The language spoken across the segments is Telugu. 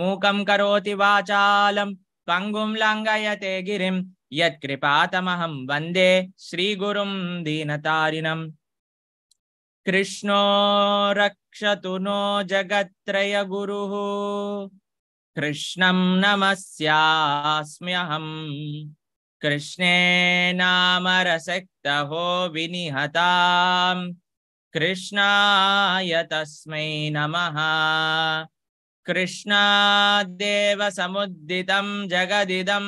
मूकं करोति वाचालं पङ्गुं लङ्घयते गिरिं यत्कृपातमहं वन्दे श्रीगुरुं दीनतारिणम् कृष्णो रक्षतु नो जगत्त्रयगुरुः कृष्णं नमस्यास्म्यहम् कृष्णे नामरसक्तहो विनिहताम् कृष्णाय तस्मै नमः कृष्णादेव समुद्दितं जगदिदं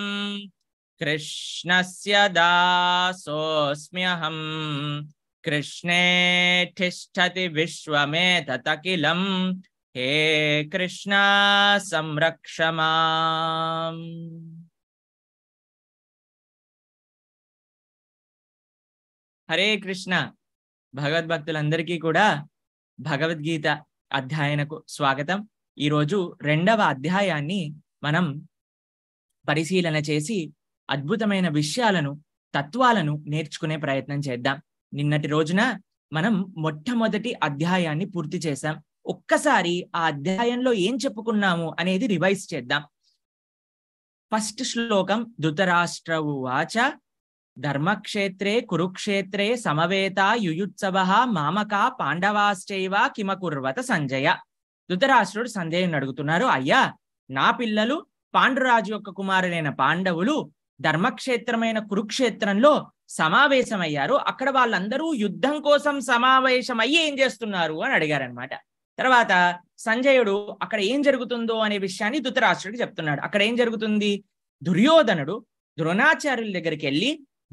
कृष्णस्य दासोऽस्म्यहं कृष्णे विश्व किल हे कृष्ण संरक्ष माम् कृष्ण కృష్ణ భగవద్భక్తులందరికీ కూడా భగవద్గీత అధ్యయనకు స్వాగతం ఈరోజు రెండవ అధ్యాయాన్ని మనం పరిశీలన చేసి అద్భుతమైన విషయాలను తత్వాలను నేర్చుకునే ప్రయత్నం చేద్దాం నిన్నటి రోజున మనం మొట్టమొదటి అధ్యాయాన్ని పూర్తి చేశాం ఒక్కసారి ఆ అధ్యాయంలో ఏం చెప్పుకున్నాము అనేది రివైజ్ చేద్దాం ఫస్ట్ శ్లోకం ధృతరాష్ట్ర వాచ ధర్మక్షేత్రే కురుక్షేత్రే సమవేత యుయుత్సవ మామక పాండవాశ్చైవ కిమకుర్వత సంజయ ధృతరాష్ట్రుడు సందేహం అడుగుతున్నారు అయ్యా నా పిల్లలు పాండురాజు యొక్క కుమారులైన పాండవులు ధర్మక్షేత్రమైన కురుక్షేత్రంలో సమావేశమయ్యారు అక్కడ వాళ్ళందరూ యుద్ధం కోసం సమావేశమయ్యి ఏం చేస్తున్నారు అని అడిగారనమాట తర్వాత సంజయుడు అక్కడ ఏం జరుగుతుందో అనే విషయాన్ని ధృతరాష్ట్రుడికి చెప్తున్నాడు అక్కడ ఏం జరుగుతుంది దుర్యోధనుడు ద్రోణాచార్యుల దగ్గరికి వెళ్ళి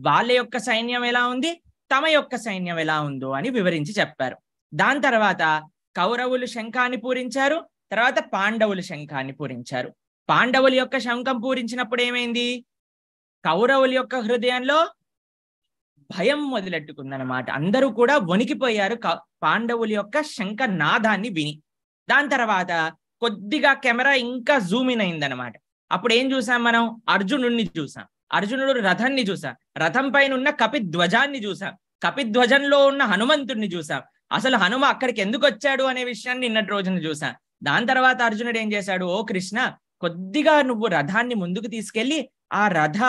వాళ్ళ యొక్క సైన్యం ఎలా ఉంది తమ యొక్క సైన్యం ఎలా ఉందో అని వివరించి చెప్పారు దాని తర్వాత కౌరవులు శంఖాన్ని పూరించారు తర్వాత పాండవులు శంఖాన్ని పూరించారు పాండవుల యొక్క శంఖం పూరించినప్పుడు ఏమైంది కౌరవుల యొక్క హృదయంలో భయం మొదలెట్టుకుందనమాట అందరూ కూడా వణికిపోయారు పాండవుల యొక్క శంఖ నాదాన్ని విని దాని తర్వాత కొద్దిగా కెమెరా ఇంకా జూమిన్ అయిందనమాట అప్పుడు ఏం చూసాం మనం అర్జునుడిని చూసాం అర్జునుడు రథాన్ని చూసాం రథం పైన ఉన్న కపిధ్వజాన్ని చూసాం కపిధ్వజంలో ఉన్న హనుమంతుడిని చూసాం అసలు హనుమ అక్కడికి ఎందుకు వచ్చాడు అనే విషయాన్ని నిన్నటి రోజున చూసాను దాని తర్వాత అర్జునుడు ఏం చేశాడు ఓ కృష్ణ కొద్దిగా నువ్వు రథాన్ని ముందుకు తీసుకెళ్లి ఆ రథ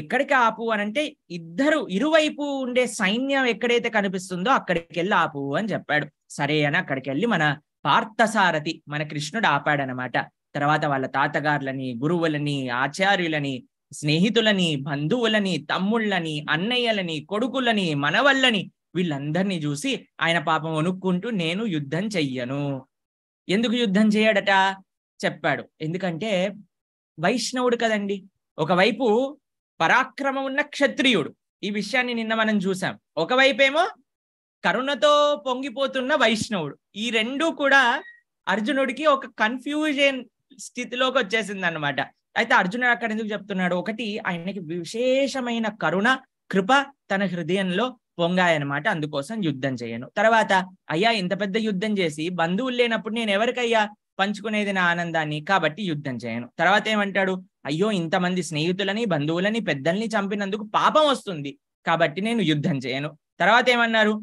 ఎక్కడికి ఆపు అని అంటే ఇద్దరు ఇరువైపు ఉండే సైన్యం ఎక్కడైతే కనిపిస్తుందో అక్కడికి వెళ్ళి ఆపు అని చెప్పాడు సరే అని అక్కడికి వెళ్ళి మన పార్థసారథి మన కృష్ణుడు ఆపాడనమాట తర్వాత వాళ్ళ తాతగారులని గురువులని ఆచార్యులని స్నేహితులని బంధువులని తమ్ముళ్ళని అన్నయ్యలని కొడుకులని మనవల్లని వీళ్ళందరినీ చూసి ఆయన పాపం వణుక్కుంటూ నేను యుద్ధం చెయ్యను ఎందుకు యుద్ధం చేయడట చెప్పాడు ఎందుకంటే వైష్ణవుడు కదండి ఒకవైపు పరాక్రమం ఉన్న క్షత్రియుడు ఈ విషయాన్ని నిన్న మనం చూసాం ఒకవైపేమో కరుణతో పొంగిపోతున్న వైష్ణవుడు ఈ రెండు కూడా అర్జునుడికి ఒక కన్ఫ్యూజన్ స్థితిలోకి వచ్చేసింది అనమాట అయితే అర్జునుడు అక్కడ ఎందుకు చెప్తున్నాడు ఒకటి ఆయనకి విశేషమైన కరుణ కృప తన హృదయంలో పొంగాయనమాట అందుకోసం యుద్ధం చేయను తర్వాత అయ్యా ఇంత పెద్ద యుద్ధం చేసి బంధువులు లేనప్పుడు నేను ఎవరికయ్యా పంచుకునేది నా ఆనందాన్ని కాబట్టి యుద్ధం చేయను తర్వాత ఏమంటాడు అయ్యో ఇంతమంది స్నేహితులని బంధువులని పెద్దల్ని చంపినందుకు పాపం వస్తుంది కాబట్టి నేను యుద్ధం చేయను తర్వాత ఏమన్నారు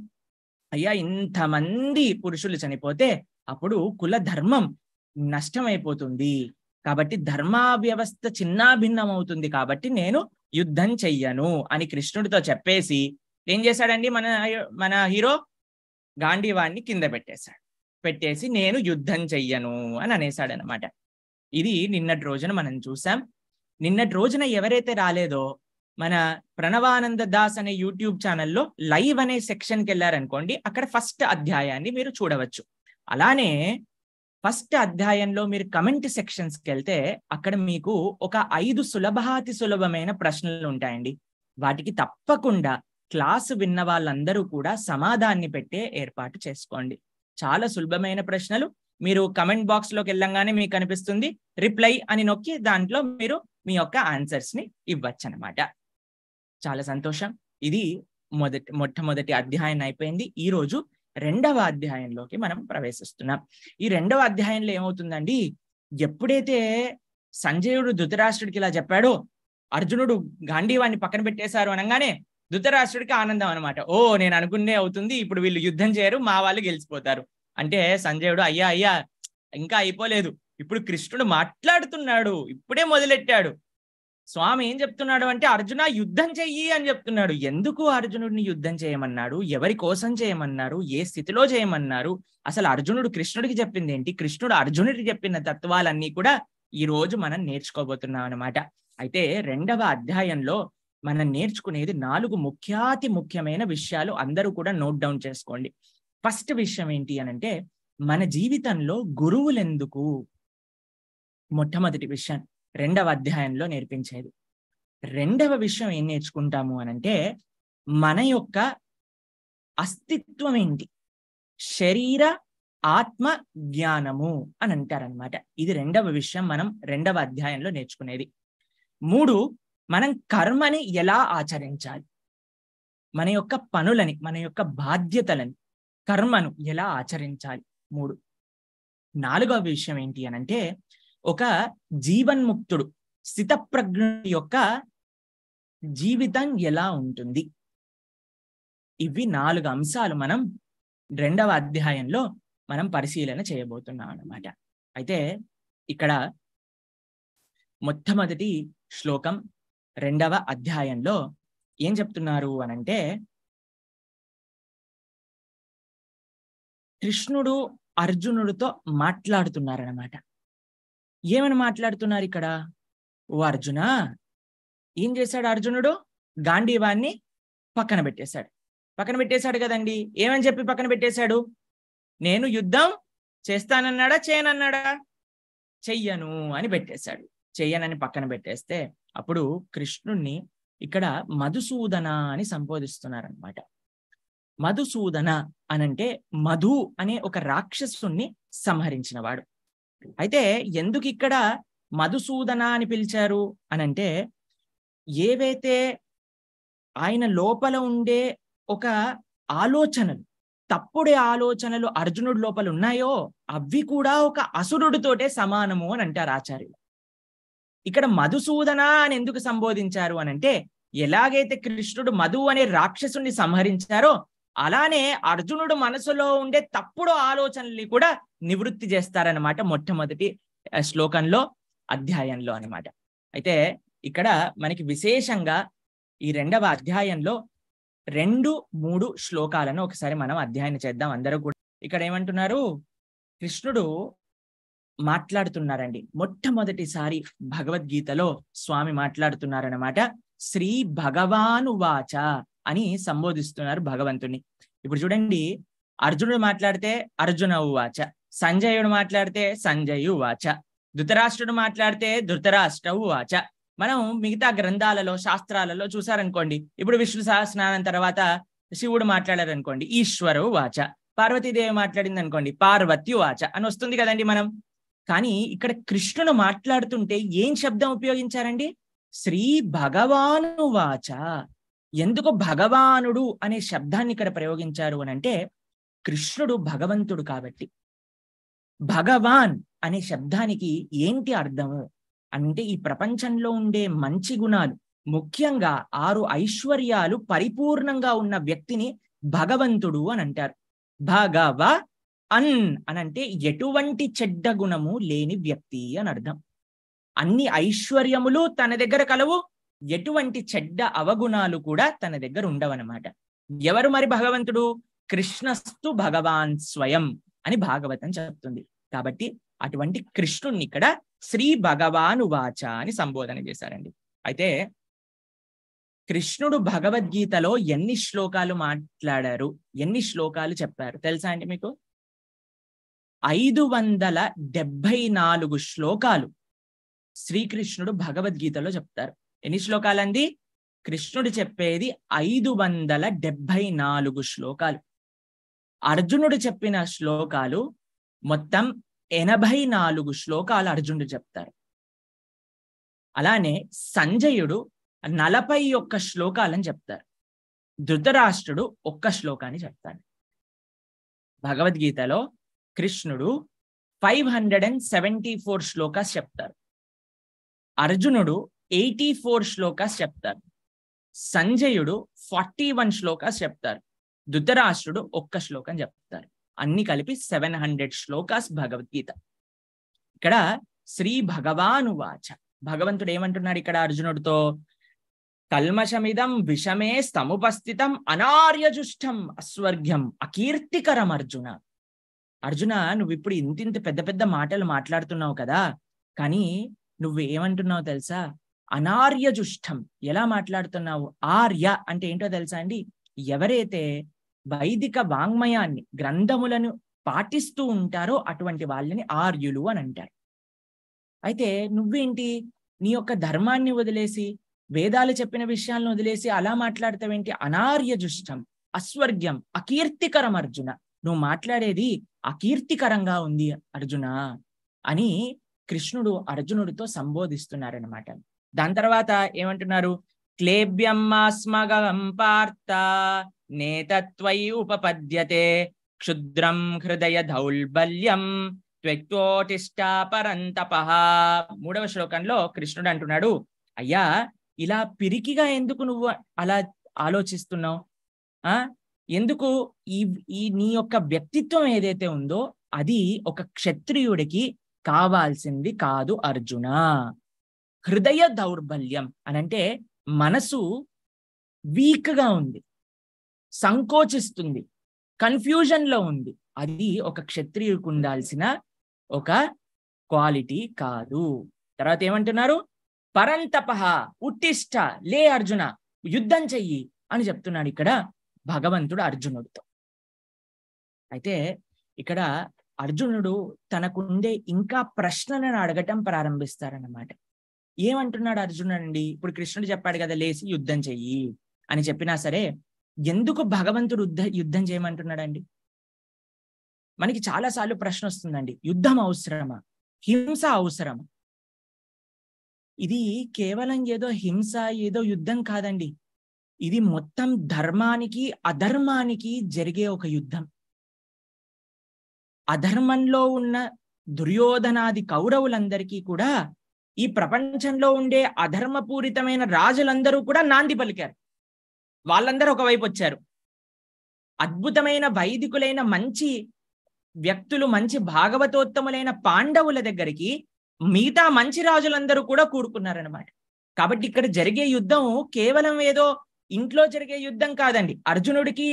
అయ్యా ఇంతమంది పురుషులు చనిపోతే అప్పుడు కుల ధర్మం నష్టమైపోతుంది కాబట్టి ధర్మా వ్యవస్థ చిన్నాభిన్నం అవుతుంది కాబట్టి నేను యుద్ధం చెయ్యను అని కృష్ణుడితో చెప్పేసి ఏం చేశాడండి మన మన హీరో గాంధీవాన్ని కింద పెట్టేశాడు పెట్టేసి నేను యుద్ధం చెయ్యను అని అనేసాడు అనమాట ఇది నిన్నటి రోజున మనం చూసాం నిన్నటి రోజున ఎవరైతే రాలేదో మన ప్రణవానంద దాస్ అనే యూట్యూబ్ ఛానల్లో లైవ్ అనే సెక్షన్కి వెళ్ళారనుకోండి అక్కడ ఫస్ట్ అధ్యాయాన్ని మీరు చూడవచ్చు అలానే ఫస్ట్ అధ్యాయంలో మీరు కమెంట్ సెక్షన్స్కి వెళ్తే అక్కడ మీకు ఒక ఐదు సులభాతి సులభమైన ప్రశ్నలు ఉంటాయండి వాటికి తప్పకుండా క్లాసు విన్న వాళ్ళందరూ కూడా సమాధాన్ని పెట్టే ఏర్పాటు చేసుకోండి చాలా సులభమైన ప్రశ్నలు మీరు కమెంట్ బాక్స్ లోకి వెళ్ళంగానే మీకు కనిపిస్తుంది రిప్లై అని నొక్కి దాంట్లో మీరు మీ యొక్క ఆన్సర్స్ ని ఇవ్వచ్చు అనమాట చాలా సంతోషం ఇది మొదటి మొట్టమొదటి అధ్యాయం అయిపోయింది ఈ రోజు రెండవ అధ్యాయంలోకి మనం ప్రవేశిస్తున్నాం ఈ రెండవ అధ్యాయంలో ఏమవుతుందండి ఎప్పుడైతే సంజయుడు ధృతరాష్ట్రుడికి ఇలా చెప్పాడో అర్జునుడు గాంధీవాన్ని పక్కన పెట్టేశారు అనగానే ధృతరాష్ట్రుడికి ఆనందం అనమాట ఓ నేను అనుకునే అవుతుంది ఇప్పుడు వీళ్ళు యుద్ధం చేయరు మా వాళ్ళు గెలిచిపోతారు అంటే సంజయుడు అయ్యా అయ్యా ఇంకా అయిపోలేదు ఇప్పుడు కృష్ణుడు మాట్లాడుతున్నాడు ఇప్పుడే మొదలెట్టాడు స్వామి ఏం చెప్తున్నాడు అంటే అర్జున యుద్ధం చెయ్యి అని చెప్తున్నాడు ఎందుకు అర్జునుడిని యుద్ధం చేయమన్నాడు ఎవరి కోసం చేయమన్నారు ఏ స్థితిలో చేయమన్నారు అసలు అర్జునుడు కృష్ణుడికి చెప్పింది ఏంటి కృష్ణుడు అర్జునుడికి చెప్పిన తత్వాలన్నీ కూడా ఈ రోజు మనం నేర్చుకోబోతున్నాం అనమాట అయితే రెండవ అధ్యాయంలో మనం నేర్చుకునేది నాలుగు ముఖ్యాతి ముఖ్యమైన విషయాలు అందరూ కూడా నోట్ డౌన్ చేసుకోండి ఫస్ట్ విషయం ఏంటి అని అంటే మన జీవితంలో గురువులెందుకు మొట్టమొదటి విషయం రెండవ అధ్యాయంలో నేర్పించేది రెండవ విషయం ఏం నేర్చుకుంటాము అని అంటే మన యొక్క అస్తిత్వం ఏంటి శరీర ఆత్మ జ్ఞానము అని అంటారనమాట ఇది రెండవ విషయం మనం రెండవ అధ్యాయంలో నేర్చుకునేది మూడు మనం కర్మని ఎలా ఆచరించాలి మన యొక్క పనులని మన యొక్క బాధ్యతలని కర్మను ఎలా ఆచరించాలి మూడు నాలుగవ విషయం ఏంటి అనంటే ఒక జీవన్ముక్తుడు స్థితప్రజ్ఞ యొక్క జీవితం ఎలా ఉంటుంది ఇవి నాలుగు అంశాలు మనం రెండవ అధ్యాయంలో మనం పరిశీలన చేయబోతున్నాం అనమాట అయితే ఇక్కడ మొట్టమొదటి శ్లోకం రెండవ అధ్యాయంలో ఏం చెప్తున్నారు అనంటే కృష్ణుడు అర్జునుడితో మాట్లాడుతున్నారనమాట ఏమని మాట్లాడుతున్నారు ఇక్కడ ఓ అర్జున ఏం చేశాడు అర్జునుడు గాంధీవాన్ని పక్కన పెట్టేశాడు పక్కన పెట్టేశాడు కదండి ఏమని చెప్పి పక్కన పెట్టేశాడు నేను యుద్ధం చేస్తానన్నాడా చేయనన్నాడా చెయ్యను అని పెట్టేశాడు చేయనని పక్కన పెట్టేస్తే అప్పుడు కృష్ణుణ్ణి ఇక్కడ మధుసూదన అని సంబోధిస్తున్నారనమాట మధుసూదన అనంటే మధు అనే ఒక రాక్షసుణ్ణి సంహరించినవాడు అయితే ఎందుకు ఇక్కడ మధుసూదన అని పిలిచారు అనంటే ఏవైతే ఆయన లోపల ఉండే ఒక ఆలోచనలు తప్పుడే ఆలోచనలు అర్జునుడి లోపల ఉన్నాయో అవి కూడా ఒక అసురుడితోటే సమానము అని అంటారు ఆచార్యులు ఇక్కడ మధుసూదన అని ఎందుకు సంబోధించారు అని అంటే ఎలాగైతే కృష్ణుడు మధు అనే రాక్షసుని సంహరించారో అలానే అర్జునుడు మనసులో ఉండే తప్పుడు ఆలోచనల్ని కూడా నివృత్తి చేస్తారనమాట మొట్టమొదటి శ్లోకంలో అధ్యాయంలో అనమాట అయితే ఇక్కడ మనకి విశేషంగా ఈ రెండవ అధ్యాయంలో రెండు మూడు శ్లోకాలను ఒకసారి మనం అధ్యయనం చేద్దాం అందరూ కూడా ఇక్కడ ఏమంటున్నారు కృష్ణుడు మాట్లాడుతున్నారండి మొట్టమొదటిసారి భగవద్గీతలో స్వామి మాట్లాడుతున్నారన్నమాట శ్రీ భగవాను వాచ అని సంబోధిస్తున్నారు భగవంతుణ్ణి ఇప్పుడు చూడండి అర్జునుడు మాట్లాడితే అర్జున వాచ సంజయుడు మాట్లాడితే సంజయు వాచ ధృతరాష్ట్రుడు మాట్లాడితే ధృతరాష్ట్ర వాచ మనం మిగతా గ్రంథాలలో శాస్త్రాలలో చూసారనుకోండి ఇప్పుడు విష్ణు సహస్నానం తర్వాత శివుడు మాట్లాడారనుకోండి ఈశ్వరు వాచ పార్వతీదేవి మాట్లాడింది అనుకోండి పార్వతి వాచ అని వస్తుంది కదండి మనం కానీ ఇక్కడ కృష్ణుడు మాట్లాడుతుంటే ఏం శబ్దం ఉపయోగించారండి శ్రీ భగవాను వాచ ఎందుకు భగవానుడు అనే శబ్దాన్ని ఇక్కడ ప్రయోగించారు అని అంటే కృష్ణుడు భగవంతుడు కాబట్టి భగవాన్ అనే శబ్దానికి ఏంటి అర్థము అంటే ఈ ప్రపంచంలో ఉండే మంచి గుణాలు ముఖ్యంగా ఆరు ఐశ్వర్యాలు పరిపూర్ణంగా ఉన్న వ్యక్తిని భగవంతుడు అని అంటారు భగవ అన్ అని అంటే ఎటువంటి చెడ్డ గుణము లేని వ్యక్తి అని అర్థం అన్ని ఐశ్వర్యములు తన దగ్గర కలవు ఎటువంటి చెడ్డ అవగుణాలు కూడా తన దగ్గర ఉండవన్నమాట ఎవరు మరి భగవంతుడు కృష్ణస్తు భగవాన్ స్వయం అని భాగవతం చెప్తుంది కాబట్టి అటువంటి కృష్ణుణ్ణి ఇక్కడ శ్రీ భగవాను వాచ అని సంబోధన చేశారండి అయితే కృష్ణుడు భగవద్గీతలో ఎన్ని శ్లోకాలు మాట్లాడారు ఎన్ని శ్లోకాలు చెప్పారు తెలుసా అండి మీకు ఐదు వందల డెబ్బై నాలుగు శ్లోకాలు శ్రీకృష్ణుడు భగవద్గీతలో చెప్తారు ఎన్ని శ్లోకాలండి కృష్ణుడు చెప్పేది ఐదు వందల డెబ్బై నాలుగు శ్లోకాలు అర్జునుడు చెప్పిన శ్లోకాలు మొత్తం ఎనభై నాలుగు శ్లోకాలు అర్జునుడు చెప్తారు అలానే సంజయుడు నలభై ఒక్క శ్లోకాలని చెప్తారు ధృతరాష్ట్రుడు ఒక్క శ్లోకాన్ని చెప్తాడు భగవద్గీతలో కృష్ణుడు five hundred and seventy four శ్లోకాస్ చెప్తారు అర్జునుడు ఎయిటీ ఫోర్ శ్లోకాస్ చెప్తారు సంజయుడు ఫార్టీ వన్ శ్లోకాస్ చెప్తారు ధృతరాష్ట్రుడు ఒక్క శ్లోకం చెప్తారు అన్ని కలిపి సెవెన్ హండ్రెడ్ శ్లోకాస్ భగవద్గీత ఇక్కడ శ్రీ భగవాను వాచ భగవంతుడు ఏమంటున్నాడు ఇక్కడ అర్జునుడితో కల్మషమిదం విషమే స్తముపస్థితం అనార్యజుష్టం అస్వర్గ్యం అకీర్తికరం అర్జున అర్జున నువ్వు ఇప్పుడు ఇంత ఇంత పెద్ద పెద్ద మాటలు మాట్లాడుతున్నావు కదా కానీ నువ్వు ఏమంటున్నావు తెలుసా అనార్య జుష్టం ఎలా మాట్లాడుతున్నావు ఆర్య అంటే ఏంటో తెలుసా అండి ఎవరైతే వైదిక వాంగ్మయాన్ని గ్రంథములను పాటిస్తూ ఉంటారో అటువంటి వాళ్ళని ఆర్యులు అని అంటారు అయితే నువ్వేంటి నీ యొక్క ధర్మాన్ని వదిలేసి వేదాలు చెప్పిన విషయాలను వదిలేసి అలా మాట్లాడతావేంటి అనార్య జుష్టం అస్వర్గ్యం అకీర్తికరం అర్జున నువ్వు మాట్లాడేది అకీర్తికరంగా ఉంది అర్జున అని కృష్ణుడు అర్జునుడితో సంబోధిస్తున్నారనమాట దాని తర్వాత ఏమంటున్నారు క్లేబ్యమ్మాస్మగం పార్త నేతత్వై ఉపపద్యతే క్షుద్రం హృదయ దౌల్బల్యం త్వక్తోటిష్టాపరంతప మూడవ శ్లోకంలో కృష్ణుడు అంటున్నాడు అయ్యా ఇలా పిరికిగా ఎందుకు నువ్వు అలా ఆలోచిస్తున్నావు ఆ ఎందుకు ఈ ఈ నీ యొక్క వ్యక్తిత్వం ఏదైతే ఉందో అది ఒక క్షత్రియుడికి కావాల్సింది కాదు అర్జున హృదయ దౌర్బల్యం అనంటే మనసు వీక్గా ఉంది సంకోచిస్తుంది కన్ఫ్యూజన్లో ఉంది అది ఒక క్షత్రియుడికి ఉండాల్సిన ఒక క్వాలిటీ కాదు తర్వాత ఏమంటున్నారు పరంతపహ ఉట్టిష్ట లే అర్జున యుద్ధం చెయ్యి అని చెప్తున్నాడు ఇక్కడ భగవంతుడు అర్జునుడితో అయితే ఇక్కడ అర్జునుడు తనకుండే ఇంకా ప్రశ్నలను అడగటం ప్రారంభిస్తారన్నమాట ఏమంటున్నాడు అర్జునుడు అండి ఇప్పుడు కృష్ణుడు చెప్పాడు కదా లేచి యుద్ధం చెయ్యి అని చెప్పినా సరే ఎందుకు భగవంతుడు యుద్ధం చేయమంటున్నాడండి మనకి చాలాసార్లు ప్రశ్న వస్తుందండి యుద్ధం అవసరమా హింస అవసరమా ఇది కేవలం ఏదో హింస ఏదో యుద్ధం కాదండి ఇది మొత్తం ధర్మానికి అధర్మానికి జరిగే ఒక యుద్ధం అధర్మంలో ఉన్న దుర్యోధనాది కౌరవులందరికీ కూడా ఈ ప్రపంచంలో ఉండే అధర్మపూరితమైన రాజులందరూ కూడా నాంది పలికారు వాళ్ళందరూ ఒకవైపు వచ్చారు అద్భుతమైన వైదికులైన మంచి వ్యక్తులు మంచి భాగవతోత్తములైన పాండవుల దగ్గరికి మిగతా మంచి రాజులందరూ కూడా కూడుకున్నారనమాట కాబట్టి ఇక్కడ జరిగే యుద్ధం కేవలం ఏదో ఇంట్లో జరిగే యుద్ధం కాదండి అర్జునుడికి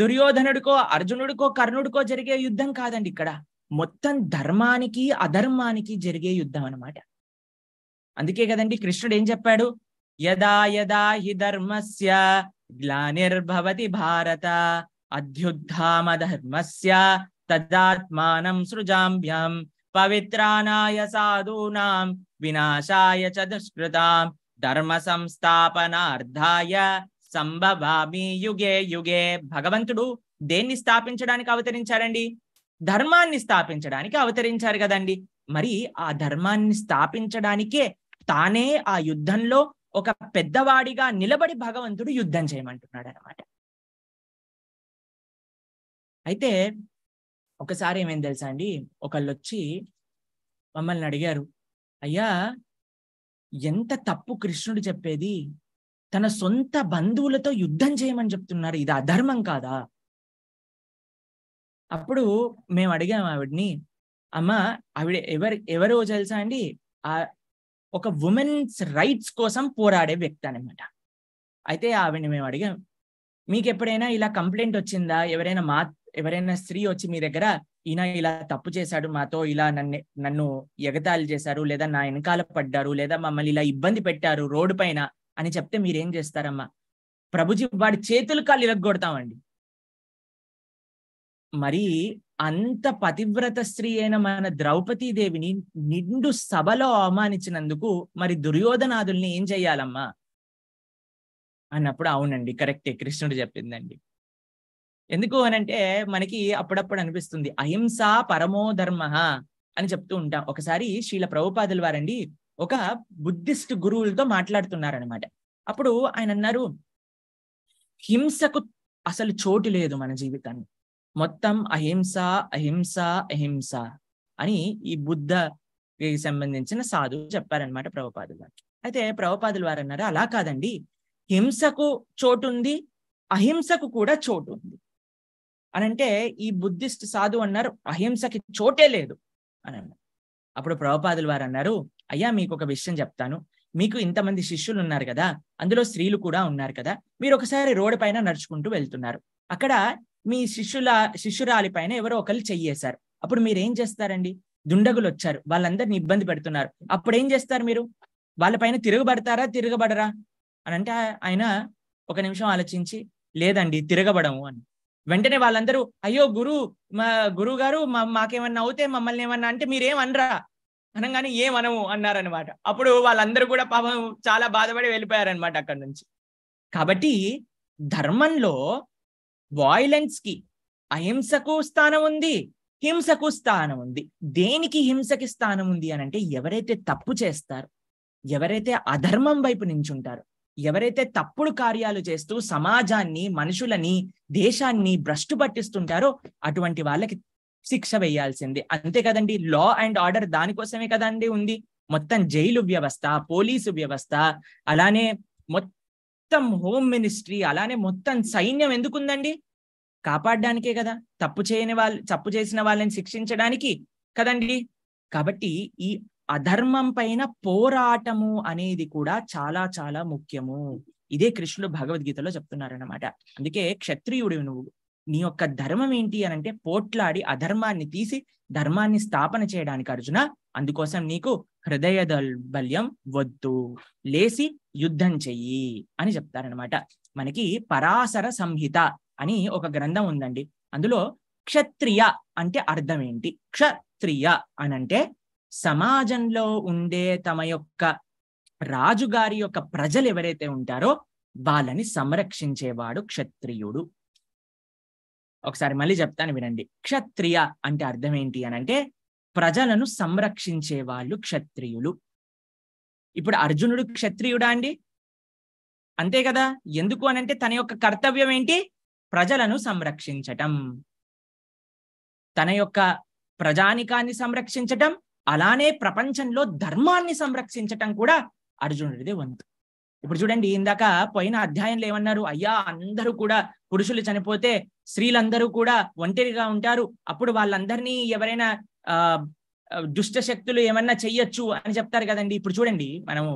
దుర్యోధనుడికో అర్జునుడికో కర్ణుడికో జరిగే యుద్ధం కాదండి ఇక్కడ మొత్తం ధర్మానికి అధర్మానికి జరిగే యుద్ధం అనమాట అందుకే కదండి కృష్ణుడు ఏం చెప్పాడు యదా యదా హి ధర్మస్య గ్లానిర్భవతి భారత అధ్యుద్ధామ ధర్మస్య తదాత్మానం సృజాంభ్యం పవిత్రానాయ సాధూనాం వినాశాయ చ దుష్కృతాం ధర్మ సంస్థాపనార్థాయ సంభవామి యుగే యుగే భగవంతుడు దేన్ని స్థాపించడానికి అవతరించారండి ధర్మాన్ని స్థాపించడానికి అవతరించారు కదండి మరి ఆ ధర్మాన్ని స్థాపించడానికే తానే ఆ యుద్ధంలో ఒక పెద్దవాడిగా నిలబడి భగవంతుడు యుద్ధం చేయమంటున్నాడు అనమాట అయితే ఒకసారి ఏమేం తెలుసా అండి ఒకళ్ళు వచ్చి మమ్మల్ని అడిగారు అయ్యా ఎంత తప్పు కృష్ణుడు చెప్పేది తన సొంత బంధువులతో యుద్ధం చేయమని చెప్తున్నారు ఇది అధర్మం కాదా అప్పుడు మేము అడిగాము ఆవిడ్ని అమ్మ ఆవిడ ఎవరు ఎవరో తెలుసా అండి ఆ ఒక ఉమెన్స్ రైట్స్ కోసం పోరాడే వ్యక్తి అనమాట అయితే ఆవిడ్ని మేము అడిగాం మీకు ఎప్పుడైనా ఇలా కంప్లైంట్ వచ్చిందా ఎవరైనా మా ఎవరైనా స్త్రీ వచ్చి మీ దగ్గర ఈయన ఇలా తప్పు చేశాడు మాతో ఇలా నన్ను నన్ను ఎగతాళి చేశారు లేదా నా వెనకాల పడ్డారు లేదా మమ్మల్ని ఇలా ఇబ్బంది పెట్టారు రోడ్డు పైన అని చెప్తే మీరేం చేస్తారమ్మా ప్రభుజీ వాడి చేతులు కాళ్ళు ఇరగొడతామండి మరి అంత పతివ్రత స్త్రీ అయిన మన దేవిని నిండు సభలో అవమానించినందుకు మరి దుర్యోధనాదుల్ని ఏం చెయ్యాలమ్మా అన్నప్పుడు అవునండి కరెక్టే కృష్ణుడు చెప్పిందండి ఎందుకు అని అంటే మనకి అప్పుడప్పుడు అనిపిస్తుంది అహింస పరమో ధర్మ అని చెప్తూ ఉంటాం ఒకసారి శీల ప్రభుపాదుల వారండి ఒక బుద్ధిస్ట్ గురువులతో మాట్లాడుతున్నారనమాట అప్పుడు ఆయన అన్నారు హింసకు అసలు చోటు లేదు మన జీవితాన్ని మొత్తం అహింస అహింస అహింస అని ఈ బుద్ధ సంబంధించిన సాధు చెప్పారనమాట ప్రభుపాదుల వారు అయితే ప్రభుపాదుల వారు అన్నారు అలా కాదండి హింసకు చోటు ఉంది అహింసకు కూడా చోటు ఉంది అని అంటే ఈ బుద్ధిస్ట్ సాధు అన్నారు అహింసకి చోటే లేదు అని అన్నారు అప్పుడు ప్రభుపాదులు వారు అన్నారు అయ్యా మీకు ఒక విషయం చెప్తాను మీకు ఇంతమంది శిష్యులు ఉన్నారు కదా అందులో స్త్రీలు కూడా ఉన్నారు కదా మీరు ఒకసారి రోడ్డు పైన నడుచుకుంటూ వెళ్తున్నారు అక్కడ మీ శిష్యుల శిష్యురాలి పైన ఎవరో ఒకరు చెయ్యేశారు అప్పుడు మీరు ఏం చేస్తారండి దుండగులు వచ్చారు వాళ్ళందరిని ఇబ్బంది పెడుతున్నారు అప్పుడు ఏం చేస్తారు మీరు వాళ్ళపైన తిరగబడతారా తిరగబడరా అని అంటే ఆయన ఒక నిమిషం ఆలోచించి లేదండి తిరగబడము అని వెంటనే వాళ్ళందరూ అయ్యో గురు మా గురువు గారు మాకేమన్నా అవుతే మమ్మల్ని ఏమన్నా అంటే మీరేమనరా అనగానే ఏమనము అన్నారనమాట అప్పుడు వాళ్ళందరూ కూడా పాపం చాలా బాధపడి వెళ్ళిపోయారనమాట అక్కడి నుంచి కాబట్టి ధర్మంలో వాయిలెన్స్ కి అహింసకు స్థానం ఉంది హింసకు స్థానం ఉంది దేనికి హింసకి స్థానం ఉంది అని అంటే ఎవరైతే తప్పు చేస్తారు ఎవరైతే అధర్మం వైపు నించుంటారు ఎవరైతే తప్పుడు కార్యాలు చేస్తూ సమాజాన్ని మనుషులని దేశాన్ని భ్రష్టు పట్టిస్తుంటారో అటువంటి వాళ్ళకి శిక్ష వేయాల్సింది అంతే కదండి లా అండ్ ఆర్డర్ దానికోసమే కదండి ఉంది మొత్తం జైలు వ్యవస్థ పోలీసు వ్యవస్థ అలానే మొత్తం హోమ్ మినిస్ట్రీ అలానే మొత్తం సైన్యం ఎందుకుందండి కాపాడడానికే కదా తప్పు చేయని వాళ్ళు తప్పు చేసిన వాళ్ళని శిక్షించడానికి కదండి కాబట్టి ఈ అధర్మం పైన పోరాటము అనేది కూడా చాలా చాలా ముఖ్యము ఇదే కృష్ణుడు భగవద్గీతలో చెప్తున్నారన్నమాట అందుకే క్షత్రియుడు నువ్వు నీ యొక్క ధర్మం ఏంటి అని అంటే పోట్లాడి అధర్మాన్ని తీసి ధర్మాన్ని స్థాపన చేయడానికి అర్జున అందుకోసం నీకు హృదయ దౌర్బల్యం వద్దు లేసి యుద్ధం చెయ్యి అని చెప్తారనమాట మనకి పరాశర సంహిత అని ఒక గ్రంథం ఉందండి అందులో క్షత్రియ అంటే అర్థం ఏంటి క్షత్రియ అని అంటే సమాజంలో ఉండే తమ యొక్క రాజుగారి యొక్క ప్రజలు ఎవరైతే ఉంటారో వాళ్ళని సంరక్షించేవాడు క్షత్రియుడు ఒకసారి మళ్ళీ చెప్తాను వినండి క్షత్రియ అంటే అర్థం ఏంటి అని అంటే ప్రజలను సంరక్షించే వాళ్ళు క్షత్రియులు ఇప్పుడు అర్జునుడు క్షత్రియుడా అండి అంతే కదా ఎందుకు అనంటే తన యొక్క కర్తవ్యం ఏంటి ప్రజలను సంరక్షించటం తన యొక్క ప్రజానికాన్ని సంరక్షించటం అలానే ప్రపంచంలో ధర్మాన్ని సంరక్షించటం కూడా అర్జునుడిదే వంతు ఇప్పుడు చూడండి ఇందాక పోయిన అధ్యాయంలో ఏమన్నారు అయ్యా అందరూ కూడా పురుషులు చనిపోతే స్త్రీలందరూ కూడా ఒంటరిగా ఉంటారు అప్పుడు వాళ్ళందరినీ ఎవరైనా ఆ దుష్ట శక్తులు ఏమన్నా చెయ్యొచ్చు అని చెప్తారు కదండి ఇప్పుడు చూడండి మనము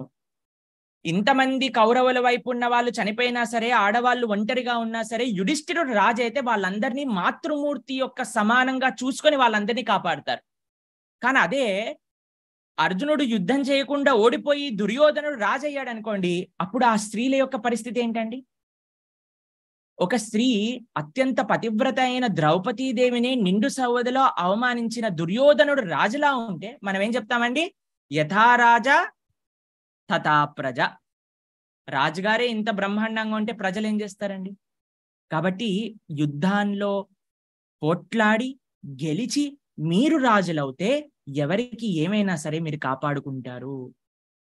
ఇంతమంది కౌరవుల వైపు ఉన్న వాళ్ళు చనిపోయినా సరే ఆడవాళ్ళు ఒంటరిగా ఉన్నా సరే యుధిష్ఠిరుడు రాజు అయితే వాళ్ళందరినీ మాతృమూర్తి యొక్క సమానంగా చూసుకొని వాళ్ళందరినీ కాపాడతారు కానీ అదే అర్జునుడు యుద్ధం చేయకుండా ఓడిపోయి దుర్యోధనుడు రాజయ్యాడు అనుకోండి అప్పుడు ఆ స్త్రీల యొక్క పరిస్థితి ఏంటండి ఒక స్త్రీ అత్యంత పతివ్రత అయిన ద్రౌపదీదేవిని నిండు సౌదలో అవమానించిన దుర్యోధనుడు రాజులా ఉంటే మనం ఏం చెప్తామండి యథారాజ తథా ప్రజ రాజుగారే ఇంత బ్రహ్మాండంగా ఉంటే ప్రజలు ఏం చేస్తారండి కాబట్టి యుద్ధాల్లో పోట్లాడి గెలిచి మీరు రాజులవుతే ఎవరికి ఏమైనా సరే మీరు కాపాడుకుంటారు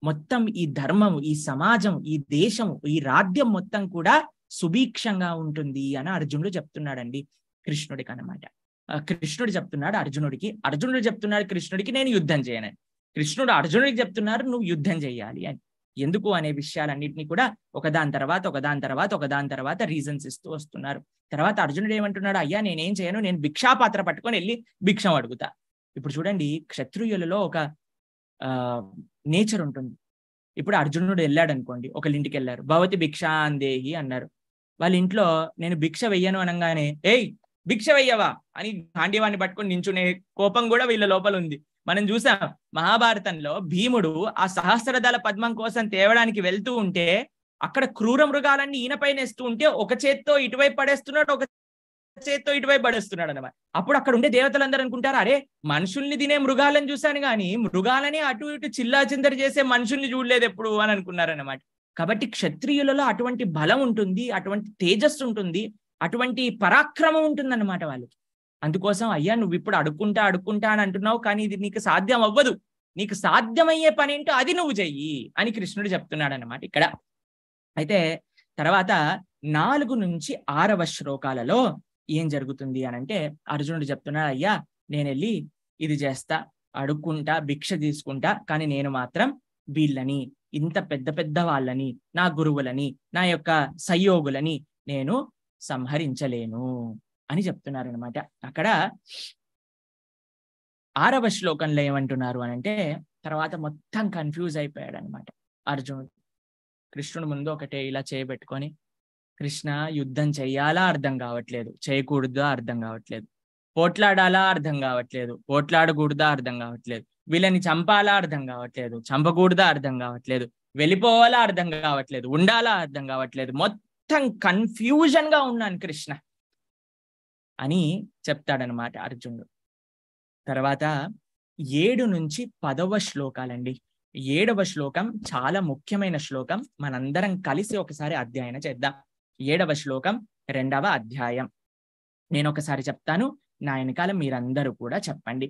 మొత్తం ఈ ధర్మం ఈ సమాజం ఈ దేశం ఈ రాజ్యం మొత్తం కూడా సుభీక్షంగా ఉంటుంది అని అర్జునుడు చెప్తున్నాడండి కృష్ణుడికి అనమాట కృష్ణుడు చెప్తున్నాడు అర్జునుడికి అర్జునుడు చెప్తున్నాడు కృష్ణుడికి నేను యుద్ధం చేయనని కృష్ణుడు అర్జునుడికి చెప్తున్నారు నువ్వు యుద్ధం చేయాలి అని ఎందుకు అనే విషయాలన్నింటినీ కూడా ఒకదాని తర్వాత ఒకదాని తర్వాత ఒకదాని తర్వాత రీజన్స్ ఇస్తూ వస్తున్నారు తర్వాత అర్జునుడు ఏమంటున్నాడు అయ్యా నేనేం చేయను నేను భిక్షాపాత్ర పట్టుకొని వెళ్ళి భిక్షం అడుగుతా ఇప్పుడు చూడండి క్షత్రియులలో ఒక నేచర్ ఉంటుంది ఇప్పుడు అర్జునుడు వెళ్ళాడు అనుకోండి ఒకళ్ళ ఇంటికి వెళ్ళారు భవతి భిక్షాందేహి అన్నారు వాళ్ళ ఇంట్లో నేను భిక్ష వెయ్యను అనగానే ఏయ్ భిక్ష వెయ్యవా అని గాంధీవాన్ని పట్టుకుని నించునే కోపం కూడా వీళ్ళ లోపల ఉంది మనం చూసాం మహాభారతంలో భీముడు ఆ సహస్రదళ పద్మం కోసం తేవడానికి వెళ్తూ ఉంటే అక్కడ క్రూర మృగాలన్నీ ఈయనపైన వేస్తూ ఉంటే ఒక చేత్తో ఇటువైపు పడేస్తున్నాడు ఒక చేత్తో ఇటువైపు పడేస్తున్నాడు అనమాట అప్పుడు అక్కడ ఉండే దేవతలందరూ అనుకుంటారు అరే మనుషుల్ని తినే మృగాలను చూశాను కానీ మృగాలని అటు ఇటు చిల్లా చిందరు చేసే మనుషుల్ని చూడలేదు ఎప్పుడు అని అనమాట కాబట్టి క్షత్రియులలో అటువంటి బలం ఉంటుంది అటువంటి తేజస్సు ఉంటుంది అటువంటి పరాక్రమం ఉంటుందన్నమాట వాళ్ళకి అందుకోసం అయ్యా నువ్వు ఇప్పుడు అడుక్కుంటా అడుక్కుంటా అని అంటున్నావు కానీ ఇది నీకు సాధ్యం అవ్వదు నీకు సాధ్యమయ్యే పని ఏంటో అది నువ్వు చెయ్యి అని కృష్ణుడు చెప్తున్నాడు అనమాట ఇక్కడ అయితే తర్వాత నాలుగు నుంచి ఆరవ శ్లోకాలలో ఏం జరుగుతుంది అని అంటే అర్జునుడు చెప్తున్నాడు అయ్యా నేను వెళ్ళి ఇది చేస్తా అడుక్కుంటా భిక్ష తీసుకుంటా కానీ నేను మాత్రం వీళ్ళని ఇంత పెద్ద పెద్ద వాళ్ళని నా గురువులని నా యొక్క సహయోగులని నేను సంహరించలేను అని చెప్తున్నారు అనమాట అక్కడ ఆరవ శ్లోకంలో ఏమంటున్నారు అని అంటే తర్వాత మొత్తం కన్ఫ్యూజ్ అయిపోయాడు అనమాట అర్జునుడు కృష్ణుడు ముందు ఒకటే ఇలా చేయబెట్టుకొని కృష్ణ యుద్ధం చెయ్యాలా అర్థం కావట్లేదు చేయకూడదు అర్థం కావట్లేదు పోట్లాడాలా అర్థం కావట్లేదు పోట్లాడకూడదా అర్థం కావట్లేదు వీళ్ళని చంపాలా అర్థం కావట్లేదు చంపకూడదా అర్థం కావట్లేదు వెళ్ళిపోవాలా అర్థం కావట్లేదు ఉండాలా అర్థం కావట్లేదు మొత్తం కన్ఫ్యూజన్ గా ఉన్నాను కృష్ణ అని చెప్తాడనమాట అర్జునుడు తర్వాత ఏడు నుంచి పదవ శ్లోకాలండి ఏడవ శ్లోకం చాలా ముఖ్యమైన శ్లోకం మనందరం కలిసి ఒకసారి అధ్యయనం చేద్దాం ఏడవ శ్లోకం రెండవ అధ్యాయం నేను ఒకసారి చెప్తాను నా వెనకాల మీరందరూ కూడా చెప్పండి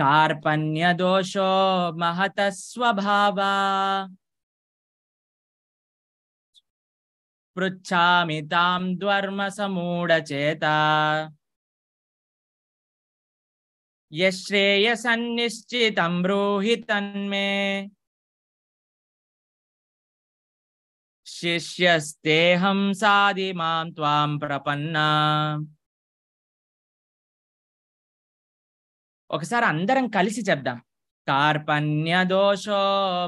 కార్పణ్య దోషో మహత స్వభావా पृच्छामि तां द्वर्मसमूढचेता ब्रूहि तन्मे शिष्यस्तेऽहं साधि मां प्रपन्ना ఒకసారి అందరం కలిసి చెప్దాం కార్పణ్య దోషో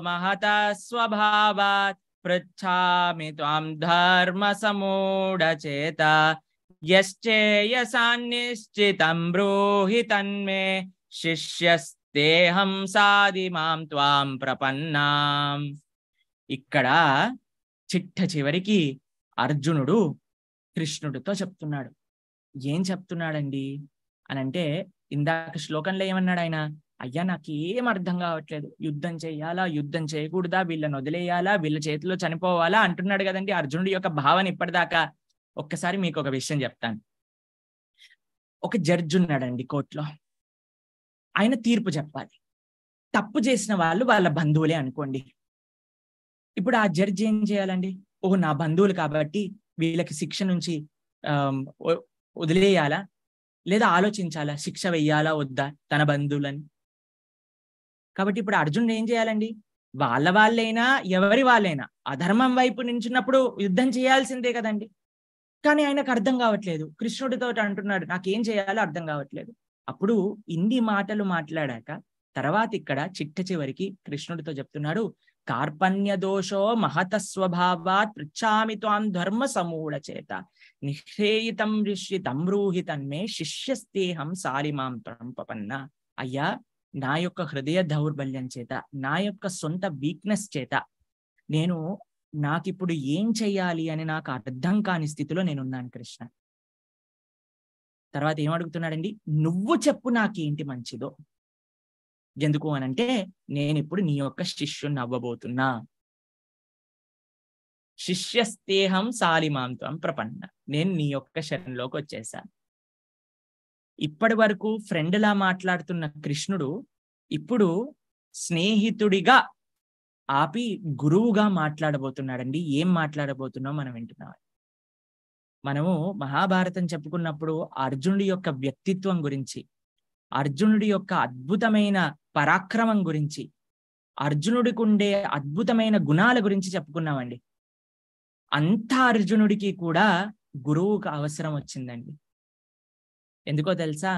మహత స్వభావాత్ పృచ్ఛామి త్వాం ధర్మసమూఢచేత యశ్చేయసాన్నిశ్చితం బ్రూహి తన్మే శిష్యస్తేహం సాది మాం త్వాం ప్రపన్నాం ఇక్కడ చిట్ట చివరికి అర్జునుడు కృష్ణుడితో చెప్తున్నాడు ఏం చెప్తున్నాడండి అనంటే ఇందాక శ్లోకంలో ఏమన్నాడు ఆయన అయ్యా నాకు ఏం అర్థం కావట్లేదు యుద్ధం చేయాలా యుద్ధం చేయకూడదా వీళ్ళని వదిలేయాలా వీళ్ళ చేతిలో చనిపోవాలా అంటున్నాడు కదండి అర్జునుడి యొక్క భావన ఇప్పటిదాకా ఒక్కసారి మీకు ఒక విషయం చెప్తాను ఒక జడ్జి ఉన్నాడండి కోర్టులో ఆయన తీర్పు చెప్పాలి తప్పు చేసిన వాళ్ళు వాళ్ళ బంధువులే అనుకోండి ఇప్పుడు ఆ జడ్జి ఏం చేయాలండి ఓ నా బంధువులు కాబట్టి వీళ్ళకి శిక్ష నుంచి వదిలేయాలా లేదా ఆలోచించాలా శిక్ష వెయ్యాలా వద్దా తన బంధువులని కాబట్టి ఇప్పుడు అర్జునుడు ఏం చేయాలండి వాళ్ళ వాళ్ళైనా ఎవరి వాళ్ళైనా అధర్మం వైపు నించున్నప్పుడు యుద్ధం చేయాల్సిందే కదండి కానీ ఆయనకు అర్థం కావట్లేదు కృష్ణుడితో అంటున్నాడు నాకేం చేయాలో అర్థం కావట్లేదు అప్పుడు ఇన్ని మాటలు మాట్లాడాక తర్వాత ఇక్కడ చిట్ట చివరికి కృష్ణుడితో చెప్తున్నాడు కార్పణ్య దోషో మహత స్వభావాత్ పృచ్చామి త్వాం ధర్మ సమూఢ చేత నిహ్రేయితం ఋషి తమ్రూహితన్మే శిష్యస్తేహం సారిమాం త్వం పపన్న అయ్యా నా యొక్క హృదయ దౌర్బల్యం చేత నా యొక్క సొంత వీక్నెస్ చేత నేను నాకిప్పుడు ఏం చెయ్యాలి అని నాకు అర్థం కాని స్థితిలో నేను ఉన్నాను కృష్ణ తర్వాత ఏమడుగుతున్నాడండి నువ్వు చెప్పు నాకేంటి మంచిదో ఎందుకు అనంటే నేను ఇప్పుడు నీ యొక్క శిష్యుని అవ్వబోతున్నా శిష్యస్తేహం సాలిమాంతం ప్రపన్న నేను నీ యొక్క శరణలోకి వచ్చేసాను ఇప్పటి వరకు ఫ్రెండ్లా మాట్లాడుతున్న కృష్ణుడు ఇప్పుడు స్నేహితుడిగా ఆపి గురువుగా మాట్లాడబోతున్నాడండి ఏం మాట్లాడబోతున్నా మనం వింటున్నాం మనము మహాభారతం చెప్పుకున్నప్పుడు అర్జునుడి యొక్క వ్యక్తిత్వం గురించి అర్జునుడి యొక్క అద్భుతమైన పరాక్రమం గురించి అర్జునుడికి ఉండే అద్భుతమైన గుణాల గురించి చెప్పుకున్నామండి అంత అర్జునుడికి కూడా గురువుకు అవసరం వచ్చిందండి ఎందుకో తెలుసా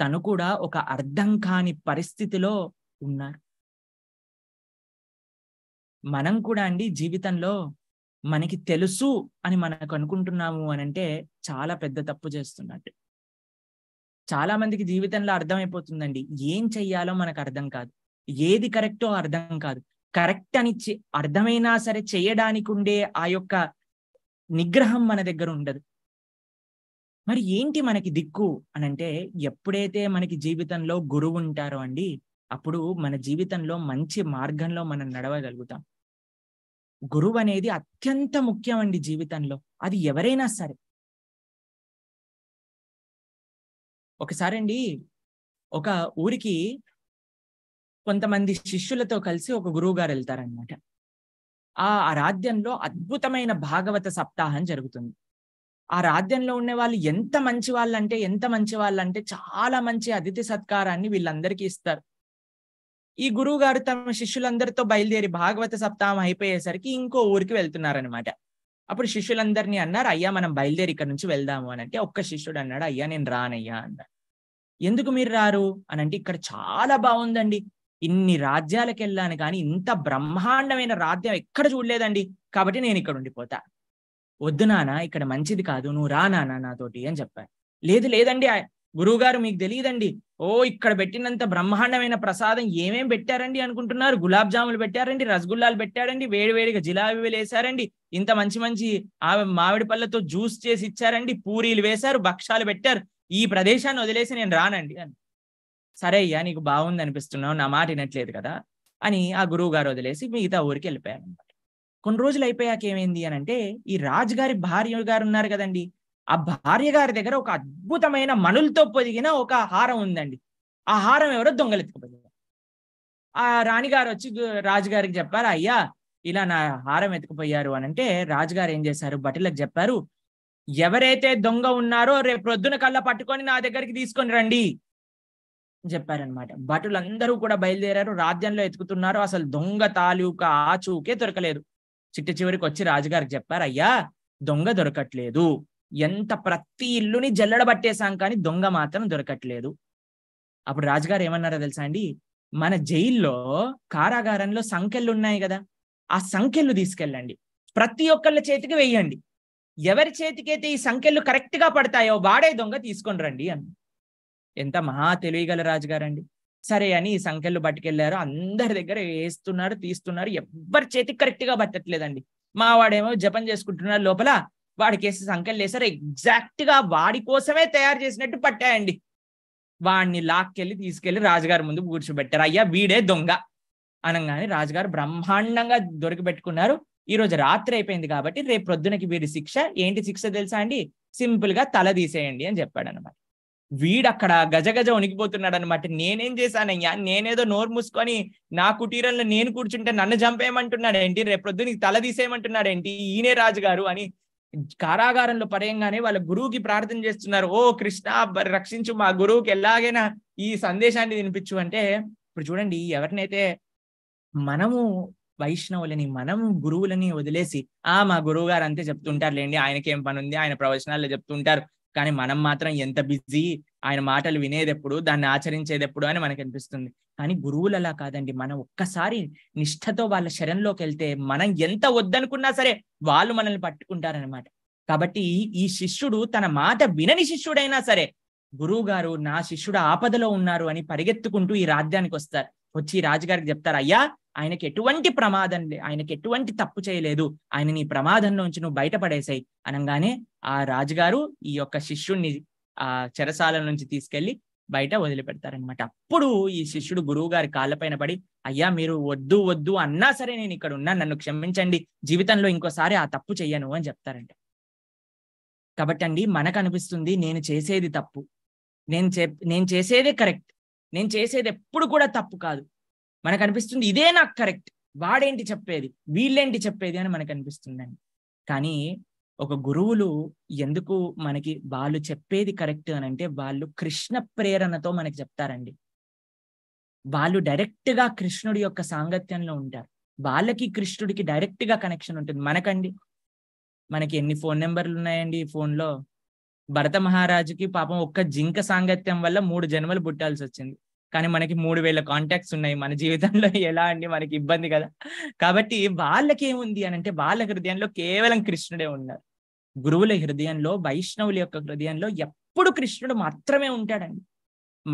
తను కూడా ఒక అర్థం కాని పరిస్థితిలో ఉన్నారు మనం కూడా అండి జీవితంలో మనకి తెలుసు అని మనకు అనుకుంటున్నాము అని అంటే చాలా పెద్ద తప్పు చేస్తున్నట్టు చాలా మందికి జీవితంలో అర్థమైపోతుందండి ఏం చెయ్యాలో మనకు అర్థం కాదు ఏది కరెక్టో అర్థం కాదు కరెక్ట్ అని అర్థమైనా సరే చేయడానికి ఉండే ఆ యొక్క నిగ్రహం మన దగ్గర ఉండదు మరి ఏంటి మనకి దిక్కు అని అంటే ఎప్పుడైతే మనకి జీవితంలో గురువు ఉంటారో అండి అప్పుడు మన జీవితంలో మంచి మార్గంలో మనం నడవగలుగుతాం గురువు అనేది అత్యంత ముఖ్యం అండి జీవితంలో అది ఎవరైనా సరే ఒకసారి అండి ఒక ఊరికి కొంతమంది శిష్యులతో కలిసి ఒక గురువు గారు వెళ్తారనమాట ఆ రాజ్యంలో అద్భుతమైన భాగవత సప్తాహం జరుగుతుంది ఆ రాజ్యంలో ఉండే వాళ్ళు ఎంత మంచి వాళ్ళంటే ఎంత మంచి వాళ్ళంటే చాలా మంచి అతిథి సత్కారాన్ని వీళ్ళందరికీ ఇస్తారు ఈ గురువు గారు తమ శిష్యులందరితో బయలుదేరి భాగవత సప్తాహం అయిపోయేసరికి ఇంకో ఊరికి వెళ్తున్నారనమాట అప్పుడు శిష్యులందరినీ అన్నారు అయ్యా మనం బయలుదేరి ఇక్కడ నుంచి వెళ్దాము అని అంటే ఒక్క శిష్యుడు అన్నాడు అయ్యా నేను రానయ్యా అన్నాడు ఎందుకు మీరు రారు అని అంటే ఇక్కడ చాలా బాగుందండి ఇన్ని రాజ్యాలకు వెళ్ళాను కానీ ఇంత బ్రహ్మాండమైన రాజ్యం ఎక్కడ చూడలేదండి కాబట్టి నేను ఇక్కడ ఉండిపోతాను వద్దు నానా ఇక్కడ మంచిది కాదు నువ్వు రా నానా నాతోటి అని చెప్పాను లేదు లేదండి గురువుగారు మీకు తెలియదండి ఓ ఇక్కడ పెట్టినంత బ్రహ్మాండమైన ప్రసాదం ఏమేం పెట్టారండి అనుకుంటున్నారు గులాబ్ జాములు పెట్టారండి రసగుల్లాలు పెట్టారండి వేడివేడిగా జిలాబీ వేసారండి ఇంత మంచి మంచి మామిడి పళ్ళతో జ్యూస్ చేసి ఇచ్చారండి పూరీలు వేశారు భక్షాలు పెట్టారు ఈ ప్రదేశాన్ని వదిలేసి నేను రానండి అని సరే అయ్యా నీకు బాగుంది అనిపిస్తున్నావు నా మాట వినట్లేదు కదా అని ఆ గురువు గారు వదిలేసి మిగతా ఊరికి వెళ్ళిపోయారంట కొన్ని రోజులు అయిపోయాక ఏమైంది అని అంటే ఈ రాజుగారి భార్య గారు ఉన్నారు కదండి ఆ భార్య గారి దగ్గర ఒక అద్భుతమైన మనులతో పొదిగిన ఒక హారం ఉందండి ఆ హారం ఎవరో దొంగలెత్తుకుపోయింది ఆ రాణిగారు వచ్చి రాజుగారికి చెప్పారు అయ్యా ఇలా నా హారం ఎత్తుకుపోయారు అని అంటే రాజుగారు ఏం చేశారు బటిలకు చెప్పారు ఎవరైతే దొంగ ఉన్నారో రేపు ప్రొద్దున కళ్ళ పట్టుకొని నా దగ్గరికి తీసుకొని రండి చెప్పారనమాట భటులందరూ కూడా బయలుదేరారు రాజ్యంలో ఎత్తుకుతున్నారు అసలు దొంగ తాలూకా ఆచూకే దొరకలేదు చిట్ట చివరికి వచ్చి రాజుగారికి చెప్పారు అయ్యా దొంగ దొరకట్లేదు ఎంత ప్రతి ఇల్లుని జల్లడబట్టేశాం కానీ దొంగ మాత్రం దొరకట్లేదు అప్పుడు రాజుగారు ఏమన్నారో తెలుసా అండి మన జైల్లో కారాగారంలో సంఖ్యలు ఉన్నాయి కదా ఆ సంఖ్యలు తీసుకెళ్ళండి ప్రతి ఒక్కళ్ళ చేతికి వేయండి ఎవరి చేతికైతే ఈ సంఖ్యలు కరెక్ట్ గా పడతాయో వాడే దొంగ తీసుకొని రండి అని ఎంత మహా తెలియగల రాజుగారండి సరే అని ఈ సంఖ్యలు పట్టుకెళ్లారు అందరి దగ్గర వేస్తున్నారు తీస్తున్నారు ఎవ్వరి చేతికి కరెక్ట్ గా పట్టట్లేదండి మా వాడేమో జపం చేసుకుంటున్నారు లోపల వాడికి వేసే సంఖ్యలు వేసారు ఎగ్జాక్ట్ గా వాడి కోసమే తయారు చేసినట్టు పట్టాయండి వాడిని లాక్కెళ్ళి తీసుకెళ్లి రాజుగారి ముందు కూర్చోబెట్టారు అయ్యా వీడే దొంగ అనగానే రాజుగారు బ్రహ్మాండంగా దొరికి పెట్టుకున్నారు ఈ రోజు రాత్రి అయిపోయింది కాబట్టి రేపు ప్రొద్దునకి వీడి శిక్ష ఏంటి శిక్ష తెలుసా అండి సింపుల్ గా తల తీసేయండి అని చెప్పాడు అనమాట వీడక్కడ గజగజ ఉనికిపోతున్నాడు అనమాట నేనేం చేశానయ్యా నేనేదో నోరు మూసుకొని నా కుటీరంలో నేను కూర్చుంటే నన్ను ఏంటి రేపొద్దు నీకు తల ఏంటి ఈయనే రాజుగారు అని కారాగారంలో పడేయంగానే వాళ్ళ గురువుకి ప్రార్థన చేస్తున్నారు ఓ కృష్ణ రక్షించు మా గురువుకి ఎలాగైనా ఈ సందేశాన్ని వినిపించు అంటే ఇప్పుడు చూడండి ఎవరినైతే మనము వైష్ణవులని మనం గురువులని వదిలేసి ఆ మా గురువు గారు అంతే చెప్తుంటారులేండి ఆయనకి ఏం పని ఉంది ఆయన ప్రవచనాలు చెప్తుంటారు కానీ మనం మాత్రం ఎంత బిజీ ఆయన మాటలు వినేదెప్పుడు దాన్ని ఆచరించేదెప్పుడు అని మనకు అనిపిస్తుంది కానీ గురువులు అలా కాదండి మనం ఒక్కసారి నిష్ఠతో వాళ్ళ శరణంలోకి వెళ్తే మనం ఎంత వద్దనుకున్నా సరే వాళ్ళు మనల్ని పట్టుకుంటారనమాట కాబట్టి ఈ శిష్యుడు తన మాట వినని శిష్యుడైనా సరే గురువు గారు నా శిష్యుడు ఆపదలో ఉన్నారు అని పరిగెత్తుకుంటూ ఈ రాజ్యానికి వస్తారు వచ్చి రాజుగారికి చెప్తారు అయ్యా ఆయనకి ఎటువంటి ప్రమాదం ఆయనకి ఎటువంటి తప్పు చేయలేదు ఆయన నీ నుంచి నువ్వు బయటపడేసాయి అనగానే ఆ రాజుగారు ఈ యొక్క శిష్యుణ్ణి ఆ చెరసాల నుంచి తీసుకెళ్లి బయట వదిలిపెడతారనమాట అప్పుడు ఈ శిష్యుడు గురువు గారి కాళ్ళపైన పడి అయ్యా మీరు వద్దు వద్దు అన్నా సరే నేను ఇక్కడ ఉన్నా నన్ను క్షమించండి జీవితంలో ఇంకోసారి ఆ తప్పు చెయ్యను అని చెప్తారంట కాబట్టి అండి మనకు అనిపిస్తుంది నేను చేసేది తప్పు నేను చే నేను చేసేదే కరెక్ట్ నేను చేసేది ఎప్పుడు కూడా తప్పు కాదు మనకు అనిపిస్తుంది ఇదే నాకు కరెక్ట్ వాడేంటి చెప్పేది వీళ్ళేంటి చెప్పేది అని మనకు అనిపిస్తుందండి కానీ ఒక గురువులు ఎందుకు మనకి వాళ్ళు చెప్పేది కరెక్ట్ అని అంటే వాళ్ళు కృష్ణ ప్రేరణతో మనకి చెప్తారండి వాళ్ళు డైరెక్ట్ గా కృష్ణుడి యొక్క సాంగత్యంలో ఉంటారు వాళ్ళకి కృష్ణుడికి డైరెక్ట్ గా కనెక్షన్ ఉంటుంది మనకండి మనకి ఎన్ని ఫోన్ నెంబర్లు ఉన్నాయండి ఈ ఫోన్లో భరత మహారాజుకి పాపం ఒక్క జింక సాంగత్యం వల్ల మూడు జన్మలు పుట్టాల్సి వచ్చింది కానీ మనకి మూడు వేల కాంటాక్ట్స్ ఉన్నాయి మన జీవితంలో ఎలా అండి మనకి ఇబ్బంది కదా కాబట్టి వాళ్ళకి ఏముంది అని అంటే వాళ్ళ హృదయంలో కేవలం కృష్ణుడే ఉన్నారు గురువుల హృదయంలో వైష్ణవుల యొక్క హృదయంలో ఎప్పుడు కృష్ణుడు మాత్రమే ఉంటాడండి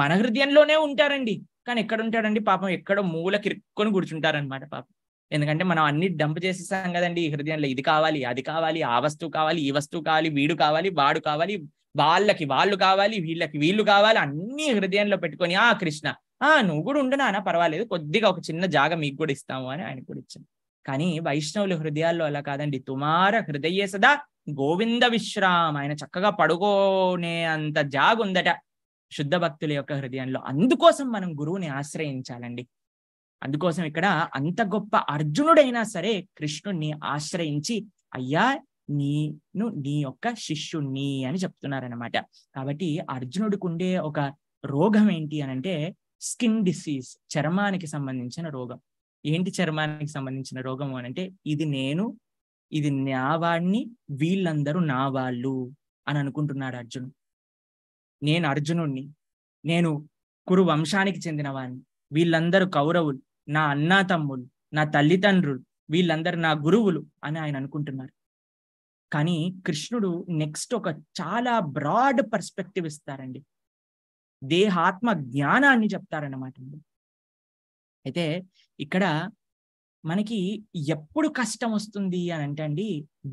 మన హృదయంలోనే ఉంటారండి కానీ ఎక్కడ ఉంటాడండి పాపం ఎక్కడో మూల కిరుక్కొని కూర్చుంటారనమాట పాపం ఎందుకంటే మనం అన్ని డంప్ చేసేసాం కదండి ఈ హృదయంలో ఇది కావాలి అది కావాలి ఆ వస్తువు కావాలి ఈ వస్తువు కావాలి వీడు కావాలి వాడు కావాలి వాళ్ళకి వాళ్ళు కావాలి వీళ్ళకి వీళ్ళు కావాలి అన్ని హృదయంలో పెట్టుకొని ఆ కృష్ణ ఆ నువ్వు కూడా ఉండనా పర్వాలేదు కొద్దిగా ఒక చిన్న జాగ మీకు కూడా ఇస్తాము అని ఆయన కూడా ఇచ్చింది కానీ వైష్ణవుల హృదయాల్లో అలా కాదండి తుమార హృదయే సదా గోవింద విశ్రామ ఆయన చక్కగా పడుకోనే అంత జాగుందట శుద్ధ భక్తుల యొక్క హృదయంలో అందుకోసం మనం గురువుని ఆశ్రయించాలండి అందుకోసం ఇక్కడ అంత గొప్ప అర్జునుడైనా సరే కృష్ణుణ్ణి ఆశ్రయించి అయ్యా నీను నీ యొక్క శిష్యుణ్ణి అని చెప్తున్నారనమాట కాబట్టి అర్జునుడికి ఉండే ఒక రోగం ఏంటి అని అంటే స్కిన్ డిసీజ్ చర్మానికి సంబంధించిన రోగం ఏంటి చర్మానికి సంబంధించిన రోగం అని అంటే ఇది నేను ఇది నా వాణ్ణి వీళ్ళందరూ నా వాళ్ళు అని అనుకుంటున్నాడు అర్జునుడు నేను అర్జునుణ్ణి నేను కురు వంశానికి చెందినవాణ్ణి వీళ్ళందరూ కౌరవులు నా అన్నా తమ్ముళ్ళు నా తల్లిదండ్రులు వీళ్ళందరూ నా గురువులు అని ఆయన అనుకుంటున్నారు కానీ కృష్ణుడు నెక్స్ట్ ఒక చాలా బ్రాడ్ పర్స్పెక్టివ్ ఇస్తారండి దేహాత్మ జ్ఞానాన్ని చెప్తారన్నమాట అయితే ఇక్కడ మనకి ఎప్పుడు కష్టం వస్తుంది అని అంటే అండి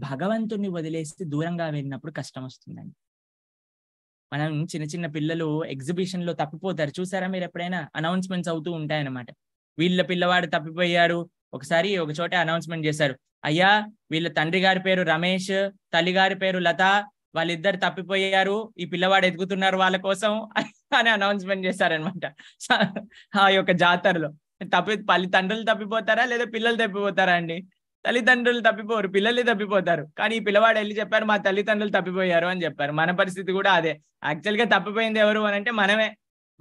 భగవంతుణ్ణి వదిలేసి దూరంగా వెళ్ళినప్పుడు కష్టం వస్తుందండి మనం చిన్న చిన్న పిల్లలు ఎగ్జిబిషన్ లో తప్పిపోతారు చూసారా మీరు ఎప్పుడైనా అనౌన్స్మెంట్స్ అవుతూ ఉంటాయన్నమాట వీళ్ళ పిల్లవాడు తప్పిపోయారు ఒకసారి ఒక చోట అనౌన్స్మెంట్ చేశారు అయ్యా వీళ్ళ తండ్రి గారి పేరు రమేష్ తల్లి గారి పేరు లత వాళ్ళిద్దరు తప్పిపోయారు ఈ పిల్లవాడు ఎదుగుతున్నారు వాళ్ళ కోసం అని అనౌన్స్మెంట్ చేశారనమాట ఆ యొక్క జాతరలో తప్పి పల్లి తండ్రులు తప్పిపోతారా లేదా పిల్లలు తప్పిపోతారా అండి తల్లిదండ్రులు తప్పిపోరు పిల్లలే తప్పిపోతారు కానీ ఈ పిల్లవాడు వెళ్ళి చెప్పారు మా తల్లిదండ్రులు తప్పిపోయారు అని చెప్పారు మన పరిస్థితి కూడా అదే యాక్చువల్ గా తప్పిపోయింది ఎవరు అని అంటే మనమే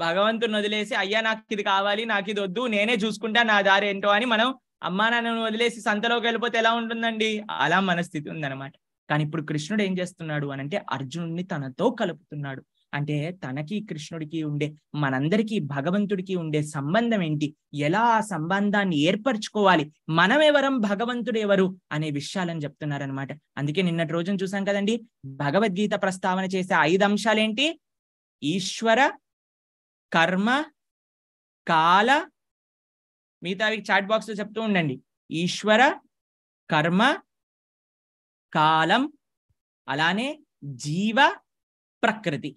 భగవంతుని వదిలేసి అయ్యా నాకు ఇది కావాలి నాకు ఇది వద్దు నేనే చూసుకుంటా నా దారి ఏంటో అని మనం అమ్మా నాన్నను వదిలేసి సంతలోకి వెళ్ళిపోతే ఎలా ఉంటుందండి అలా మన స్థితి ఉందన్నమాట కానీ ఇప్పుడు కృష్ణుడు ఏం చేస్తున్నాడు అని అంటే అర్జునుడిని తనతో కలుపుతున్నాడు అంటే తనకి కృష్ణుడికి ఉండే మనందరికీ భగవంతుడికి ఉండే సంబంధం ఏంటి ఎలా ఆ సంబంధాన్ని ఏర్పరచుకోవాలి మనం ఎవరం భగవంతుడు ఎవరు అనే విషయాలను చెప్తున్నారనమాట అందుకే నిన్నటి రోజున చూసాం కదండి భగవద్గీత ప్రస్తావన చేసే ఐదు అంశాలేంటి ఈశ్వర కర్మ కాల మిగతావి చాట్ బాక్స్ లో చెప్తూ ఉండండి ఈశ్వర కర్మ కాలం అలానే జీవ ప్రకృతి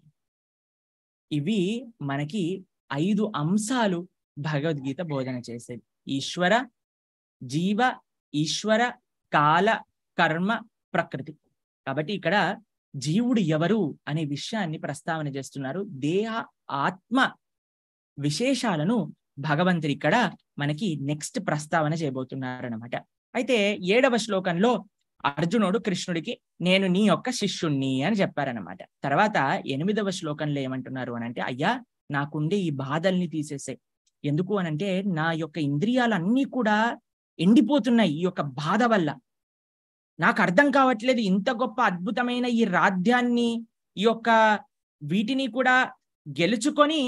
ఇవి మనకి ఐదు అంశాలు భగవద్గీత బోధన చేసేది ఈశ్వర జీవ ఈశ్వర కాల కర్మ ప్రకృతి కాబట్టి ఇక్కడ జీవుడు ఎవరు అనే విషయాన్ని ప్రస్తావన చేస్తున్నారు దేహ ఆత్మ విశేషాలను భగవంతుడు ఇక్కడ మనకి నెక్స్ట్ ప్రస్తావన చేయబోతున్నారనమాట అయితే ఏడవ శ్లోకంలో అర్జునుడు కృష్ణుడికి నేను నీ యొక్క శిష్యుణ్ణి అని చెప్పారనమాట తర్వాత ఎనిమిదవ శ్లోకంలో ఏమంటున్నారు అనంటే అయ్యా నాకుండే ఈ బాధల్ని తీసేసాయి ఎందుకు అనంటే నా యొక్క ఇంద్రియాలన్నీ కూడా ఎండిపోతున్నాయి ఈ యొక్క బాధ వల్ల నాకు అర్థం కావట్లేదు ఇంత గొప్ప అద్భుతమైన ఈ రాధ్యాన్ని ఈ యొక్క వీటిని కూడా గెలుచుకొని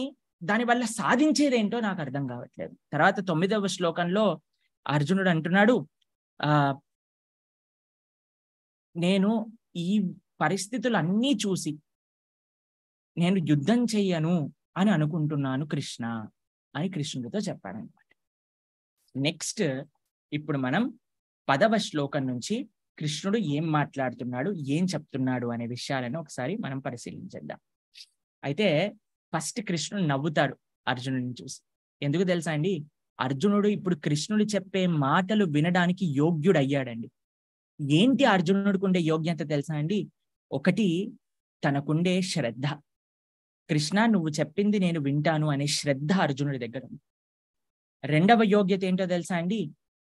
దాని సాధించేది సాధించేదేంటో నాకు అర్థం కావట్లేదు తర్వాత తొమ్మిదవ శ్లోకంలో అర్జునుడు అంటున్నాడు ఆ నేను ఈ పరిస్థితులన్నీ చూసి నేను యుద్ధం చెయ్యను అని అనుకుంటున్నాను కృష్ణ అని కృష్ణుడితో చెప్పాడనమాట నెక్స్ట్ ఇప్పుడు మనం పదవ శ్లోకం నుంచి కృష్ణుడు ఏం మాట్లాడుతున్నాడు ఏం చెప్తున్నాడు అనే విషయాలను ఒకసారి మనం పరిశీలించేద్దాం అయితే ఫస్ట్ కృష్ణుడు నవ్వుతాడు అర్జునుడిని చూసి ఎందుకు తెలుసా అండి అర్జునుడు ఇప్పుడు కృష్ణుడు చెప్పే మాటలు వినడానికి యోగ్యుడు అయ్యాడండి ఏంటి అర్జునుడికి ఉండే యోగ్యత తెలుసా అండి ఒకటి తనకుండే శ్రద్ధ కృష్ణ నువ్వు చెప్పింది నేను వింటాను అనే శ్రద్ధ అర్జునుడి దగ్గర ఉంది రెండవ యోగ్యత ఏంటో తెలుసా అండి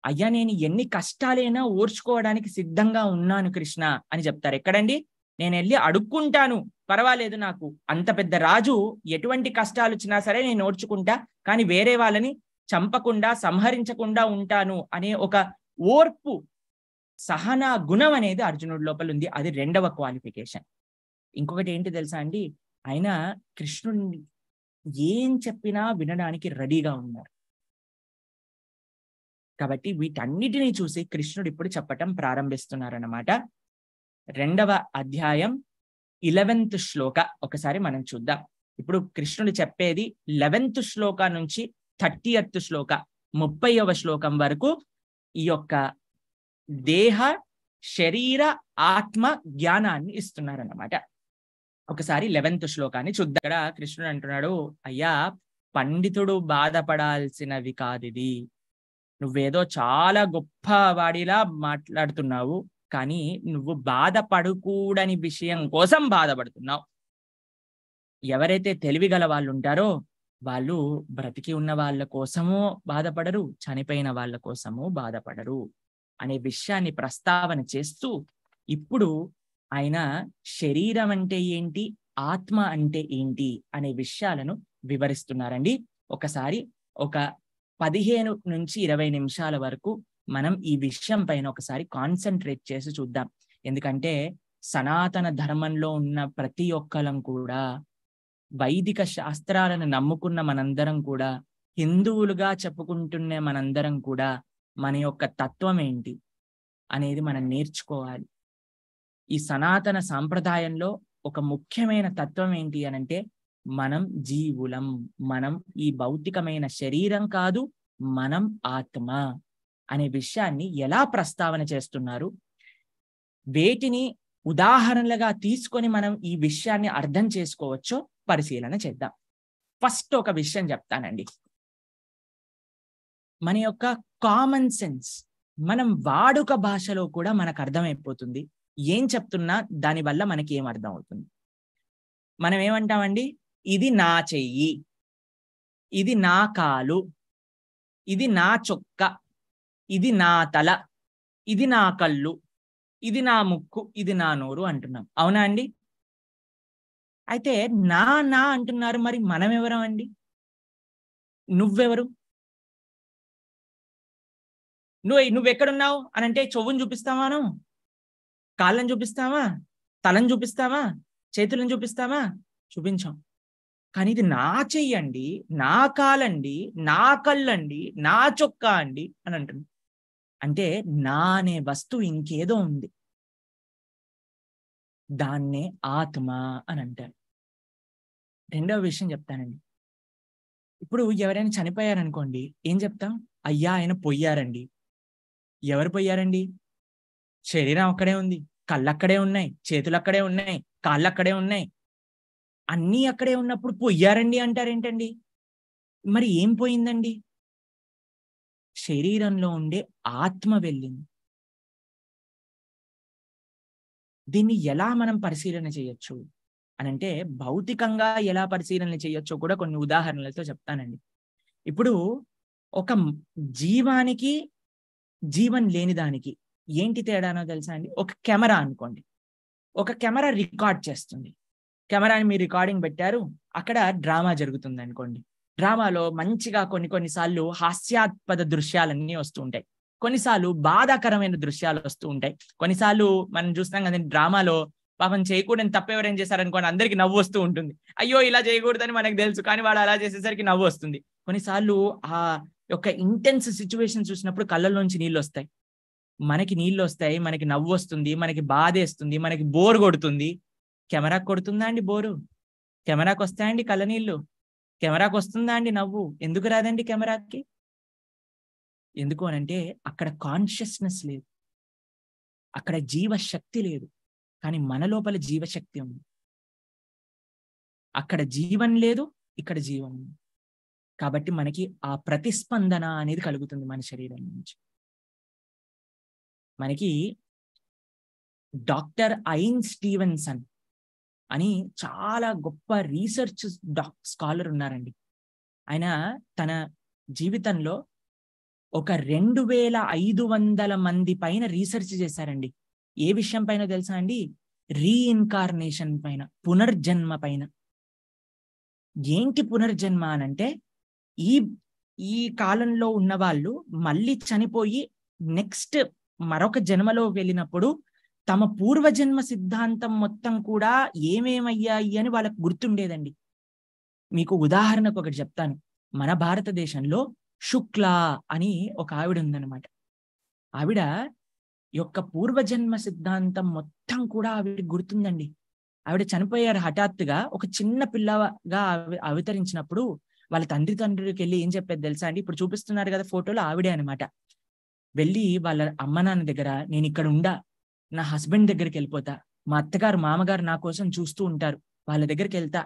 అయ్యా నేను ఎన్ని కష్టాలైనా ఓర్చుకోవడానికి సిద్ధంగా ఉన్నాను కృష్ణ అని చెప్తారు ఎక్కడండి నేను వెళ్ళి అడుక్కుంటాను పర్వాలేదు నాకు అంత పెద్ద రాజు ఎటువంటి కష్టాలు వచ్చినా సరే నేను ఓడ్చుకుంటా కానీ వేరే వాళ్ళని చంపకుండా సంహరించకుండా ఉంటాను అనే ఒక ఓర్పు సహనా గుణం అనేది అర్జునుడి లోపల ఉంది అది రెండవ క్వాలిఫికేషన్ ఇంకొకటి ఏంటి తెలుసా అండి ఆయన కృష్ణుడిని ఏం చెప్పినా వినడానికి రెడీగా ఉన్నారు కాబట్టి వీటన్నిటినీ చూసి కృష్ణుడు ఇప్పుడు చెప్పటం ప్రారంభిస్తున్నారన్నమాట రెండవ అధ్యాయం ఇలెవెన్త్ శ్లోక ఒకసారి మనం చూద్దాం ఇప్పుడు కృష్ణుడు చెప్పేది లెవెన్త్ శ్లోక నుంచి థర్టీ శ్లోక ముప్పైవ శ్లోకం వరకు ఈ యొక్క దేహ శరీర ఆత్మ జ్ఞానాన్ని ఇస్తున్నారన్నమాట ఒకసారి లెవెన్త్ శ్లోకాన్ని చూద్దాం కృష్ణుడు అంటున్నాడు అయ్యా పండితుడు బాధపడాల్సినవి కాదిది నువ్వేదో చాలా గొప్ప వాడిలా మాట్లాడుతున్నావు కానీ నువ్వు బాధపడకూడని విషయం కోసం బాధపడుతున్నావు ఎవరైతే తెలివి గల వాళ్ళు ఉంటారో వాళ్ళు బ్రతికి ఉన్న వాళ్ళ కోసమో బాధపడరు చనిపోయిన వాళ్ళ కోసమో బాధపడరు అనే విషయాన్ని ప్రస్తావన చేస్తూ ఇప్పుడు ఆయన శరీరం అంటే ఏంటి ఆత్మ అంటే ఏంటి అనే విషయాలను వివరిస్తున్నారండి ఒకసారి ఒక పదిహేను నుంచి ఇరవై నిమిషాల వరకు మనం ఈ విషయం పైన ఒకసారి కాన్సన్ట్రేట్ చేసి చూద్దాం ఎందుకంటే సనాతన ధర్మంలో ఉన్న ప్రతి ఒక్కరం కూడా వైదిక శాస్త్రాలను నమ్ముకున్న మనందరం కూడా హిందువులుగా చెప్పుకుంటున్న మనందరం కూడా మన యొక్క తత్వం ఏంటి అనేది మనం నేర్చుకోవాలి ఈ సనాతన సాంప్రదాయంలో ఒక ముఖ్యమైన తత్వం ఏంటి అనంటే మనం జీవులం మనం ఈ భౌతికమైన శరీరం కాదు మనం ఆత్మ అనే విషయాన్ని ఎలా ప్రస్తావన చేస్తున్నారు వేటిని ఉదాహరణలుగా తీసుకొని మనం ఈ విషయాన్ని అర్థం చేసుకోవచ్చో పరిశీలన చేద్దాం ఫస్ట్ ఒక విషయం చెప్తానండి మన యొక్క కామన్ సెన్స్ మనం వాడుక భాషలో కూడా మనకు అర్థమైపోతుంది ఏం చెప్తున్నా దానివల్ల మనకి ఏం అర్థం అవుతుంది మనం ఏమంటామండి ఇది నా చెయ్యి ఇది నా కాలు ఇది నా చొక్క ఇది నా తల ఇది నా కళ్ళు ఇది నా ముక్కు ఇది నా నోరు అంటున్నాం అవునా అండి అయితే నా నా అంటున్నారు మరి మనం ఎవరం అండి నువ్వెవరు నువ్వు నువ్వెక్కడున్నావు అని అంటే చెవుని చూపిస్తావాను కాళ్ళని చూపిస్తావా తలను చూపిస్తావా చేతులను చూపిస్తావా చూపించాం కానీ ఇది నా చెయ్యండి నా కాలండి నా కళ్ళండి నా చొక్కా అండి అని అంటున్నాం అంటే నా అనే వస్తువు ఇంకేదో ఉంది దాన్నే ఆత్మ అని అంటారు రెండవ విషయం చెప్తానండి ఇప్పుడు ఎవరైనా చనిపోయారనుకోండి ఏం చెప్తాం అయ్యా ఆయన పొయ్యారండి ఎవరు పొయ్యారండి శరీరం అక్కడే ఉంది కళ్ళు అక్కడే ఉన్నాయి చేతులు అక్కడే ఉన్నాయి కాళ్ళు అక్కడే ఉన్నాయి అన్నీ అక్కడే ఉన్నప్పుడు పొయ్యారండి అంటారేంటండి మరి ఏం పోయిందండి శరీరంలో ఉండే ఆత్మ వెళ్ళింది దీన్ని ఎలా మనం పరిశీలన చేయొచ్చు అని అంటే భౌతికంగా ఎలా పరిశీలన చేయొచ్చు కూడా కొన్ని ఉదాహరణలతో చెప్తానండి ఇప్పుడు ఒక జీవానికి జీవన్ లేని దానికి ఏంటి తేడానో తెలుసా అండి ఒక కెమెరా అనుకోండి ఒక కెమెరా రికార్డ్ చేస్తుంది కెమెరాని మీరు రికార్డింగ్ పెట్టారు అక్కడ డ్రామా జరుగుతుంది అనుకోండి డ్రామాలో మంచిగా కొన్ని కొన్నిసార్లు హాస్యాస్పద దృశ్యాలన్నీ వస్తూ ఉంటాయి కొన్నిసార్లు బాధాకరమైన దృశ్యాలు వస్తూ ఉంటాయి కొన్నిసార్లు మనం చూస్తాం కదండి డ్రామాలో పాపం చేయకూడని తప్పు ఎవరైనా చేశారనుకోండి అందరికి నవ్వు వస్తూ ఉంటుంది అయ్యో ఇలా చేయకూడదని మనకు తెలుసు కానీ వాళ్ళు అలా చేసేసరికి నవ్వు వస్తుంది కొన్నిసార్లు ఆ యొక్క ఇంటెన్స్ సిచ్యువేషన్ చూసినప్పుడు కళ్ళల్లోంచి నీళ్ళు వస్తాయి మనకి నీళ్ళు వస్తాయి మనకి నవ్వు వస్తుంది మనకి వేస్తుంది మనకి బోర్ కొడుతుంది కెమెరాకు కొడుతుందా అండి బోరు కెమెరాకు వస్తాయండి కళ్ళ నీళ్ళు కెమెరాకి వస్తుందా అండి నవ్వు ఎందుకు రాదండి కెమెరాకి ఎందుకు అనంటే అక్కడ కాన్షియస్నెస్ లేదు అక్కడ జీవశక్తి లేదు కానీ మన లోపల జీవశక్తి ఉంది అక్కడ జీవం లేదు ఇక్కడ జీవం ఉంది కాబట్టి మనకి ఆ ప్రతిస్పందన అనేది కలుగుతుంది మన శరీరం నుంచి మనకి డాక్టర్ ఐన్ స్టీవెన్సన్ అని చాలా గొప్ప రీసెర్చ్ డాక్ స్కాలర్ ఉన్నారండి ఆయన తన జీవితంలో ఒక రెండు వేల ఐదు వందల మంది పైన రీసెర్చ్ చేశారండి ఏ విషయం పైన తెలుసా అండి రీఇన్కార్నేషన్ పైన పునర్జన్మ పైన ఏంటి పునర్జన్మ అనంటే ఈ ఈ కాలంలో ఉన్న వాళ్ళు మళ్ళీ చనిపోయి నెక్స్ట్ మరొక జన్మలో వెళ్ళినప్పుడు తమ పూర్వజన్మ సిద్ధాంతం మొత్తం కూడా ఏమేమయ్యాయి అని వాళ్ళకు గుర్తుండేదండి మీకు ఉదాహరణకు ఒకటి చెప్తాను మన భారతదేశంలో శుక్ల అని ఒక ఆవిడ ఉందన్నమాట ఆవిడ యొక్క పూర్వజన్మ సిద్ధాంతం మొత్తం కూడా ఆవిడ గుర్తుందండి ఆవిడ చనిపోయారు హఠాత్తుగా ఒక చిన్న పిల్లగా అవతరించినప్పుడు వాళ్ళ తండ్రి తండ్రికి వెళ్ళి ఏం చెప్పేది తెలుసా అండి ఇప్పుడు చూపిస్తున్నారు కదా ఫోటోలో ఆవిడే అనమాట వెళ్ళి వాళ్ళ అమ్మ నాన్న దగ్గర నేను ఇక్కడ ఉండా నా హస్బెండ్ దగ్గరికి వెళ్ళిపోతా మా అత్తగారు మామగారు నా కోసం చూస్తూ ఉంటారు వాళ్ళ దగ్గరికి వెళ్తా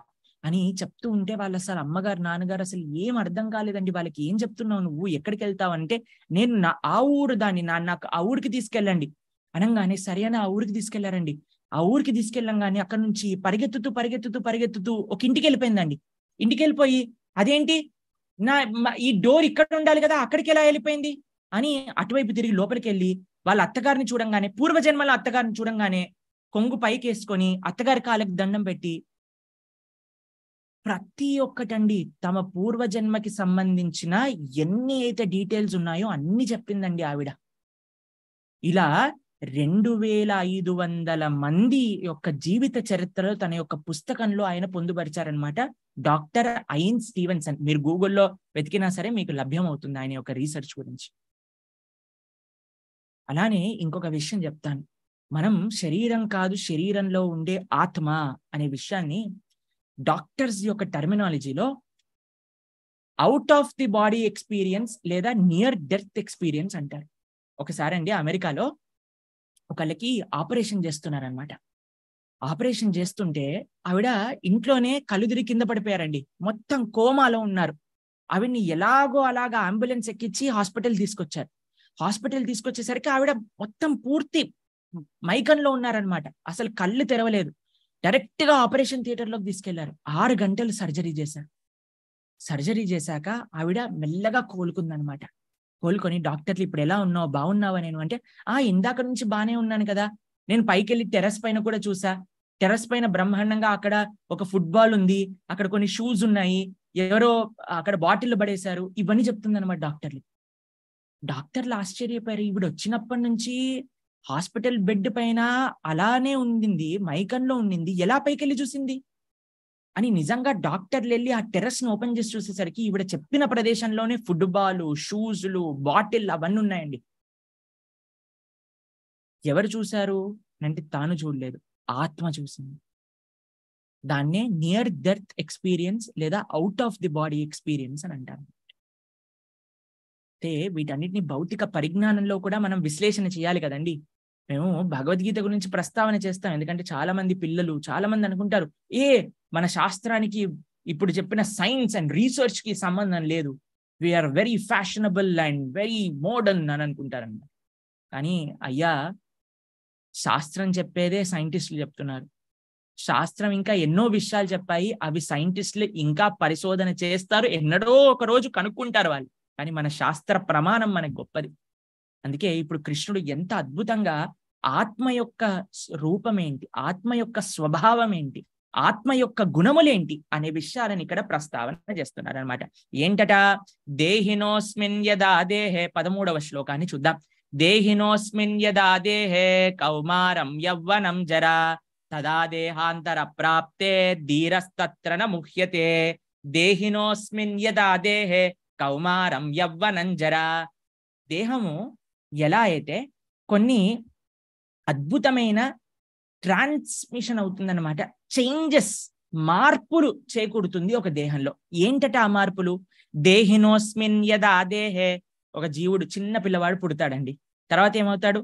అని చెప్తూ ఉంటే వాళ్ళు అసలు అమ్మగారు నాన్నగారు అసలు ఏం అర్థం కాలేదండి వాళ్ళకి ఏం చెప్తున్నావు నువ్వు ఎక్కడికి వెళ్తావు అంటే నేను నా ఆ ఊరు దాన్ని నా నాకు ఆ ఊరికి తీసుకెళ్ళండి అనగానే సరే అని ఆ ఊరికి తీసుకెళ్లారండి ఆ ఊరికి తీసుకెళ్ళంగానే అక్కడ నుంచి పరిగెత్తుతూ పరిగెత్తుతూ పరిగెత్తుతూ ఒక ఇంటికి వెళ్ళిపోయిందండి ఇంటికి వెళ్ళిపోయి అదేంటి నా ఈ డోర్ ఇక్కడ ఉండాలి కదా అక్కడికి ఎలా వెళ్ళిపోయింది అని అటువైపు తిరిగి లోపలికి వెళ్ళి వాళ్ళ అత్తగారిని చూడంగానే పూర్వజన్మల అత్తగారిని చూడంగానే కొంగు పైకేసుకొని అత్తగారి కాలకు దండం పెట్టి ప్రతి ఒక్కటండి తమ పూర్వజన్మకి సంబంధించిన ఎన్ని అయితే డీటెయిల్స్ ఉన్నాయో అన్ని చెప్పిందండి ఆవిడ ఇలా రెండు వేల ఐదు వందల మంది యొక్క జీవిత చరిత్రలో తన యొక్క పుస్తకంలో ఆయన పొందుపరిచారనమాట డాక్టర్ ఐన్ స్టీవెన్సన్ మీరు గూగుల్లో వెతికినా సరే మీకు లభ్యం అవుతుంది ఆయన యొక్క రీసెర్చ్ గురించి అలానే ఇంకొక విషయం చెప్తాను మనం శరీరం కాదు శరీరంలో ఉండే ఆత్మ అనే విషయాన్ని డాక్టర్స్ యొక్క టర్మినాలజీలో out of the body experience లేదా నియర్ డెత్ ఎక్స్పీరియన్స్ అంటారు ఒకసారి అండి అమెరికాలో ఒకళ్ళకి ఆపరేషన్ చేస్తున్నారనమాట ఆపరేషన్ చేస్తుంటే ఆవిడ ఇంట్లోనే కలుదిరి కింద పడిపోయారండి మొత్తం కోమాలో ఉన్నారు ఆవిడ్ని ఎలాగో అలాగా అంబులెన్స్ ఎక్కించి హాస్పిటల్ తీసుకొచ్చారు హాస్పిటల్ తీసుకొచ్చేసరికి ఆవిడ మొత్తం పూర్తి మైకంలో ఉన్నారనమాట అసలు కళ్ళు తెరవలేదు డైరెక్ట్ గా ఆపరేషన్ థియేటర్లోకి తీసుకెళ్లారు ఆరు గంటలు సర్జరీ చేశారు సర్జరీ చేశాక ఆవిడ మెల్లగా కోలుకుందనమాట కోలుకొని డాక్టర్లు ఇప్పుడు ఎలా ఉన్నావు బాగున్నావా నేను అంటే ఆ ఇందాక నుంచి బానే ఉన్నాను కదా నేను పైకి వెళ్ళి టెరస్ పైన కూడా చూసా టెరస్ పైన బ్రహ్మాండంగా అక్కడ ఒక ఫుట్బాల్ ఉంది అక్కడ కొన్ని షూస్ ఉన్నాయి ఎవరో అక్కడ బాటిల్ పడేశారు ఇవన్నీ చెప్తుంది అనమాట డాక్టర్లు డాక్టర్లు ఆశ్చర్యపోయారు ఈవిడ వచ్చినప్పటి నుంచి హాస్పిటల్ బెడ్ పైన అలానే ఉండింది మైకంలో ఉండింది ఎలా పైకి వెళ్ళి చూసింది అని నిజంగా డాక్టర్లు వెళ్ళి ఆ టెరస్ ను ఓపెన్ చేసి చూసేసరికి ఈవిడ చెప్పిన ప్రదేశంలోనే ఫుట్బాలు షూజులు బాటిల్ అవన్నీ ఉన్నాయండి ఎవరు చూశారు అంటే తాను చూడలేదు ఆత్మ చూసింది దాన్నే నియర్ డెత్ ఎక్స్పీరియన్స్ లేదా out of the body experience అని అంటారు అయితే వీటన్నిటిని భౌతిక పరిజ్ఞానంలో కూడా మనం విశ్లేషణ చేయాలి కదండి మేము భగవద్గీత గురించి ప్రస్తావన చేస్తాం ఎందుకంటే చాలా మంది పిల్లలు చాలా మంది అనుకుంటారు ఏ మన శాస్త్రానికి ఇప్పుడు చెప్పిన సైన్స్ అండ్ రీసెర్చ్ కి సంబంధం లేదు we are very fashionable and very modern అని అనుకుంటారన్నమాట కానీ అయ్యా శాస్త్రం చెప్పేదే సైంటిస్టులు చెప్తున్నారు శాస్త్రం ఇంకా ఎన్నో విషయాలు చెప్పాయి అవి సైంటిస్టులు ఇంకా పరిశోధన చేస్తారు ఎన్నడో ఒక రోజు కనుక్కుంటారు వాళ్ళు కానీ మన శాస్త్ర ప్రమాణం మనకు గొప్పది అందుకే ఇప్పుడు కృష్ణుడు ఎంత అద్భుతంగా ఆత్మ యొక్క రూపమేంటి ఆత్మ యొక్క స్వభావం ఏంటి ఆత్మ యొక్క గుణములేంటి అనే విషయాలను ఇక్కడ ప్రస్తావన చేస్తున్నారు అనమాట ఏంటట దేహినోస్మిన్ యదా దేహే పదమూడవ శ్లోకాన్ని చూద్దాం దేహినోస్మిన్ యదా దేహే కౌమారం యవ్వనం జరా తదా దేహాంతర ప్రాప్తే ధీరస్తత్ర ముహ్యతే దేహినోస్మిన్ యదా దేహే కౌమారం యవ్వనంజర దేహము ఎలా అయితే కొన్ని అద్భుతమైన ట్రాన్స్మిషన్ అవుతుందన్నమాట చేంజెస్ మార్పులు చేకూడుతుంది ఒక దేహంలో ఏంటట ఆ మార్పులు దేహినోస్మిన్ యదా దేహే ఒక జీవుడు చిన్న పిల్లవాడు పుడతాడండి తర్వాత ఏమవుతాడు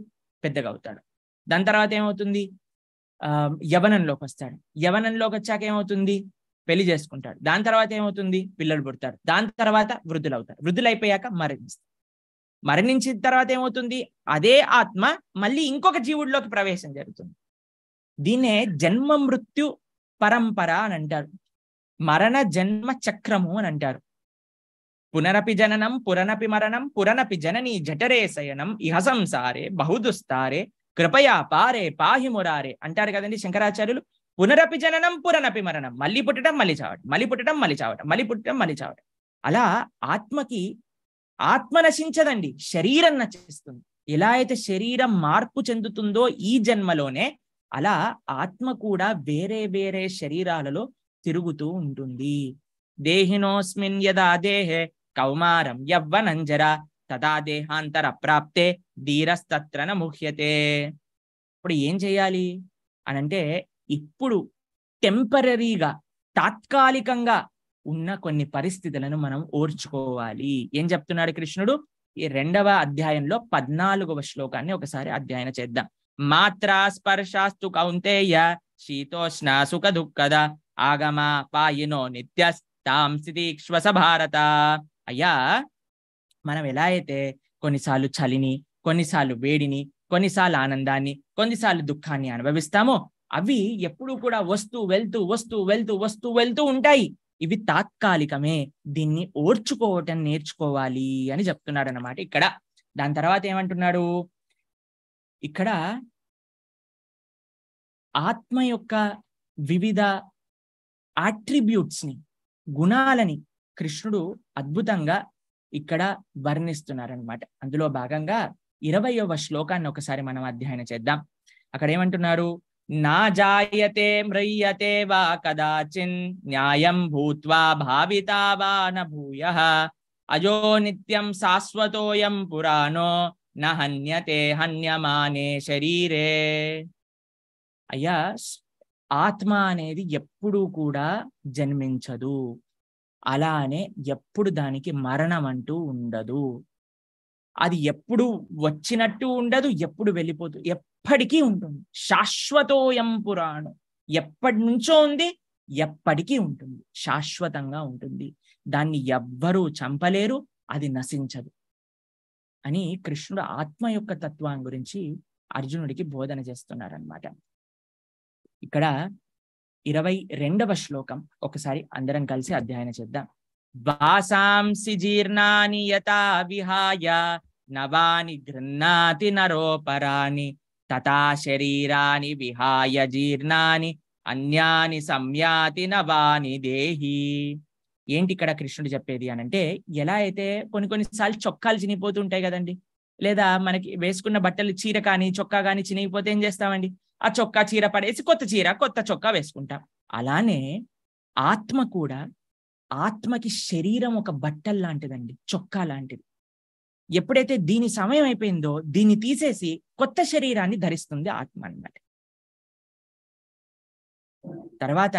పెద్దగా అవుతాడు దాని తర్వాత ఏమవుతుంది ఆ యవనంలోకి వస్తాడు యవనంలోకి వచ్చాక ఏమవుతుంది పెళ్లి చేసుకుంటాడు దాని తర్వాత ఏమవుతుంది పిల్లలు పుడతారు దాని తర్వాత వృద్ధులు అవుతారు వృద్ధులు అయిపోయాక మరణిస్తారు మరణించిన తర్వాత ఏమవుతుంది అదే ఆత్మ మళ్ళీ ఇంకొక జీవుడిలోకి ప్రవేశం జరుగుతుంది దీన్నే జన్మ మృత్యు పరంపర అని అంటారు మరణ జన్మ చక్రము అని అంటారు పునరపి జననం పురనపి మరణం పురనపి జనని జఠరే శయనం ఇహ సంసారే బహుదుస్తారే కృపయా పారే పాహి మురారే అంటారు కదండి శంకరాచార్యులు పునరపి జననం పునరపి మరణం మళ్ళీ పుట్టడం మళ్ళీ చావటం మళ్ళీ పుట్టడం మళ్ళీ చావటం మళ్ళీ పుట్టడం మళ్ళీ చావటం అలా ఆత్మకి ఆత్మ నశించదండి శరీరం నశిస్తుంది ఎలా అయితే శరీరం మార్పు చెందుతుందో ఈ జన్మలోనే అలా ఆత్మ కూడా వేరే వేరే శరీరాలలో తిరుగుతూ ఉంటుంది దేహినోస్మిన్ యదా దేహే కౌమారం యవ్వనంజర తదా దేహాంతర ప్రాప్తే ధీరస్తత్రన ముహ్యతే ఇప్పుడు ఏం చేయాలి అనంటే ఇప్పుడు టెంపరీగా తాత్కాలికంగా ఉన్న కొన్ని పరిస్థితులను మనం ఓర్చుకోవాలి ఏం చెప్తున్నాడు కృష్ణుడు ఈ రెండవ అధ్యాయంలో పద్నాలుగవ శ్లోకాన్ని ఒకసారి అధ్యయనం చేద్దాం మాత్రా స్పర్శాస్తు కౌంతేయ శీతోష్ణ సుఖ దుఃఖద ఆగమ పాయినో నిత్య స్థితిక్ష్వస భారత అయ్యా మనం ఎలా అయితే కొన్నిసార్లు చలిని కొన్నిసార్లు వేడిని కొన్నిసార్లు ఆనందాన్ని కొన్నిసార్లు దుఃఖాన్ని అనుభవిస్తామో అవి ఎప్పుడు కూడా వస్తూ వెళ్తూ వస్తూ వెళ్తూ వస్తూ వెళ్తూ ఉంటాయి ఇవి తాత్కాలికమే దీన్ని ఓర్చుకోవటం నేర్చుకోవాలి అని చెప్తున్నాడు అనమాట ఇక్కడ దాని తర్వాత ఏమంటున్నాడు ఇక్కడ ఆత్మ యొక్క వివిధ ఆట్రిబ్యూట్స్ని గుణాలని కృష్ణుడు అద్భుతంగా ఇక్కడ వర్ణిస్తున్నారనమాట అందులో భాగంగా ఇరవయవ శ్లోకాన్ని ఒకసారి మనం అధ్యయనం చేద్దాం అక్కడ ఏమంటున్నారు నాజాయతే మ్రియతే వా కదాచిన్ న్యాయం భూత్వా భావితా వా నూయ అజో నిత్యం శాశ్వతోయం పురాణో నహన్యతే హన్యమానే శరీరే అయ్యా ఆత్మ అనేది ఎప్పుడూ కూడా జన్మించదు అలానే ఎప్పుడు దానికి మరణం అంటూ ఉండదు అది ఎప్పుడు వచ్చినట్టు ఉండదు ఎప్పుడు వెళ్ళిపోదు ఎప్పటికీ ఉంటుంది శాశ్వతోయం పురాణం ఎప్పటి నుంచో ఉంది ఎప్పటికీ ఉంటుంది శాశ్వతంగా ఉంటుంది దాన్ని ఎవ్వరూ చంపలేరు అది నశించదు అని కృష్ణుడు ఆత్మ యొక్క తత్వాన్ని గురించి అర్జునుడికి బోధన చేస్తున్నారనమాట ఇక్కడ ఇరవై రెండవ శ్లోకం ఒకసారి అందరం కలిసి అధ్యయనం చేద్దాం వాసాంసి జీర్ణాని యథా విహాయ నవాని గృహ్ణాతి నరోపరాని తథా శరీరాని విహాయ జీర్ణాని అన్యాని సంయాతి నవాని దేహి ఏంటి ఇక్కడ కృష్ణుడు చెప్పేది అని అంటే ఎలా అయితే కొన్ని కొన్నిసార్లు చొక్కాలు చినిగిపోతుంటాయి కదండి లేదా మనకి వేసుకున్న బట్టలు చీర కానీ చొక్కా కానీ చినిగిపోతే ఏం చేస్తామండి ఆ చొక్కా చీర పడేసి కొత్త చీర కొత్త చొక్కా వేసుకుంటాం అలానే ఆత్మ కూడా ఆత్మకి శరీరం ఒక బట్టల్ లాంటిదండి చొక్కా లాంటిది ఎప్పుడైతే దీని సమయం అయిపోయిందో దీన్ని తీసేసి కొత్త శరీరాన్ని ధరిస్తుంది ఆత్మ అన్నమాట తర్వాత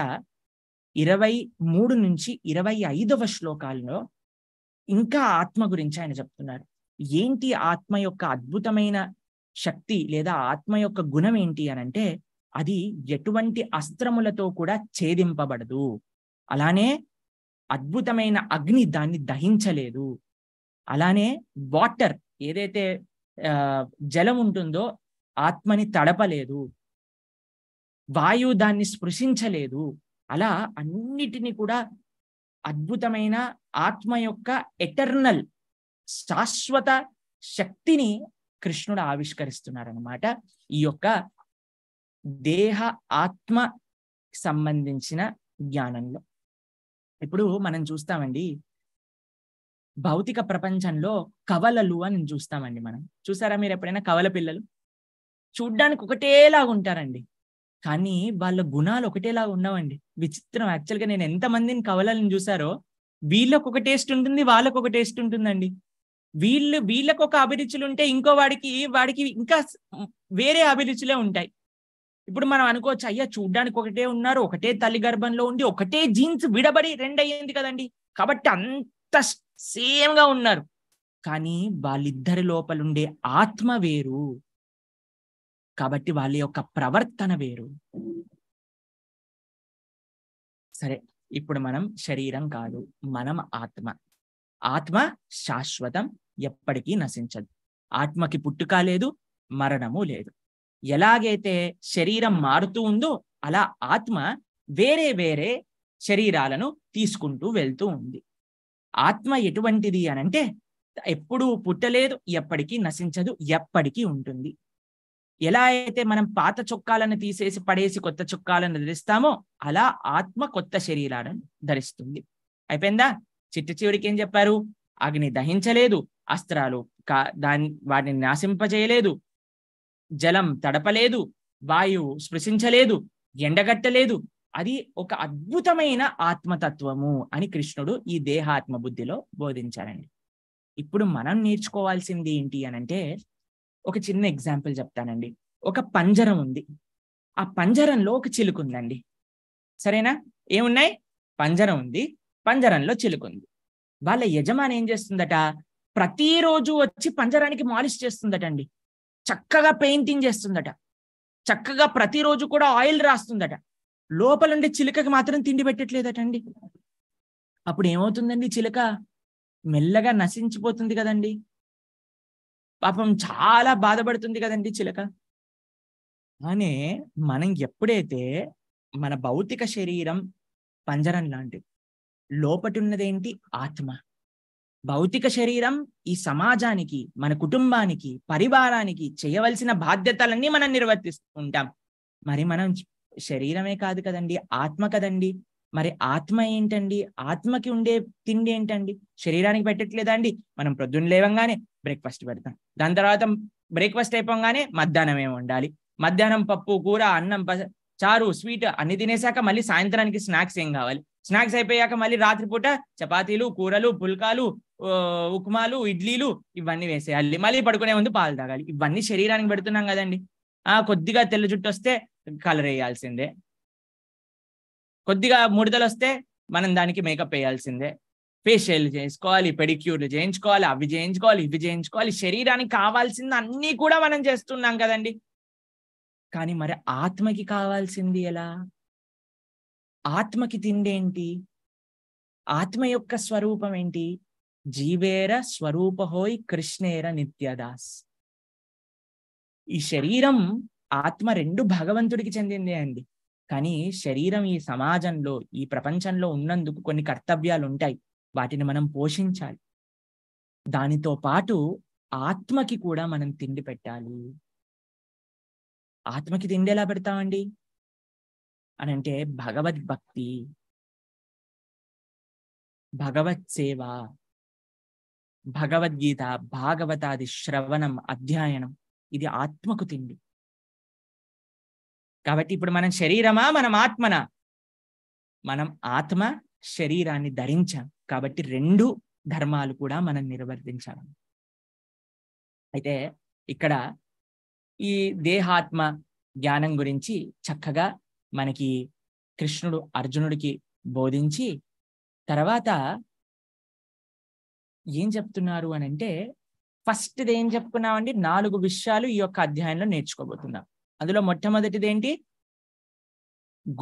ఇరవై మూడు నుంచి ఇరవై ఐదవ శ్లోకాల్లో ఇంకా ఆత్మ గురించి ఆయన చెప్తున్నారు ఏంటి ఆత్మ యొక్క అద్భుతమైన శక్తి లేదా ఆత్మ యొక్క గుణం ఏంటి అనంటే అది ఎటువంటి అస్త్రములతో కూడా ఛేదింపబడదు అలానే అద్భుతమైన అగ్ని దాన్ని దహించలేదు అలానే వాటర్ ఏదైతే జలం ఉంటుందో ఆత్మని తడపలేదు వాయు దాన్ని స్పృశించలేదు అలా అన్నిటినీ కూడా అద్భుతమైన ఆత్మ యొక్క ఎటర్నల్ శాశ్వత శక్తిని కృష్ణుడు ఆవిష్కరిస్తున్నారనమాట ఈ యొక్క దేహ ఆత్మ సంబంధించిన జ్ఞానంలో ఇప్పుడు మనం చూస్తామండి భౌతిక ప్రపంచంలో కవలలు అని చూస్తామండి మనం చూసారా మీరు ఎప్పుడైనా కవల పిల్లలు చూడ్డానికి ఒకటేలాగా ఉంటారండి కానీ వాళ్ళ గుణాలు ఒకటేలాగా ఉండవండి విచిత్రం యాక్చువల్గా నేను ఎంతమందిని కవలలను చూసారో వీళ్ళకు ఒక టేస్ట్ ఉంటుంది వాళ్ళకు ఒక టేస్ట్ ఉంటుందండి వీళ్ళు వీళ్ళకు ఒక అభిరుచులు ఉంటే ఇంకో వాడికి వాడికి ఇంకా వేరే అభిరుచులే ఉంటాయి ఇప్పుడు మనం అనుకోవచ్చు అయ్యా చూడ్డానికి ఒకటే ఉన్నారు ఒకటే తల్లి గర్భంలో ఉండి ఒకటే జీన్స్ విడబడి రెండు అయ్యింది కదండి కాబట్టి అంత సేమ్ గా ఉన్నారు కానీ వాళ్ళిద్దరి లోపలుండే ఆత్మ వేరు కాబట్టి వాళ్ళ యొక్క ప్రవర్తన వేరు సరే ఇప్పుడు మనం శరీరం కాదు మనం ఆత్మ ఆత్మ శాశ్వతం ఎప్పటికీ నశించదు ఆత్మకి పుట్టుక లేదు మరణము లేదు ఎలాగైతే శరీరం మారుతూ ఉందో అలా ఆత్మ వేరే వేరే శరీరాలను తీసుకుంటూ వెళ్తూ ఉంది ఆత్మ ఎటువంటిది అనంటే ఎప్పుడూ పుట్టలేదు ఎప్పటికీ నశించదు ఎప్పటికీ ఉంటుంది ఎలా అయితే మనం పాత చొక్కాలను తీసేసి పడేసి కొత్త చొక్కాలను ధరిస్తామో అలా ఆత్మ కొత్త శరీరాలను ధరిస్తుంది అయిపోయిందా చిట్ట చివరికి ఏం చెప్పారు అగ్ని దహించలేదు అస్త్రాలు కా దాన్ని వాటిని నాశింపజేయలేదు జలం తడపలేదు వాయువు స్పృశించలేదు ఎండగట్టలేదు అది ఒక అద్భుతమైన ఆత్మతత్వము అని కృష్ణుడు ఈ దేహాత్మ బుద్ధిలో బోధించారండి ఇప్పుడు మనం నేర్చుకోవాల్సింది ఏంటి అని అంటే ఒక చిన్న ఎగ్జాంపుల్ చెప్తానండి ఒక పంజరం ఉంది ఆ పంజరంలో ఒక చిలుకుందండి సరేనా ఏమున్నాయి పంజరం ఉంది పంజరంలో చిలుకుంది వాళ్ళ యజమాని ఏం చేస్తుందట ప్రతిరోజు వచ్చి పంజరానికి మాలిష్ చేస్తుందటండి చక్కగా పెయింటింగ్ చేస్తుందట చక్కగా ప్రతిరోజు కూడా ఆయిల్ రాస్తుందట లోపలుండే చిలుకకి మాత్రం తిండి పెట్టట్లేదటండి అప్పుడు ఏమవుతుందండి చిలుక మెల్లగా నశించిపోతుంది కదండి పాపం చాలా బాధపడుతుంది కదండి చిలక కానీ మనం ఎప్పుడైతే మన భౌతిక శరీరం పంజరం లాంటిది లోపటి ఉన్నదేంటి ఆత్మ భౌతిక శరీరం ఈ సమాజానికి మన కుటుంబానికి పరివారానికి చేయవలసిన బాధ్యతలన్నీ మనం నిర్వర్తిస్తుంటాం మరి మనం శరీరమే కాదు కదండి ఆత్మ కదండి మరి ఆత్మ ఏంటండి ఆత్మకి ఉండే తిండి ఏంటండి శరీరానికి పెట్టట్లేదా అండి మనం ప్రొద్దున లేవంగానే బ్రేక్ఫాస్ట్ పెడతాం దాని తర్వాత బ్రేక్ఫాస్ట్ అయిపోగానే మధ్యాహ్నం ఏమి ఉండాలి మధ్యాహ్నం పప్పు కూర అన్నం చారు స్వీట్ అన్ని తినేసాక మళ్ళీ సాయంత్రానికి స్నాక్స్ ఏం కావాలి స్నాక్స్ అయిపోయాక మళ్ళీ రాత్రిపూట చపాతీలు కూరలు పుల్కాలు ఉక్మాలు ఇడ్లీలు ఇవన్నీ వేసేయాలి మళ్ళీ పడుకునే ముందు పాలు తాగాలి ఇవన్నీ శరీరానికి పెడుతున్నాం కదండి ఆ కొద్దిగా తెల్ల జుట్టు వస్తే కలర్ వేయాల్సిందే కొద్దిగా ముడతలు వస్తే మనం దానికి మేకప్ వేయాల్సిందే ఫేషియల్ చేసుకోవాలి పెడిక్యూర్లు చేయించుకోవాలి అవి చేయించుకోవాలి ఇవి చేయించుకోవాలి శరీరానికి కావాల్సింది అన్నీ కూడా మనం చేస్తున్నాం కదండి కానీ మరి ఆత్మకి కావాల్సింది ఎలా ఆత్మకి తిండేంటి ఆత్మ యొక్క స్వరూపం ఏంటి జీవేర స్వరూపహోయ్ కృష్ణేర నిత్యదాస్ ఈ శరీరం ఆత్మ రెండు భగవంతుడికి చెందిందే అండి కానీ శరీరం ఈ సమాజంలో ఈ ప్రపంచంలో ఉన్నందుకు కొన్ని కర్తవ్యాలు ఉంటాయి వాటిని మనం పోషించాలి దానితో పాటు ఆత్మకి కూడా మనం తిండి పెట్టాలి ఆత్మకి తిండి ఎలా పెడతామండి అని అంటే భగవద్భక్తి భగవత్ సేవ భగవద్గీత భాగవతాది శ్రవణం అధ్యయనం ఇది ఆత్మకు తిండి కాబట్టి ఇప్పుడు మనం శరీరమా మనం ఆత్మన మనం ఆత్మ శరీరాన్ని ధరించాం కాబట్టి రెండు ధర్మాలు కూడా మనం నిర్వర్తించాలి అయితే ఇక్కడ ఈ దేహాత్మ జ్ఞానం గురించి చక్కగా మనకి కృష్ణుడు అర్జునుడికి బోధించి తర్వాత ఏం చెప్తున్నారు అని అంటే ఫస్ట్ ఏం చెప్పుకున్నామండి నాలుగు విషయాలు ఈ యొక్క అధ్యాయంలో నేర్చుకోబోతున్నాం అందులో మొట్టమొదటిది ఏంటి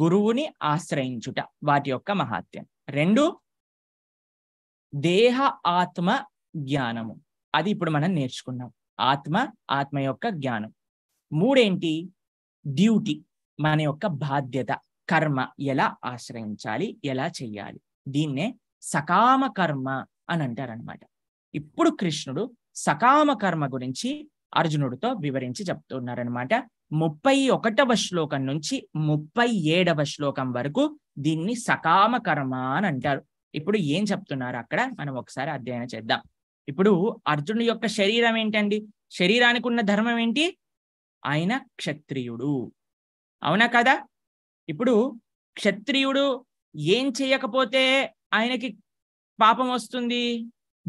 గురువుని ఆశ్రయించుట వాటి యొక్క మహాత్యం రెండు దేహ ఆత్మ జ్ఞానము అది ఇప్పుడు మనం నేర్చుకున్నాం ఆత్మ ఆత్మ యొక్క జ్ఞానం మూడేంటి డ్యూటీ మన యొక్క బాధ్యత కర్మ ఎలా ఆశ్రయించాలి ఎలా చేయాలి దీన్నే సకామ కర్మ అని అంటారనమాట ఇప్పుడు కృష్ణుడు సకామ కర్మ గురించి అర్జునుడితో వివరించి చెప్తున్నారనమాట ముప్పై ఒకటవ శ్లోకం నుంచి ముప్పై ఏడవ శ్లోకం వరకు దీన్ని సకామ కర్మ అని అంటారు ఇప్పుడు ఏం చెప్తున్నారు అక్కడ మనం ఒకసారి అధ్యయనం చేద్దాం ఇప్పుడు అర్జునుడి యొక్క శరీరం ఏంటండి శరీరానికి ఉన్న ధర్మం ఏంటి ఆయన క్షత్రియుడు అవునా కదా ఇప్పుడు క్షత్రియుడు ఏం చేయకపోతే ఆయనకి పాపం వస్తుంది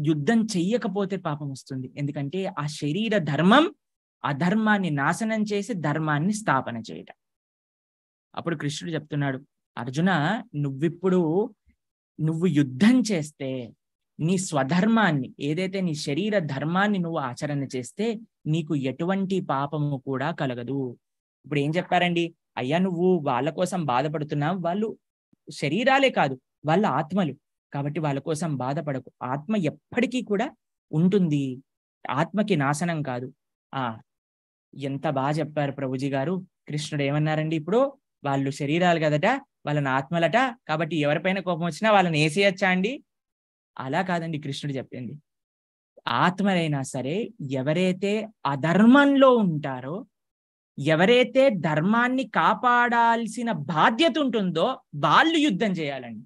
యుద్ధం చెయ్యకపోతే పాపం వస్తుంది ఎందుకంటే ఆ శరీర ధర్మం అధర్మాన్ని నాశనం చేసి ధర్మాన్ని స్థాపన చేయటం అప్పుడు కృష్ణుడు చెప్తున్నాడు అర్జున నువ్విప్పుడు నువ్వు యుద్ధం చేస్తే నీ స్వధర్మాన్ని ఏదైతే నీ శరీర ధర్మాన్ని నువ్వు ఆచరణ చేస్తే నీకు ఎటువంటి పాపము కూడా కలగదు ఇప్పుడు ఏం చెప్పారండి అయ్యా నువ్వు వాళ్ళ కోసం బాధపడుతున్నావు వాళ్ళు శరీరాలే కాదు వాళ్ళ ఆత్మలు కాబట్టి వాళ్ళ కోసం బాధపడకు ఆత్మ ఎప్పటికీ కూడా ఉంటుంది ఆత్మకి నాశనం కాదు ఆ ఎంత బాగా చెప్పారు ప్రభుజీ గారు కృష్ణుడు ఏమన్నారండి ఇప్పుడు వాళ్ళు శరీరాలు కదట వాళ్ళని ఆత్మలట కాబట్టి ఎవరిపైన కోపం వచ్చినా వాళ్ళని వేసేయచ్చా అండి అలా కాదండి కృష్ణుడు చెప్పింది ఆత్మలైనా సరే ఎవరైతే అధర్మంలో ఉంటారో ఎవరైతే ధర్మాన్ని కాపాడాల్సిన బాధ్యత ఉంటుందో వాళ్ళు యుద్ధం చేయాలండి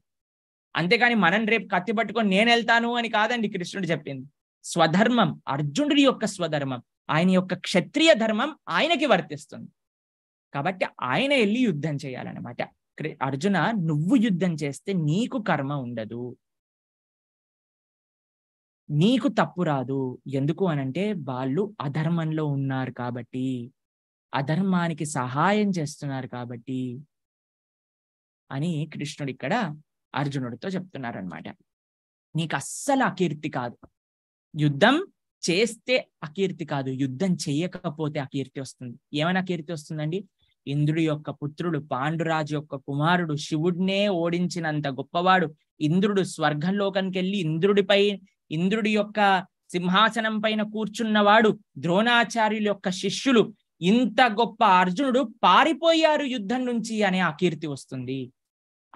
అంతేకాని మనం రేపు కత్తి పట్టుకొని నేను వెళ్తాను అని కాదండి కృష్ణుడు చెప్పింది స్వధర్మం అర్జునుడి యొక్క స్వధర్మం ఆయన యొక్క క్షత్రియ ధర్మం ఆయనకి వర్తిస్తుంది కాబట్టి ఆయన వెళ్ళి యుద్ధం చేయాలన్నమాట అర్జున నువ్వు యుద్ధం చేస్తే నీకు కర్మ ఉండదు నీకు తప్పు రాదు ఎందుకు అనంటే వాళ్ళు అధర్మంలో ఉన్నారు కాబట్టి అధర్మానికి సహాయం చేస్తున్నారు కాబట్టి అని కృష్ణుడు ఇక్కడ అర్జునుడితో చెప్తున్నారనమాట నీకు అస్సలు అకీర్తి కాదు యుద్ధం చేస్తే అకీర్తి కాదు యుద్ధం చేయకపోతే అకీర్తి వస్తుంది ఏమైనా అకీర్తి వస్తుందండి ఇంద్రుడి యొక్క పుత్రుడు పాండురాజు యొక్క కుమారుడు శివుడినే ఓడించినంత గొప్పవాడు ఇంద్రుడు స్వర్గంలోకానికి వెళ్ళి ఇంద్రుడిపై ఇంద్రుడి యొక్క సింహాసనం పైన కూర్చున్నవాడు ద్రోణాచార్యుల యొక్క శిష్యులు ఇంత గొప్ప అర్జునుడు పారిపోయారు యుద్ధం నుంచి అనే ఆ కీర్తి వస్తుంది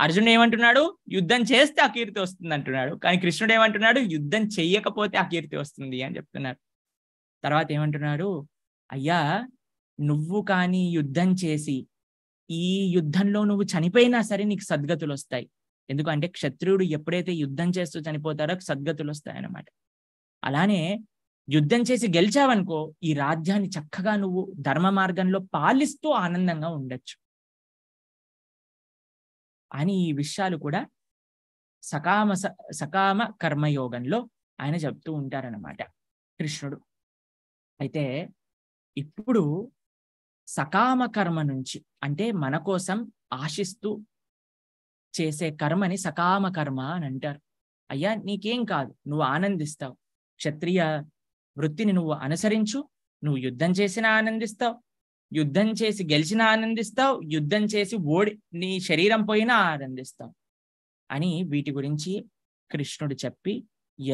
అర్జునుడు ఏమంటున్నాడు యుద్ధం చేస్తే ఆ కీర్తి వస్తుంది అంటున్నాడు కానీ కృష్ణుడు ఏమంటున్నాడు యుద్ధం చెయ్యకపోతే ఆ కీర్తి వస్తుంది అని చెప్తున్నారు తర్వాత ఏమంటున్నాడు అయ్యా నువ్వు కానీ యుద్ధం చేసి ఈ యుద్ధంలో నువ్వు చనిపోయినా సరే నీకు సద్గతులు వస్తాయి ఎందుకంటే క్షత్రియుడు ఎప్పుడైతే యుద్ధం చేస్తూ చనిపోతారో సద్గతులు వస్తాయన్నమాట అలానే యుద్ధం చేసి గెలిచావనుకో ఈ రాజ్యాన్ని చక్కగా నువ్వు ధర్మ మార్గంలో పాలిస్తూ ఆనందంగా ఉండొచ్చు అని ఈ విషయాలు కూడా సకామ సకామ కర్మయోగంలో ఆయన చెప్తూ ఉంటారనమాట కృష్ణుడు అయితే ఇప్పుడు సకామ కర్మ నుంచి అంటే మన కోసం ఆశిస్తూ చేసే కర్మని సకామ కర్మ అని అంటారు అయ్యా నీకేం కాదు నువ్వు ఆనందిస్తావు క్షత్రియ వృత్తిని నువ్వు అనుసరించు నువ్వు యుద్ధం చేసినా ఆనందిస్తావు యుద్ధం చేసి గెలిచినా ఆనందిస్తావు యుద్ధం చేసి ఓడి నీ శరీరం పోయినా ఆనందిస్తావు అని వీటి గురించి కృష్ణుడు చెప్పి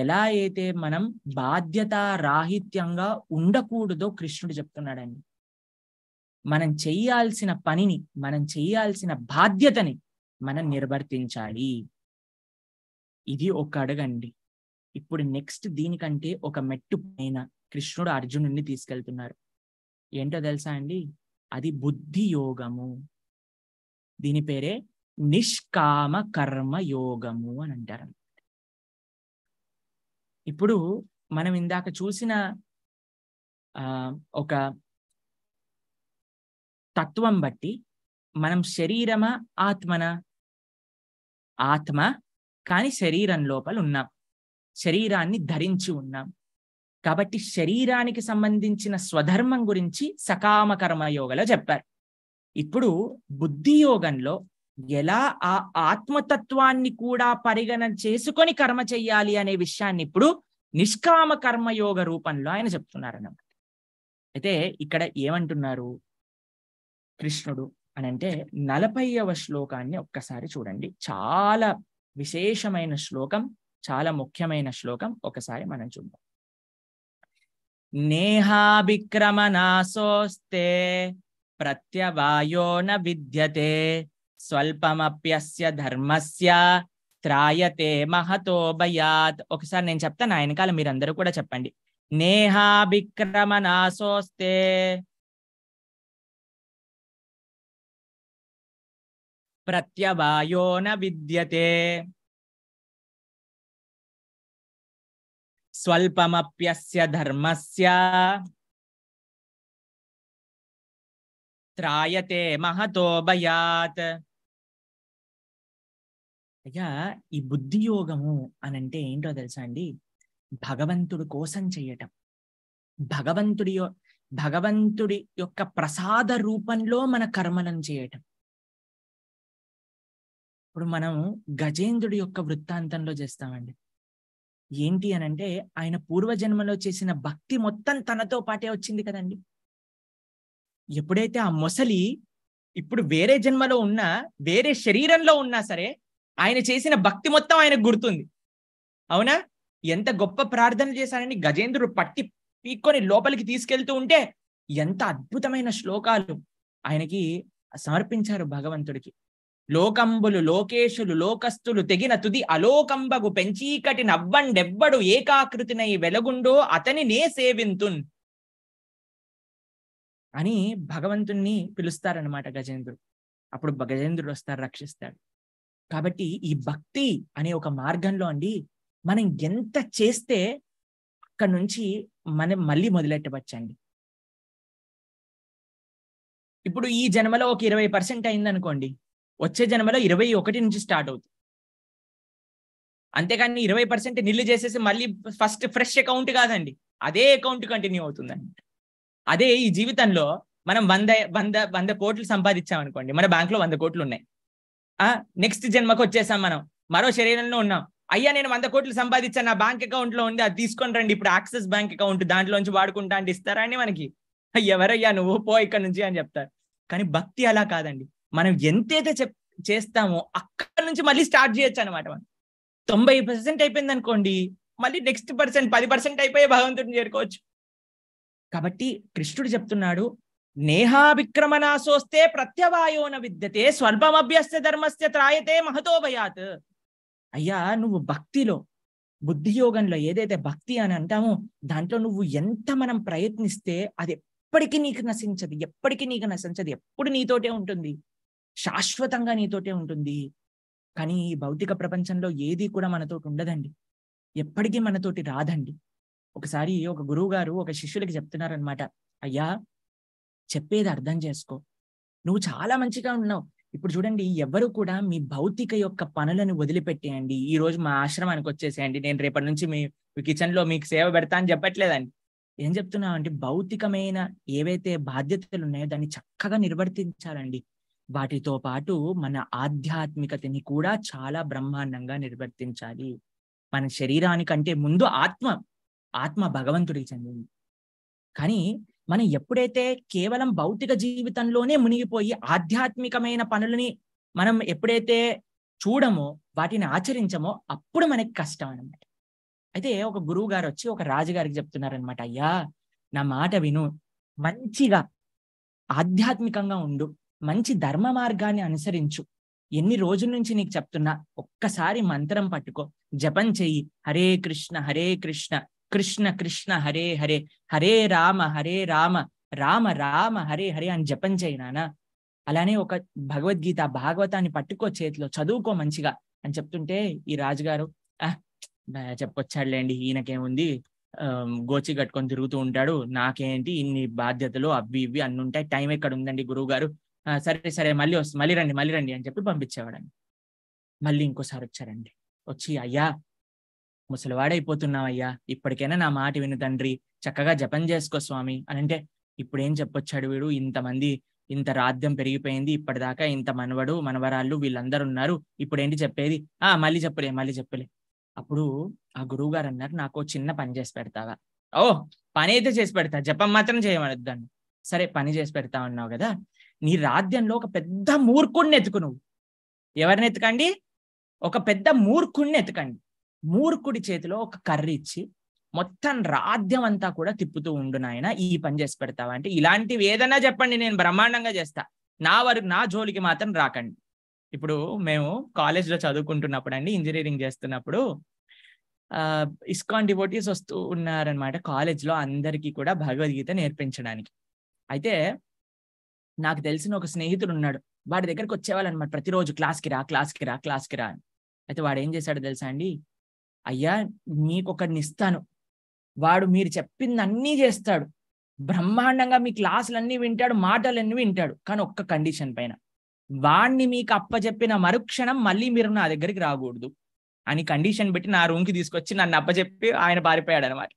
ఎలా అయితే మనం బాధ్యత రాహిత్యంగా ఉండకూడదో కృష్ణుడు చెప్తున్నాడండి మనం చేయాల్సిన పనిని మనం చేయాల్సిన బాధ్యతని మనం నిర్వర్తించాలి ఇది ఒక అడగండి ఇప్పుడు నెక్స్ట్ దీనికంటే ఒక మెట్టు పైన కృష్ణుడు అర్జునుడిని తీసుకెళ్తున్నారు ఏంటో తెలుసా అండి అది బుద్ధి యోగము దీని పేరే నిష్కామ కర్మ యోగము అని అంటారు ఇప్పుడు మనం ఇందాక చూసిన ఒక తత్వం బట్టి మనం శరీరమా ఆత్మన ఆత్మ కానీ శరీరం లోపల ఉన్నాం శరీరాన్ని ధరించి ఉన్నాం కాబట్టి శరీరానికి సంబంధించిన స్వధర్మం గురించి సకామ యోగలో చెప్పారు ఇప్పుడు బుద్ధి యోగంలో ఎలా ఆ ఆత్మతత్వాన్ని కూడా పరిగణన చేసుకొని కర్మ చెయ్యాలి అనే విషయాన్ని ఇప్పుడు నిష్కామ కర్మయోగ రూపంలో ఆయన చెప్తున్నారు అన్నమాట అయితే ఇక్కడ ఏమంటున్నారు కృష్ణుడు అని అంటే నలభైవ శ్లోకాన్ని ఒక్కసారి చూడండి చాలా విశేషమైన శ్లోకం చాలా ముఖ్యమైన శ్లోకం ఒకసారి మనం చూద్దాం నేహాభిక్రమనాశోస్తే ప్రత్యవాయో న విద్యతే స్వల్పమప్యస్య ధర్మస్య త్రాయతే మహతో భయాత్ ఒకసారి నేను చెప్తాను నా వెనకాల మీరందరూ కూడా చెప్పండి నేహాభిక్రమనాశోస్తే ప్రత్యవాయో ప్రత్యవాయోన విద్యతే స్వల్పమప్యస్య ధర్మస్య త్రాయతే మహతో భయాత్ అయ్యా ఈ బుద్ధి యోగము అని అంటే ఏంటో తెలుసా అండి భగవంతుడు కోసం చేయటం భగవంతుడి భగవంతుడి యొక్క ప్రసాద రూపంలో మన కర్మలను చేయటం ఇప్పుడు మనం గజేంద్రుడి యొక్క వృత్తాంతంలో చేస్తామండి ఏంటి అని అంటే ఆయన పూర్వజన్మలో చేసిన భక్తి మొత్తం తనతో పాటే వచ్చింది కదండి ఎప్పుడైతే ఆ మొసలి ఇప్పుడు వేరే జన్మలో ఉన్నా వేరే శరీరంలో ఉన్నా సరే ఆయన చేసిన భక్తి మొత్తం ఆయనకు గుర్తుంది అవునా ఎంత గొప్ప ప్రార్థన చేశారని గజేంద్రుడు పట్టి పీక్కొని లోపలికి తీసుకెళ్తూ ఉంటే ఎంత అద్భుతమైన శ్లోకాలు ఆయనకి సమర్పించారు భగవంతుడికి లోకంబులు లోకేశులు లోకస్తులు తెగిన తుది అలోకంబగు పెంచీకటి నవ్వండెవ్వడు ఏకాకృతినై వెలగుండో అతనినే సేవింతున్ అని భగవంతుణ్ణి పిలుస్తారనమాట గజేంద్రుడు అప్పుడు గజేంద్రుడు వస్తారు రక్షిస్తాడు కాబట్టి ఈ భక్తి అనే ఒక మార్గంలో అండి మనం ఎంత చేస్తే అక్కడ నుంచి మనం మళ్ళీ మొదలెట్టవచ్చండి ఇప్పుడు ఈ జన్మలో ఒక ఇరవై పర్సెంట్ అయిందనుకోండి వచ్చే జన్మలో ఇరవై ఒకటి నుంచి స్టార్ట్ అవుతుంది అంతేకాని ఇరవై పర్సెంట్ నిల్లు చేసేసి మళ్ళీ ఫస్ట్ ఫ్రెష్ అకౌంట్ కాదండి అదే అకౌంట్ కంటిన్యూ అవుతుందండి అదే ఈ జీవితంలో మనం వంద వంద వంద కోట్లు సంపాదించాం అనుకోండి మన బ్యాంక్లో వంద కోట్లు ఉన్నాయి ఆ నెక్స్ట్ జన్మకు వచ్చేసాం మనం మరో శరీరంలో ఉన్నాం అయ్యా నేను వంద కోట్లు సంపాదించాను నా బ్యాంక్ అకౌంట్ లో ఉంది అది తీసుకొని రండి ఇప్పుడు యాక్సిస్ బ్యాంక్ అకౌంట్ దాంట్లోంచి వాడుకుంటా అంటే ఇస్తారా అని మనకి ఎవరయ్యా నువ్వు పో ఇక్కడ నుంచి అని చెప్తారు కానీ భక్తి అలా కాదండి మనం ఎంతైతే చెప్ చేస్తామో అక్కడ నుంచి మళ్ళీ స్టార్ట్ చేయొచ్చు అనమాట మనం తొంభై పర్సెంట్ అయిపోయింది అనుకోండి మళ్ళీ నెక్స్ట్ పర్సెంట్ పది పర్సెంట్ అయిపోయే భగవంతుడిని చేరుకోవచ్చు కాబట్టి కృష్ణుడు చెప్తున్నాడు నేహాభిక్రమణాసోస్తే ప్రత్యవాయోన విద్యతే స్వల్పమభ్యస్త ధర్మస్య త్రాయతే మహతోభయాత్ అయ్యా నువ్వు భక్తిలో బుద్ధియోగంలో ఏదైతే భక్తి అని అంటామో దాంట్లో నువ్వు ఎంత మనం ప్రయత్నిస్తే అది ఎప్పటికీ నీకు నశించదు ఎప్పటికీ నీకు నశించదు ఎప్పుడు నీతోటే ఉంటుంది శాశ్వతంగా నీతోటే ఉంటుంది కానీ ఈ భౌతిక ప్రపంచంలో ఏది కూడా మనతోటి ఉండదండి ఎప్పటికీ మనతోటి రాదండి ఒకసారి ఒక గురువు గారు ఒక శిష్యులకి చెప్తున్నారనమాట అయ్యా చెప్పేది అర్థం చేసుకో నువ్వు చాలా మంచిగా ఉన్నావు ఇప్పుడు చూడండి ఎవరు కూడా మీ భౌతిక యొక్క పనులను వదిలిపెట్టేయండి ఈ రోజు మా ఆశ్రమానికి వచ్చేసేయండి నేను రేపటి నుంచి మీ కిచెన్ లో మీకు సేవ పెడతా అని చెప్పట్లేదండి ఏం చెప్తున్నావు అంటే భౌతికమైన ఏవైతే బాధ్యతలు ఉన్నాయో దాన్ని చక్కగా నిర్వర్తించాలండి వాటితో పాటు మన ఆధ్యాత్మికతని కూడా చాలా బ్రహ్మాండంగా నిర్వర్తించాలి మన శరీరానికంటే ముందు ఆత్మ ఆత్మ భగవంతుడికి చెందింది కానీ మనం ఎప్పుడైతే కేవలం భౌతిక జీవితంలోనే మునిగిపోయి ఆధ్యాత్మికమైన పనులని మనం ఎప్పుడైతే చూడమో వాటిని ఆచరించమో అప్పుడు మనకి కష్టం అనమాట అయితే ఒక గురువు గారు వచ్చి ఒక రాజుగారికి చెప్తున్నారనమాట అయ్యా నా మాట విను మంచిగా ఆధ్యాత్మికంగా ఉండు మంచి ధర్మ మార్గాన్ని అనుసరించు ఎన్ని రోజుల నుంచి నీకు చెప్తున్నా ఒక్కసారి మంత్రం పట్టుకో జపం చెయ్యి హరే కృష్ణ హరే కృష్ణ కృష్ణ కృష్ణ హరే హరే హరే రామ హరే రామ రామ రామ హరే హరే అని జపం చేయి నానా అలానే ఒక భగవద్గీత భాగవతాన్ని పట్టుకో చేతిలో చదువుకో మంచిగా అని చెప్తుంటే ఈ రాజుగారు చెప్పొచ్చాడులేండి ఈయనకేముంది గోచి కట్టుకొని తిరుగుతూ ఉంటాడు నాకేంటి ఇన్ని బాధ్యతలు అవి ఇవి అన్ని ఉంటాయి టైం ఎక్కడ ఉందండి గురువు గారు సరే సరే మళ్ళీ వస్తుంది మళ్ళీ రండి మళ్ళీ రండి అని చెప్పి పంపించేవాడండి మళ్ళీ ఇంకోసారి వచ్చారండి వచ్చి అయ్యా ముసలివాడైపోతున్నావయ్యా ఇప్పటికైనా నా మాట విను తండ్రి చక్కగా జపం చేసుకో స్వామి అని అంటే ఇప్పుడేం చెప్పొచ్చాడు వీడు ఇంతమంది ఇంత రాద్యం పెరిగిపోయింది ఇప్పటిదాకా ఇంత మనవడు మనవరాళ్ళు వీళ్ళందరూ ఉన్నారు ఇప్పుడు ఏంటి చెప్పేది ఆ మళ్ళీ చెప్పలే మళ్ళీ చెప్పలే అప్పుడు ఆ గురువు గారు అన్నారు నాకు చిన్న పని చేసి పెడతావా ఓ పని అయితే చేసి పెడతా జపం మాత్రం చేయమని సరే పని చేసి పెడతా ఉన్నావు కదా నీ రాజ్యంలో ఒక పెద్ద మూర్ఖుడిని ఎతుకు నువ్వు ఎవరిని ఎతకండి ఒక పెద్ద మూర్ఖుడిని ఎతకండి మూర్ఖుడి చేతిలో ఒక కర్ర ఇచ్చి మొత్తం రాజ్యం అంతా కూడా తిప్పుతూ ఉండు నాయన ఈ పని చేసి పెడతావా అంటే ఇలాంటివి ఏదైనా చెప్పండి నేను బ్రహ్మాండంగా చేస్తా నా వరకు నా జోలికి మాత్రం రాకండి ఇప్పుడు మేము కాలేజ్లో చదువుకుంటున్నప్పుడు అండి ఇంజనీరింగ్ చేస్తున్నప్పుడు ఇస్కాన్ డివోటీస్ వస్తూ ఉన్నారనమాట కాలేజ్లో అందరికీ కూడా భగవద్గీత నేర్పించడానికి అయితే నాకు తెలిసిన ఒక స్నేహితుడు ఉన్నాడు వాడి దగ్గరకు వచ్చేవాళ్ళనమాట ప్రతిరోజు క్లాస్కి రా క్లాస్కి రా క్లాస్కి రా అని అయితే వాడు ఏం చేశాడు తెలుసా అండి అయ్యా మీకు ఒకరిని ఇస్తాను వాడు మీరు చెప్పిందన్నీ చేస్తాడు బ్రహ్మాండంగా మీ క్లాసులన్నీ వింటాడు మాటలన్నీ వింటాడు కానీ ఒక్క కండిషన్ పైన వాణ్ణి మీకు అప్పచెప్పిన మరుక్షణం మళ్ళీ మీరు నా దగ్గరికి రాకూడదు అని కండిషన్ పెట్టి నా రూమ్కి తీసుకొచ్చి నన్ను చెప్పి ఆయన పారిపోయాడు అనమాట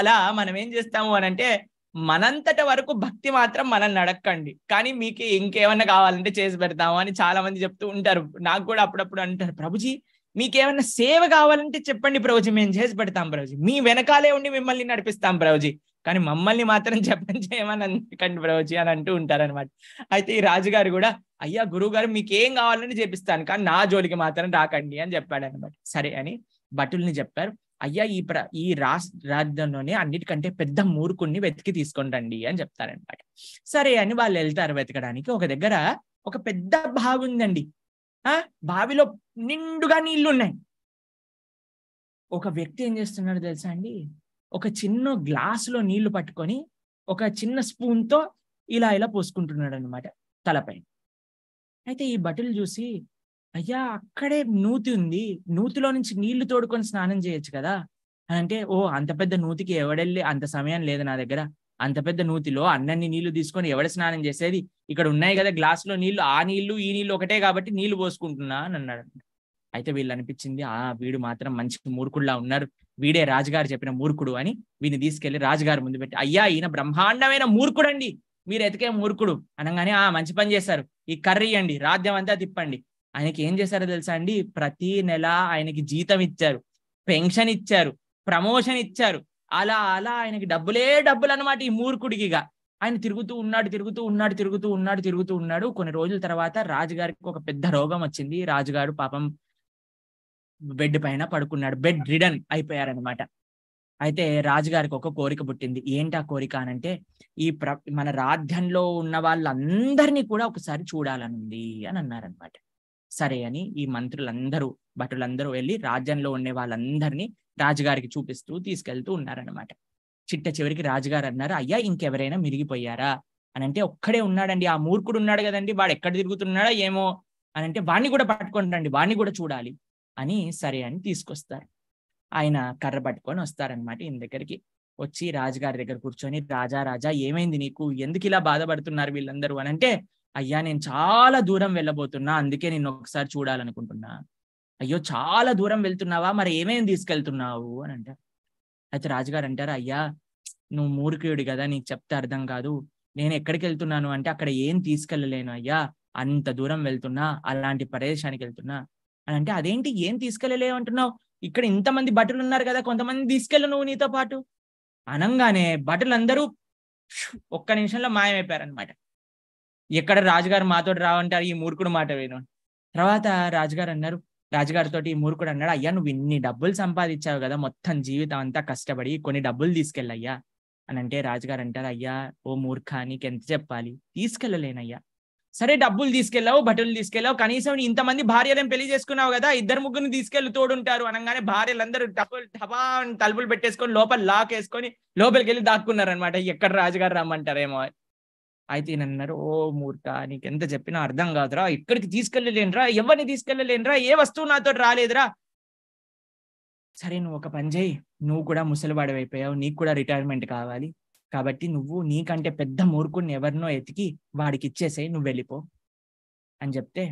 అలా మనం ఏం చేస్తాము అని అంటే మనంతట వరకు భక్తి మాత్రం మనం నడక్కండి కానీ మీకు ఇంకేమన్నా కావాలంటే చేసి పెడతాము అని చాలా మంది చెప్తూ ఉంటారు నాకు కూడా అప్పుడప్పుడు అంటారు ప్రభుజీ మీకేమన్నా సేవ కావాలంటే చెప్పండి ప్రభుజీ మేము చేసి పెడతాం ప్రభుజీ మీ వెనకాలే ఉండి మిమ్మల్ని నడిపిస్తాం ప్రభుజీ కానీ మమ్మల్ని మాత్రం చెప్పని చేయమని అనకండి ప్రభుజీ అని అంటూ ఉంటారనమాట అయితే ఈ రాజుగారు కూడా అయ్యా గురువు గారు ఏం కావాలని చేపిస్తాను కానీ నా జోలికి మాత్రం రాకండి అని చెప్పాడు అనమాట సరే అని భటుల్ని చెప్పారు అయ్యా ఈ ప్ర ఈ రాజ్యంలోనే అన్నిటికంటే పెద్ద మూర్ఖుణ్ణి వెతికి తీసుకొని రండి అని చెప్తారనమాట సరే అని వాళ్ళు వెళ్తారు వెతకడానికి ఒక దగ్గర ఒక పెద్ద బావి ఉందండి ఆ బావిలో నిండుగా నీళ్లు ఉన్నాయి ఒక వ్యక్తి ఏం చేస్తున్నాడు తెలుసా అండి ఒక చిన్న గ్లాసులో నీళ్లు పట్టుకొని ఒక చిన్న స్పూన్తో ఇలా ఇలా పోసుకుంటున్నాడు అనమాట తలపై అయితే ఈ బట్టలు చూసి అయ్యా అక్కడే నూతి ఉంది నూతిలో నుంచి నీళ్లు తోడుకొని స్నానం చేయొచ్చు కదా అని అంటే ఓ అంత పెద్ద నూతికి ఎవడెళ్ళి అంత సమయం లేదు నా దగ్గర అంత పెద్ద నూతిలో అన్నన్ని నీళ్లు తీసుకొని ఎవడ స్నానం చేసేది ఇక్కడ ఉన్నాయి కదా గ్లాసులో నీళ్లు ఆ నీళ్లు ఈ నీళ్లు ఒకటే కాబట్టి నీళ్లు పోసుకుంటున్నా అని అన్నాడు అయితే వీళ్ళు అనిపించింది ఆ వీడు మాత్రం మంచి మూర్ఖుడులా ఉన్నారు వీడే రాజుగారు చెప్పిన మూర్ఖుడు అని వీని తీసుకెళ్లి రాజుగారు ముందు పెట్టి అయ్యా ఈయన బ్రహ్మాండమైన మూర్ఖుడండి మీరు ఎతికే మూర్ఖుడు అనగానే ఆ మంచి పని చేశారు ఈ కర్రీ అండి రాద్యం అంతా తిప్పండి ఆయనకి ఏం చేశారో తెలుసా అండి ప్రతి నెల ఆయనకి జీతం ఇచ్చారు పెన్షన్ ఇచ్చారు ప్రమోషన్ ఇచ్చారు అలా అలా ఆయనకి డబ్బులే డబ్బులు అనమాట ఈ మూర్ఖుడికిగా ఆయన తిరుగుతూ ఉన్నాడు తిరుగుతూ ఉన్నాడు తిరుగుతూ ఉన్నాడు తిరుగుతూ ఉన్నాడు కొన్ని రోజుల తర్వాత రాజుగారికి ఒక పెద్ద రోగం వచ్చింది రాజుగారు పాపం బెడ్ పైన పడుకున్నాడు బెడ్ రిడన్ అయిపోయారనమాట అయితే రాజుగారికి ఒక కోరిక పుట్టింది ఏంటి ఆ కోరిక అనంటే ఈ ప్ర మన రాధ్యంలో ఉన్న వాళ్ళందరినీ కూడా ఒకసారి చూడాలనుంది అని అన్నారనమాట సరే అని ఈ మంత్రులందరూ భటులందరూ వెళ్ళి రాజ్యంలో ఉండే వాళ్ళందరినీ రాజుగారికి చూపిస్తూ తీసుకెళ్తూ ఉన్నారనమాట చిట్ట చివరికి రాజుగారు అన్నారు అయ్యా ఇంకెవరైనా మిరిగిపోయారా అని అంటే ఒక్కడే ఉన్నాడండి ఆ మూర్ఖుడు ఉన్నాడు కదండి వాడు ఎక్కడ తిరుగుతున్నాడా ఏమో అని అంటే వాడిని కూడా రండి వాడిని కూడా చూడాలి అని సరే అని తీసుకొస్తారు ఆయన కర్ర పట్టుకొని వస్తారనమాట ఈయన దగ్గరికి వచ్చి రాజుగారి దగ్గర కూర్చొని రాజా రాజా ఏమైంది నీకు ఎందుకు ఇలా బాధపడుతున్నారు వీళ్ళందరూ అని అంటే అయ్యా నేను చాలా దూరం వెళ్ళబోతున్నా అందుకే నేను ఒకసారి చూడాలనుకుంటున్నా అయ్యో చాలా దూరం వెళ్తున్నావా మరి ఏమేమి తీసుకెళ్తున్నావు అని అంటారు అయితే రాజుగారు అంటారు అయ్యా నువ్వు మూర్ఖుడు కదా నీకు చెప్తే అర్థం కాదు నేను ఎక్కడికి వెళ్తున్నాను అంటే అక్కడ ఏం తీసుకెళ్ళలేను అయ్యా అంత దూరం వెళ్తున్నా అలాంటి ప్రదేశానికి వెళ్తున్నా అని అంటే అదేంటి ఏం తీసుకెళ్ళలేవు అంటున్నావు ఇక్కడ ఇంతమంది భటులు ఉన్నారు కదా కొంతమంది తీసుకెళ్ళు నువ్వు నీతో పాటు అనంగానే భటులందరూ ఒక్క నిమిషంలో మాయమైపోయారనమాట ఎక్కడ రాజుగారు మాతోటి రావంటారు ఈ మూర్ఖుడు మాట విను తర్వాత రాజుగారు అన్నారు రాజుగారితో ఈ మూర్ఖుడు అన్నాడు అయ్యా నువ్వు ఇన్ని డబ్బులు సంపాదించావు కదా మొత్తం జీవితం అంతా కష్టపడి కొన్ని డబ్బులు తీసుకెళ్ళయ్యా అని అంటే రాజుగారు అంటారు అయ్యా ఓ మూర్ఖ నీకు ఎంత చెప్పాలి తీసుకెళ్ళలేనయ్యా సరే డబ్బులు తీసుకెళ్ళావు బట్టలు తీసుకెళ్ళావు కనీసం ఇంతమంది భార్యలను పెళ్లి చేసుకున్నావు కదా ఇద్దరు ముగ్గురు తీసుకెళ్ళి తోడుంటారు అనగానే భార్యలందరూ డబ్బులు టబా తలుపులు పెట్టేసుకొని లోపల లాక్ వేసుకొని లోపలికి వెళ్ళి దాక్కున్నారు అనమాట ఎక్కడ రాజుగారు రమ్మంటారేమో అయితే ఈయన అన్నారు ఓ మూర్ఖ నీకెంత చెప్పినా అర్థం కాదురా ఇక్కడికి తీసుకెళ్ళలేనురా ఎవరిని తీసుకెళ్ళలేనురా ఏ వస్తువు నాతో రాలేదురా సరే నువ్వు ఒక పని చేయి నువ్వు కూడా ముసలివాడవైపోయావు నీకు కూడా రిటైర్మెంట్ కావాలి కాబట్టి నువ్వు నీకంటే పెద్ద మూర్ఖుని ఎవరినో ఎతికి వాడికి ఇచ్చేసేయి నువ్వు వెళ్ళిపో అని చెప్తే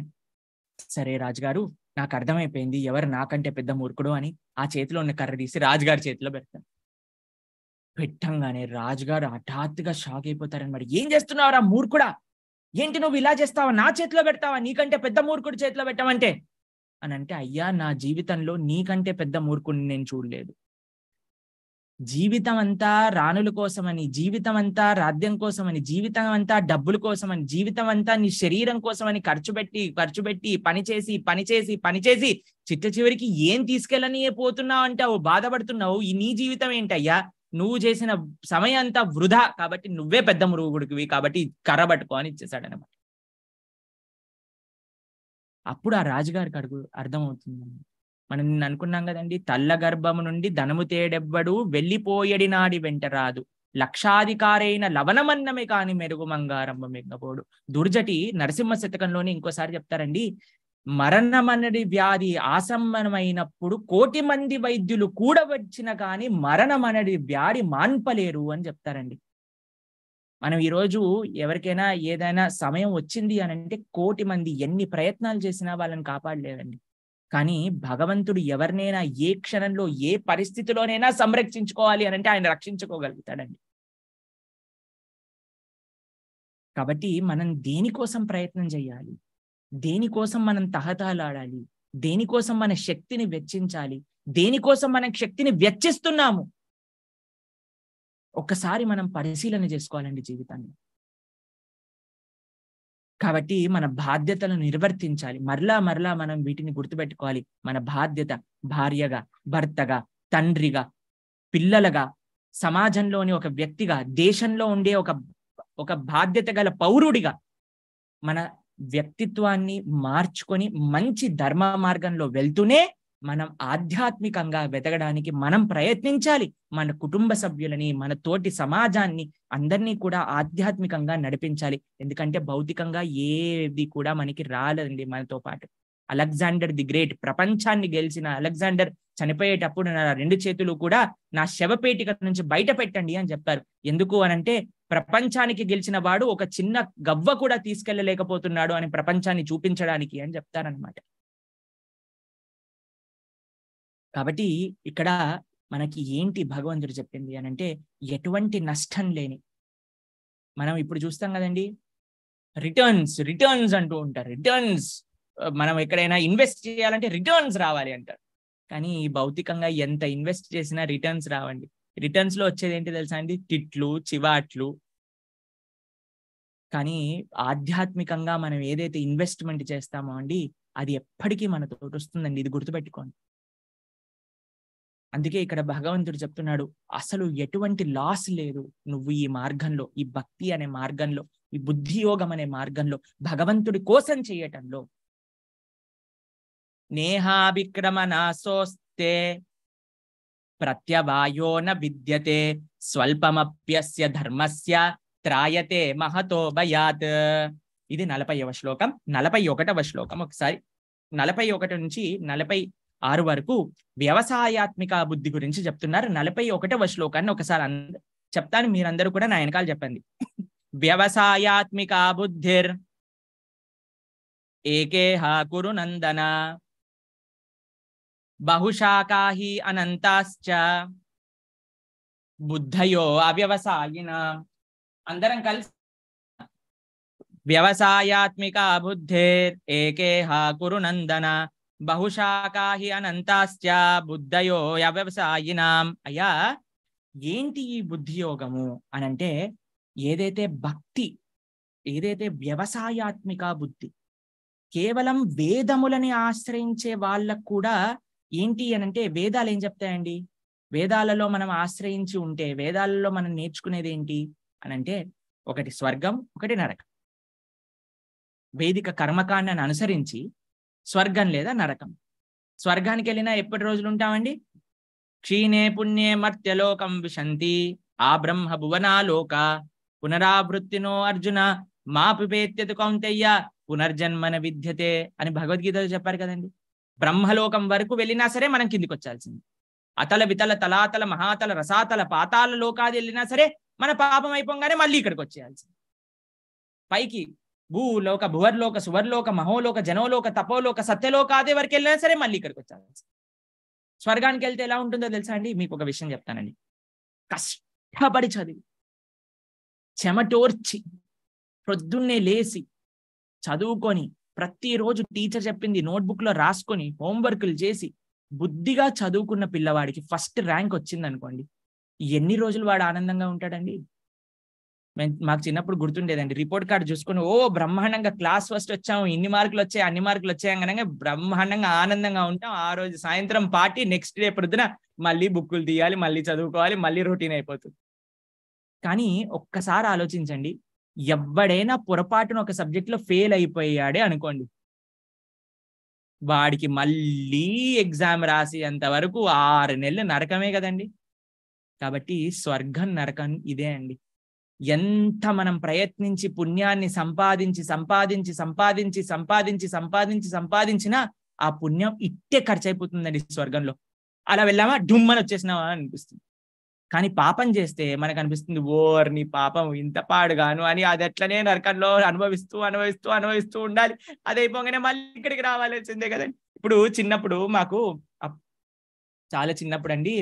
సరే రాజుగారు నాకు అర్థమైపోయింది ఎవరు నాకంటే పెద్ద మూర్ఖుడు అని ఆ చేతిలో ఉన్న కర్ర తీసి రాజుగారి చేతిలో పెడతాను పెట్టంగానే రాజుగారు హఠాత్తుగా షాక్ అయిపోతారనమాట ఏం చేస్తున్నావురా మూర్ఖుడా ఏంటి నువ్వు ఇలా చేస్తావా నా చేతిలో పెడతావా నీకంటే పెద్ద మూర్ఖుడు చేతిలో పెట్టావంటే అని అంటే అయ్యా నా జీవితంలో నీకంటే పెద్ద మూర్ఖుడిని నేను చూడలేదు జీవితం అంతా రాణుల కోసమని జీవితం అంతా రాద్యం కోసమని జీవితం అంతా డబ్బుల కోసమని జీవితం అంతా నీ శరీరం కోసమని ఖర్చు పెట్టి ఖర్చు పెట్టి పనిచేసి పనిచేసి పనిచేసి చిట్ట చివరికి ఏం తీసుకెళ్ళని పోతున్నావు అంటే బాధపడుతున్నావు ఈ నీ జీవితం ఏంటయ్యా నువ్వు చేసిన సమయం అంతా వృధా కాబట్టి నువ్వే పెద్ద మురుగుడికివి కాబట్టి కర్ర పట్టుకో అని ఇచ్చేసాడనమాట అప్పుడు ఆ రాజుగారికి అడుగు అర్థమవుతుంది మనం నిన్న అనుకున్నాం కదండి తల్ల గర్భము నుండి ధనము తేడెవ్వడు వెళ్ళిపోయడి నాడి వెంట రాదు లక్షాధికారైన లవణమన్నమే కాని మెరుగు మంగారంభం ఎగ్గబోడు దుర్జటి నరసింహ శతకంలోని ఇంకోసారి చెప్తారండి మరణమనడి వ్యాధి ఆసమ్మనమైనప్పుడు కోటి మంది వైద్యులు కూడా వచ్చిన కానీ మరణమనడి వ్యాధి మాన్పలేరు అని చెప్తారండి మనం ఈరోజు ఎవరికైనా ఏదైనా సమయం వచ్చింది అని అంటే కోటి మంది ఎన్ని ప్రయత్నాలు చేసినా వాళ్ళని కాపాడలేదండి కానీ భగవంతుడు ఎవరినైనా ఏ క్షణంలో ఏ పరిస్థితిలోనైనా సంరక్షించుకోవాలి అని అంటే ఆయన రక్షించుకోగలుగుతాడండి కాబట్టి మనం దేనికోసం ప్రయత్నం చేయాలి దేనికోసం మనం తహతహలాడాలి దేనికోసం మన శక్తిని వెచ్చించాలి దేనికోసం మన శక్తిని వెచ్చిస్తున్నాము ఒక్కసారి మనం పరిశీలన చేసుకోవాలండి జీవితాన్ని కాబట్టి మన బాధ్యతలను నిర్వర్తించాలి మరలా మరలా మనం వీటిని గుర్తుపెట్టుకోవాలి మన బాధ్యత భార్యగా భర్తగా తండ్రిగా పిల్లలుగా సమాజంలోని ఒక వ్యక్తిగా దేశంలో ఉండే ఒక ఒక బాధ్యత గల పౌరుడిగా మన వ్యక్తిత్వాన్ని మార్చుకొని మంచి ధర్మ మార్గంలో వెళ్తూనే మనం ఆధ్యాత్మికంగా వెతకడానికి మనం ప్రయత్నించాలి మన కుటుంబ సభ్యులని మన తోటి సమాజాన్ని అందరినీ కూడా ఆధ్యాత్మికంగా నడిపించాలి ఎందుకంటే భౌతికంగా ఏది కూడా మనకి రాలేదండి మనతో పాటు అలెగ్జాండర్ ది గ్రేట్ ప్రపంచాన్ని గెలిచిన అలెగ్జాండర్ చనిపోయేటప్పుడు నా రెండు చేతులు కూడా నా శవపేటిక నుంచి బయట పెట్టండి అని చెప్పారు ఎందుకు అనంటే ప్రపంచానికి గెలిచిన వాడు ఒక చిన్న గవ్వ కూడా తీసుకెళ్ళలేకపోతున్నాడు అని ప్రపంచాన్ని చూపించడానికి అని చెప్తారనమాట కాబట్టి ఇక్కడ మనకి ఏంటి భగవంతుడు చెప్పింది అని అంటే ఎటువంటి నష్టం లేని మనం ఇప్పుడు చూస్తాం కదండి రిటర్న్స్ రిటర్న్స్ అంటూ ఉంటారు రిటర్న్స్ మనం ఎక్కడైనా ఇన్వెస్ట్ చేయాలంటే రిటర్న్స్ రావాలి అంటారు కానీ భౌతికంగా ఎంత ఇన్వెస్ట్ చేసినా రిటర్న్స్ రావండి రిటర్న్స్ లో వచ్చేది ఏంటి తెలుసా అండి తిట్లు చివాట్లు కానీ ఆధ్యాత్మికంగా మనం ఏదైతే ఇన్వెస్ట్మెంట్ చేస్తామో అండి అది ఎప్పటికీ మనతో వస్తుందండి ఇది గుర్తుపెట్టుకోండి అందుకే ఇక్కడ భగవంతుడు చెప్తున్నాడు అసలు ఎటువంటి లాస్ లేదు నువ్వు ఈ మార్గంలో ఈ భక్తి అనే మార్గంలో ఈ బుద్ధి యోగం అనే మార్గంలో భగవంతుడి కోసం చేయటంలో నేహాభిక్రమ నాసోస్తే ప్రత్యవాయో న విద్యతే స్వల్పమప్యస్య ధర్మస్య త్రాయతే మహతో భయాత్ ఇది నలభైవ శ్లోకం నలభై ఒకటవ శ్లోకం ఒకసారి నలభై ఒకటి నుంచి నలభై ఆరు వరకు వ్యవసాయాత్మిక బుద్ధి గురించి చెప్తున్నారు నలభై ఒకటవ శ్లోకాన్ని ఒకసారి చెప్తాను మీరందరూ కూడా నా వెనకాల చెప్పండి వ్యవసాయాత్మిక బుద్ధిర్ ఏకేహా కురు నందన బహుశాఖాహి అనంతాశ్చ బుద్ధయో అవ్యవసాయిన అందరం కలిసి వ్యవసాయాత్మిక బుద్ధేర్ ఏకేహ నందన బహుశాఖాహి అనంతాశ్చ బుద్ధయో అవ్యవసాయిన అయ్యా ఏంటి ఈ బుద్ధి యోగము అనంటే ఏదైతే భక్తి ఏదైతే వ్యవసాయాత్మిక బుద్ధి కేవలం వేదములని ఆశ్రయించే వాళ్ళకు కూడా ఏంటి అని అంటే వేదాలు ఏం చెప్తాయండి వేదాలలో మనం ఆశ్రయించి ఉంటే వేదాలలో మనం నేర్చుకునేది ఏంటి అని అంటే ఒకటి స్వర్గం ఒకటి నరకం వేదిక కర్మకాండను అనుసరించి స్వర్గం లేదా నరకం స్వర్గానికి వెళ్ళినా ఎప్పటి రోజులు ఉంటామండి క్షీణే పుణ్యే మర్త్యలోకం విశంతి ఆ బ్రహ్మ భువనాలోక పునరావృత్తినో అర్జున మాపు పిపేత్యత కౌంతయ్య పునర్జన్మన విద్యతే అని భగవద్గీతలో చెప్పారు కదండి బ్రహ్మలోకం వరకు వెళ్ళినా సరే మనం కిందికి వచ్చాల్సింది అతల వితల తలాతల మహాతల రసాతల పాతాల లోకాది వెళ్ళినా సరే మన పాపం అయిపోగానే మళ్ళీ ఇక్కడికి వచ్చేయాల్సింది పైకి భూలోక భువర్లోక సువర్లోక మహోలోక జనోలోక తపోలోక సత్యలోకాది వరకు వెళ్ళినా సరే మళ్ళీ ఇక్కడికి వచ్చేయాల్సింది స్వర్గానికి వెళ్తే ఎలా ఉంటుందో తెలుసా అండి మీకు ఒక విషయం చెప్తానండి కష్టపడి చదివి చెమటోర్చి ప్రొద్దున్నే లేసి చదువుకొని ప్రతిరోజు టీచర్ చెప్పింది నోట్బుక్ లో రాసుకొని హోంవర్క్లు చేసి బుద్ధిగా చదువుకున్న పిల్లవాడికి ఫస్ట్ ర్యాంక్ వచ్చింది అనుకోండి ఎన్ని రోజులు వాడు ఆనందంగా ఉంటాడండి మాకు చిన్నప్పుడు గుర్తుండేదండి రిపోర్ట్ కార్డు చూసుకొని ఓ బ్రహ్మాండంగా క్లాస్ ఫస్ట్ వచ్చాము ఇన్ని మార్కులు వచ్చాయి అన్ని మార్కులు వచ్చాయి అనగానే బ్రహ్మాండంగా ఆనందంగా ఉంటాం ఆ రోజు సాయంత్రం పార్టీ నెక్స్ట్ డే పొద్దున మళ్ళీ బుక్కులు తీయాలి మళ్ళీ చదువుకోవాలి మళ్ళీ రొటీన్ అయిపోతుంది కానీ ఒక్కసారి ఆలోచించండి ఎవడైనా పొరపాటున ఒక సబ్జెక్ట్లో ఫెయిల్ అయిపోయాడే అనుకోండి వాడికి మళ్ళీ ఎగ్జామ్ రాసేంత వరకు ఆరు నెలలు నరకమే కదండి కాబట్టి స్వర్గం నరకం ఇదే అండి ఎంత మనం ప్రయత్నించి పుణ్యాన్ని సంపాదించి సంపాదించి సంపాదించి సంపాదించి సంపాదించి సంపాదించినా ఆ పుణ్యం ఇట్టే ఖర్చు అయిపోతుందండి స్వర్గంలో అలా వెళ్ళామా డుమ్మని వచ్చేసినామా అనిపిస్తుంది కానీ పాపం చేస్తే మనకు అనిపిస్తుంది ఓర్ నీ పాపం ఇంత పాడుగాను అని అది ఎట్లనే నరకంలో అనుభవిస్తూ అనుభవిస్తూ అనుభవిస్తూ ఉండాలి అది అయిపోగానే మళ్ళీ ఇక్కడికి రావాల్సిందే కదండి ఇప్పుడు చిన్నప్పుడు మాకు చాలా చిన్నప్పుడు అండి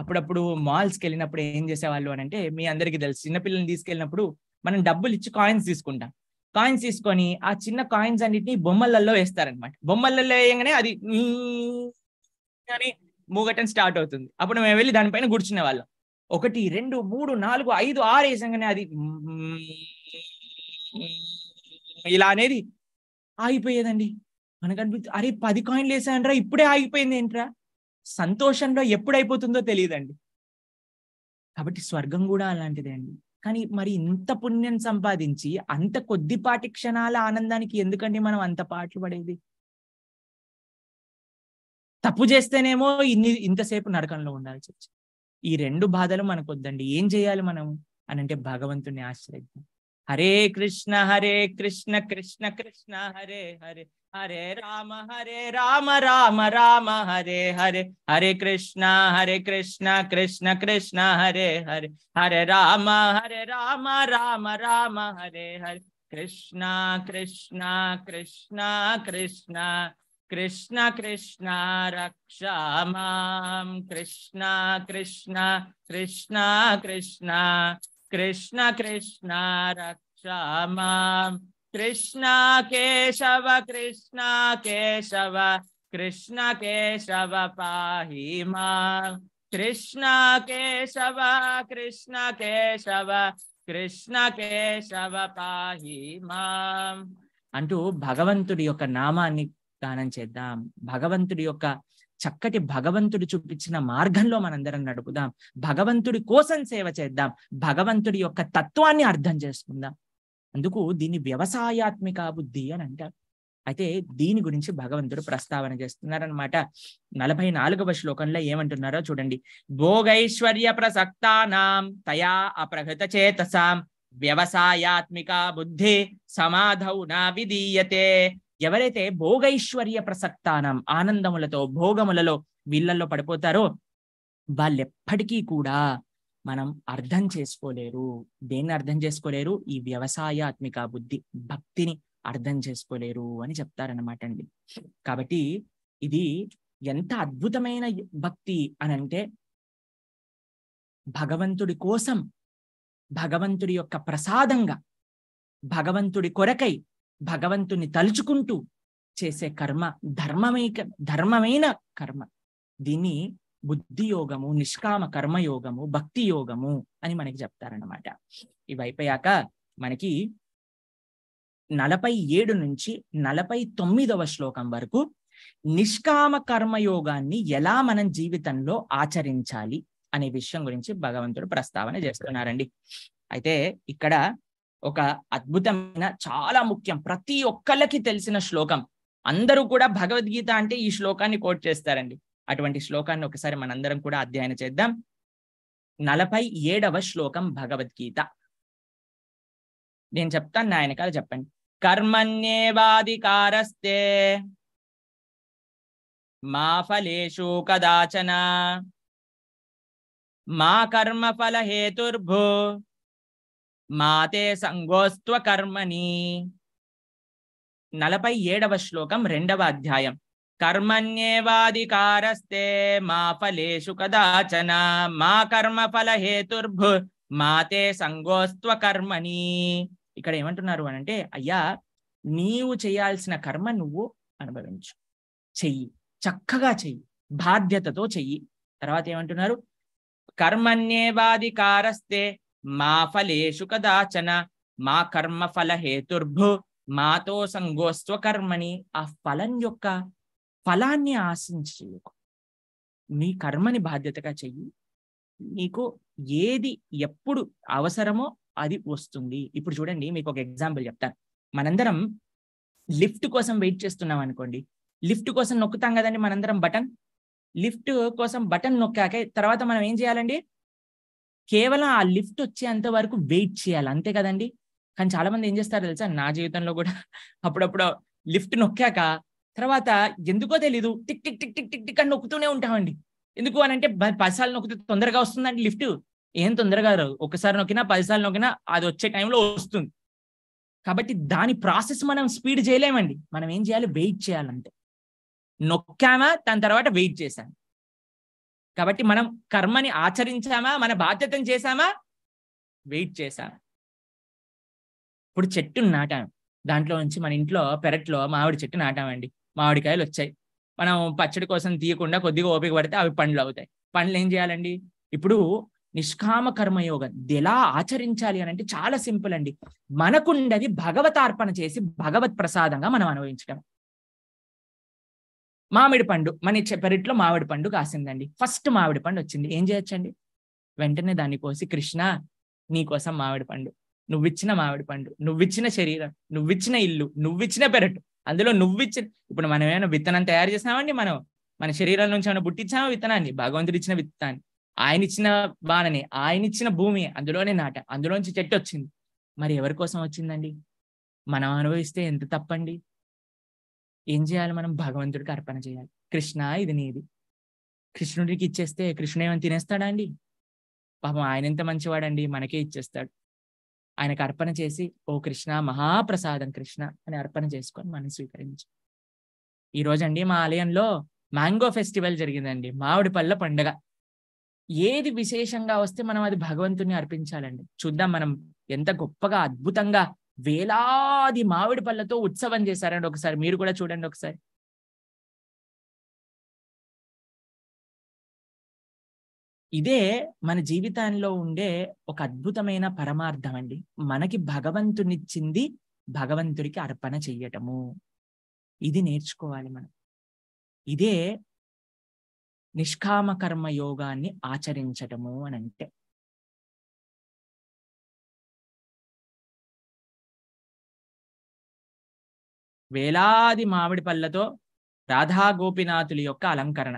అప్పుడప్పుడు మాల్స్కి వెళ్ళినప్పుడు ఏం చేసేవాళ్ళు అని అంటే మీ అందరికీ తెలుసు చిన్నపిల్లల్ని తీసుకెళ్ళినప్పుడు మనం డబ్బులు ఇచ్చి కాయిన్స్ తీసుకుంటాం కాయిన్స్ తీసుకొని ఆ చిన్న కాయిన్స్ అన్నిటిని బొమ్మలలో వేస్తారనమాట బొమ్మలలో వేయగానే అది అని మూగటం స్టార్ట్ అవుతుంది అప్పుడు మేము వెళ్ళి దానిపైన కూర్చునే వాళ్ళం ఒకటి రెండు మూడు నాలుగు ఐదు ఆరు వేసంగానే అది ఇలా అనేది ఆగిపోయేదండి మనకు అనిపిస్తుంది అరే పది కాయిన్లు వేసానరా ఇప్పుడే ఆగిపోయింది ఏంట్రా సంతోషంలో ఎప్పుడైపోతుందో తెలియదండి కాబట్టి స్వర్గం కూడా అలాంటిదే అండి కానీ మరి ఇంత పుణ్యం సంపాదించి అంత కొద్దిపాటి క్షణాల ఆనందానికి ఎందుకండి మనం అంత పాటలు పడేది తప్పు చేస్తేనేమో ఇన్ని ఇంతసేపు నరకంలో ఉండాల్సి వచ్చింది ఈ రెండు బాధలు మనకు వద్దండి ఏం చేయాలి మనం అని అంటే భగవంతుని ఆశ్రయిద్దాం హరే కృష్ణ హరే కృష్ణ కృష్ణ కృష్ణ హరే హరే హరే రామ హరే రామ రామ రామ హరే హరే హరే కృష్ణ హరే కృష్ణ కృష్ణ కృష్ణ హరే హరే హరే రామ హరే రామ రామ రామ హరే హరే కృష్ణ కృష్ణ కృష్ణ కృష్ణ కృష్ణ కృష్ణ రక్ష మాం కృష్ణ కృష్ణ కృష్ణ కృష్ణ కృష్ణ కృష్ణ రక్ష మాం కృష్ణ కేశవ కృష్ణ కేశవ కృష్ణ కేశవ పాహి మాం కృష్ణ కేశవ కృష్ణ కేశవ కృష్ణ కేశవ పాహి మాం అంటూ భగవంతుడి యొక్క నామాన్ని దానం చేద్దాం భగవంతుడి యొక్క చక్కటి భగవంతుడు చూపించిన మార్గంలో మనందరం నడుపుదాం భగవంతుడి కోసం సేవ చేద్దాం భగవంతుడి యొక్క తత్వాన్ని అర్థం చేసుకుందాం అందుకు దీన్ని వ్యవసాయాత్మిక బుద్ధి అని అంటారు అయితే దీని గురించి భగవంతుడు ప్రస్తావన చేస్తున్నారనమాట నలభై నాలుగవ శ్లోకంలో ఏమంటున్నారో చూడండి భోగైశ్వర్య ప్రసక్తానాం తయా అప్రహృత చేతసాం వ్యవసాయాత్మిక బుద్ధి సమాధౌ నా విధీయతే ఎవరైతే భోగైశ్వర్య ప్రసక్తానం ఆనందములతో భోగములలో వీళ్ళల్లో పడిపోతారో వాళ్ళెప్పటికీ కూడా మనం అర్థం చేసుకోలేరు దేన్ని అర్థం చేసుకోలేరు ఈ వ్యవసాయాత్మిక బుద్ధి భక్తిని అర్థం చేసుకోలేరు అని చెప్తారనమాట అండి కాబట్టి ఇది ఎంత అద్భుతమైన భక్తి అని అంటే భగవంతుడి కోసం భగవంతుడి యొక్క ప్రసాదంగా భగవంతుడి కొరకై భగవంతుని తలుచుకుంటూ చేసే కర్మ ధర్మమే ధర్మమైన కర్మ దీన్ని యోగము నిష్కామ కర్మయోగము భక్తి యోగము అని మనకి చెప్తారనమాట ఇవి అయిపోయాక మనకి నలభై ఏడు నుంచి నలభై తొమ్మిదవ శ్లోకం వరకు నిష్కామ కర్మయోగాన్ని ఎలా మనం జీవితంలో ఆచరించాలి అనే విషయం గురించి భగవంతుడు ప్రస్తావన చేస్తున్నారండి అయితే ఇక్కడ ఒక అద్భుతమైన చాలా ముఖ్యం ప్రతి ఒక్కళ్ళకి తెలిసిన శ్లోకం అందరూ కూడా భగవద్గీత అంటే ఈ శ్లోకాన్ని కోట్ చేస్తారండి అటువంటి శ్లోకాన్ని ఒకసారి మనందరం కూడా అధ్యయనం చేద్దాం నలభై ఏడవ శ్లోకం భగవద్గీత నేను చెప్తాను నా వెనకాల చెప్పండి కర్మణ్యేవాధికారస్తే మా ఫలేషు కదాచన మా కర్మ ఫల హేతుర్భూ మాతే సంగోస్త్వ కర్మని నలభై ఏడవ శ్లోకం రెండవ అధ్యాయం కర్మణ్యేవాధికారస్తే మా ఫలేషు కదాచన మా కర్మ ఫల హేతుర్భు మాతే సంగోస్త్వ కర్మని ఇక్కడ ఏమంటున్నారు అని అంటే అయ్యా నీవు చేయాల్సిన కర్మ నువ్వు అనుభవించు చెయ్యి చక్కగా చెయ్యి బాధ్యతతో చెయ్యి తర్వాత ఏమంటున్నారు కర్మణ్యేవాధికారస్తే మా ఫలేషు కదాచన మా కర్మ ఫల హేతుర్భు మాతో సంగోస్వ కర్మని ఆ ఫలం యొక్క ఫలాన్ని ఆశించకు నీ కర్మని బాధ్యతగా చెయ్యి నీకు ఏది ఎప్పుడు అవసరమో అది వస్తుంది ఇప్పుడు చూడండి మీకు ఒక ఎగ్జాంపుల్ చెప్తాను మనందరం లిఫ్ట్ కోసం వెయిట్ చేస్తున్నాం అనుకోండి లిఫ్ట్ కోసం నొక్కుతాం కదండి మనందరం బటన్ లిఫ్ట్ కోసం బటన్ నొక్కాక తర్వాత మనం ఏం చేయాలండి కేవలం ఆ లిఫ్ట్ వచ్చేంత వరకు వెయిట్ చేయాలి అంతే కదండి కానీ చాలా మంది ఏం చేస్తారు తెలుసా నా జీవితంలో కూడా అప్పుడప్పుడు లిఫ్ట్ నొక్కాక తర్వాత ఎందుకో తెలీదు tick tick tick tick tick tick అని నొక్కుతూనే ఉంటామండి ఎందుకు అని అంటే పదిసార్లు నొక్కితే తొందరగా వస్తుందండి లిఫ్ట్ ఏం తొందరగా రాదు ఒకసారి నొక్కినా పదిసార్లు నొక్కినా అది వచ్చే టైంలో వస్తుంది కాబట్టి దాని ప్రాసెస్ మనం స్పీడ్ చేయలేమండి మనం ఏం చేయాలి వెయిట్ చేయాలంటే నొక్కామా దాని తర్వాత వెయిట్ చేశాను కాబట్టి మనం కర్మని ఆచరించామా మన బాధ్యతను చేశామా వెయిట్ చేశాం ఇప్పుడు చెట్టు నాటాం దాంట్లో నుంచి మన ఇంట్లో పెరట్లో మామిడి చెట్టు నాటామండి మామిడికాయలు వచ్చాయి మనం పచ్చడి కోసం తీయకుండా కొద్దిగా ఓపిక పడితే అవి పండ్లు అవుతాయి పండ్లు ఏం చేయాలండి ఇప్పుడు నిష్కామ కర్మయోగం ఎలా ఆచరించాలి అని అంటే చాలా సింపుల్ అండి మనకుండది భగవతార్పణ చేసి భగవత్ ప్రసాదంగా మనం అనుభవించడం మామిడి పండు మన పెరట్లో మామిడి పండు కాసిందండి ఫస్ట్ మామిడి పండు వచ్చింది ఏం చేయొచ్చండి వెంటనే దాన్ని కోసి కృష్ణ నీకోసం మామిడి పండు నువ్విచ్చిన మామిడి పండు నువ్విచ్చిన శరీరం నువ్విచ్చిన ఇల్లు నువ్విచ్చిన పెరటు అందులో నువ్విచ్చిన ఇప్పుడు మనం ఏమైనా విత్తనం తయారు చేసినామండి మనం మన శరీరం నుంచి ఏమైనా పుట్టించామో విత్తనాన్ని భగవంతుడు ఇచ్చిన విత్తనాన్ని ఆయన ఇచ్చిన బాణని ఆయన ఇచ్చిన భూమి అందులోనే నాట అందులోంచి చెట్టు వచ్చింది మరి ఎవరి కోసం వచ్చిందండి మనం అనుభవిస్తే ఎంత తప్పండి ఏం చేయాలి మనం భగవంతుడికి అర్పణ చేయాలి కృష్ణ ఇది నీది కృష్ణుడికి ఇచ్చేస్తే కృష్ణ ఏమైనా తినేస్తాడా అండి పాపం ఆయన ఎంత మంచివాడండి మనకే ఇచ్చేస్తాడు ఆయనకు అర్పణ చేసి ఓ కృష్ణ మహాప్రసాదం కృష్ణ అని అర్పణ చేసుకొని మనం స్వీకరించి ఈ అండి మా ఆలయంలో మ్యాంగో ఫెస్టివల్ జరిగిందండి మామిడి పళ్ళ పండుగ ఏది విశేషంగా వస్తే మనం అది భగవంతుని అర్పించాలండి చూద్దాం మనం ఎంత గొప్పగా అద్భుతంగా వేలాది మామిడి పళ్ళతో ఉత్సవం చేశారండి ఒకసారి మీరు కూడా చూడండి ఒకసారి ఇదే మన జీవితాల్లో ఉండే ఒక అద్భుతమైన పరమార్థం అండి మనకి భగవంతునిచ్చింది భగవంతుడికి అర్పణ చెయ్యటము ఇది నేర్చుకోవాలి మనం ఇదే నిష్కామ కర్మ యోగాన్ని ఆచరించటము అని అంటే వేలాది మామిడి పళ్ళతో రాధా గోపినాథుల యొక్క అలంకరణ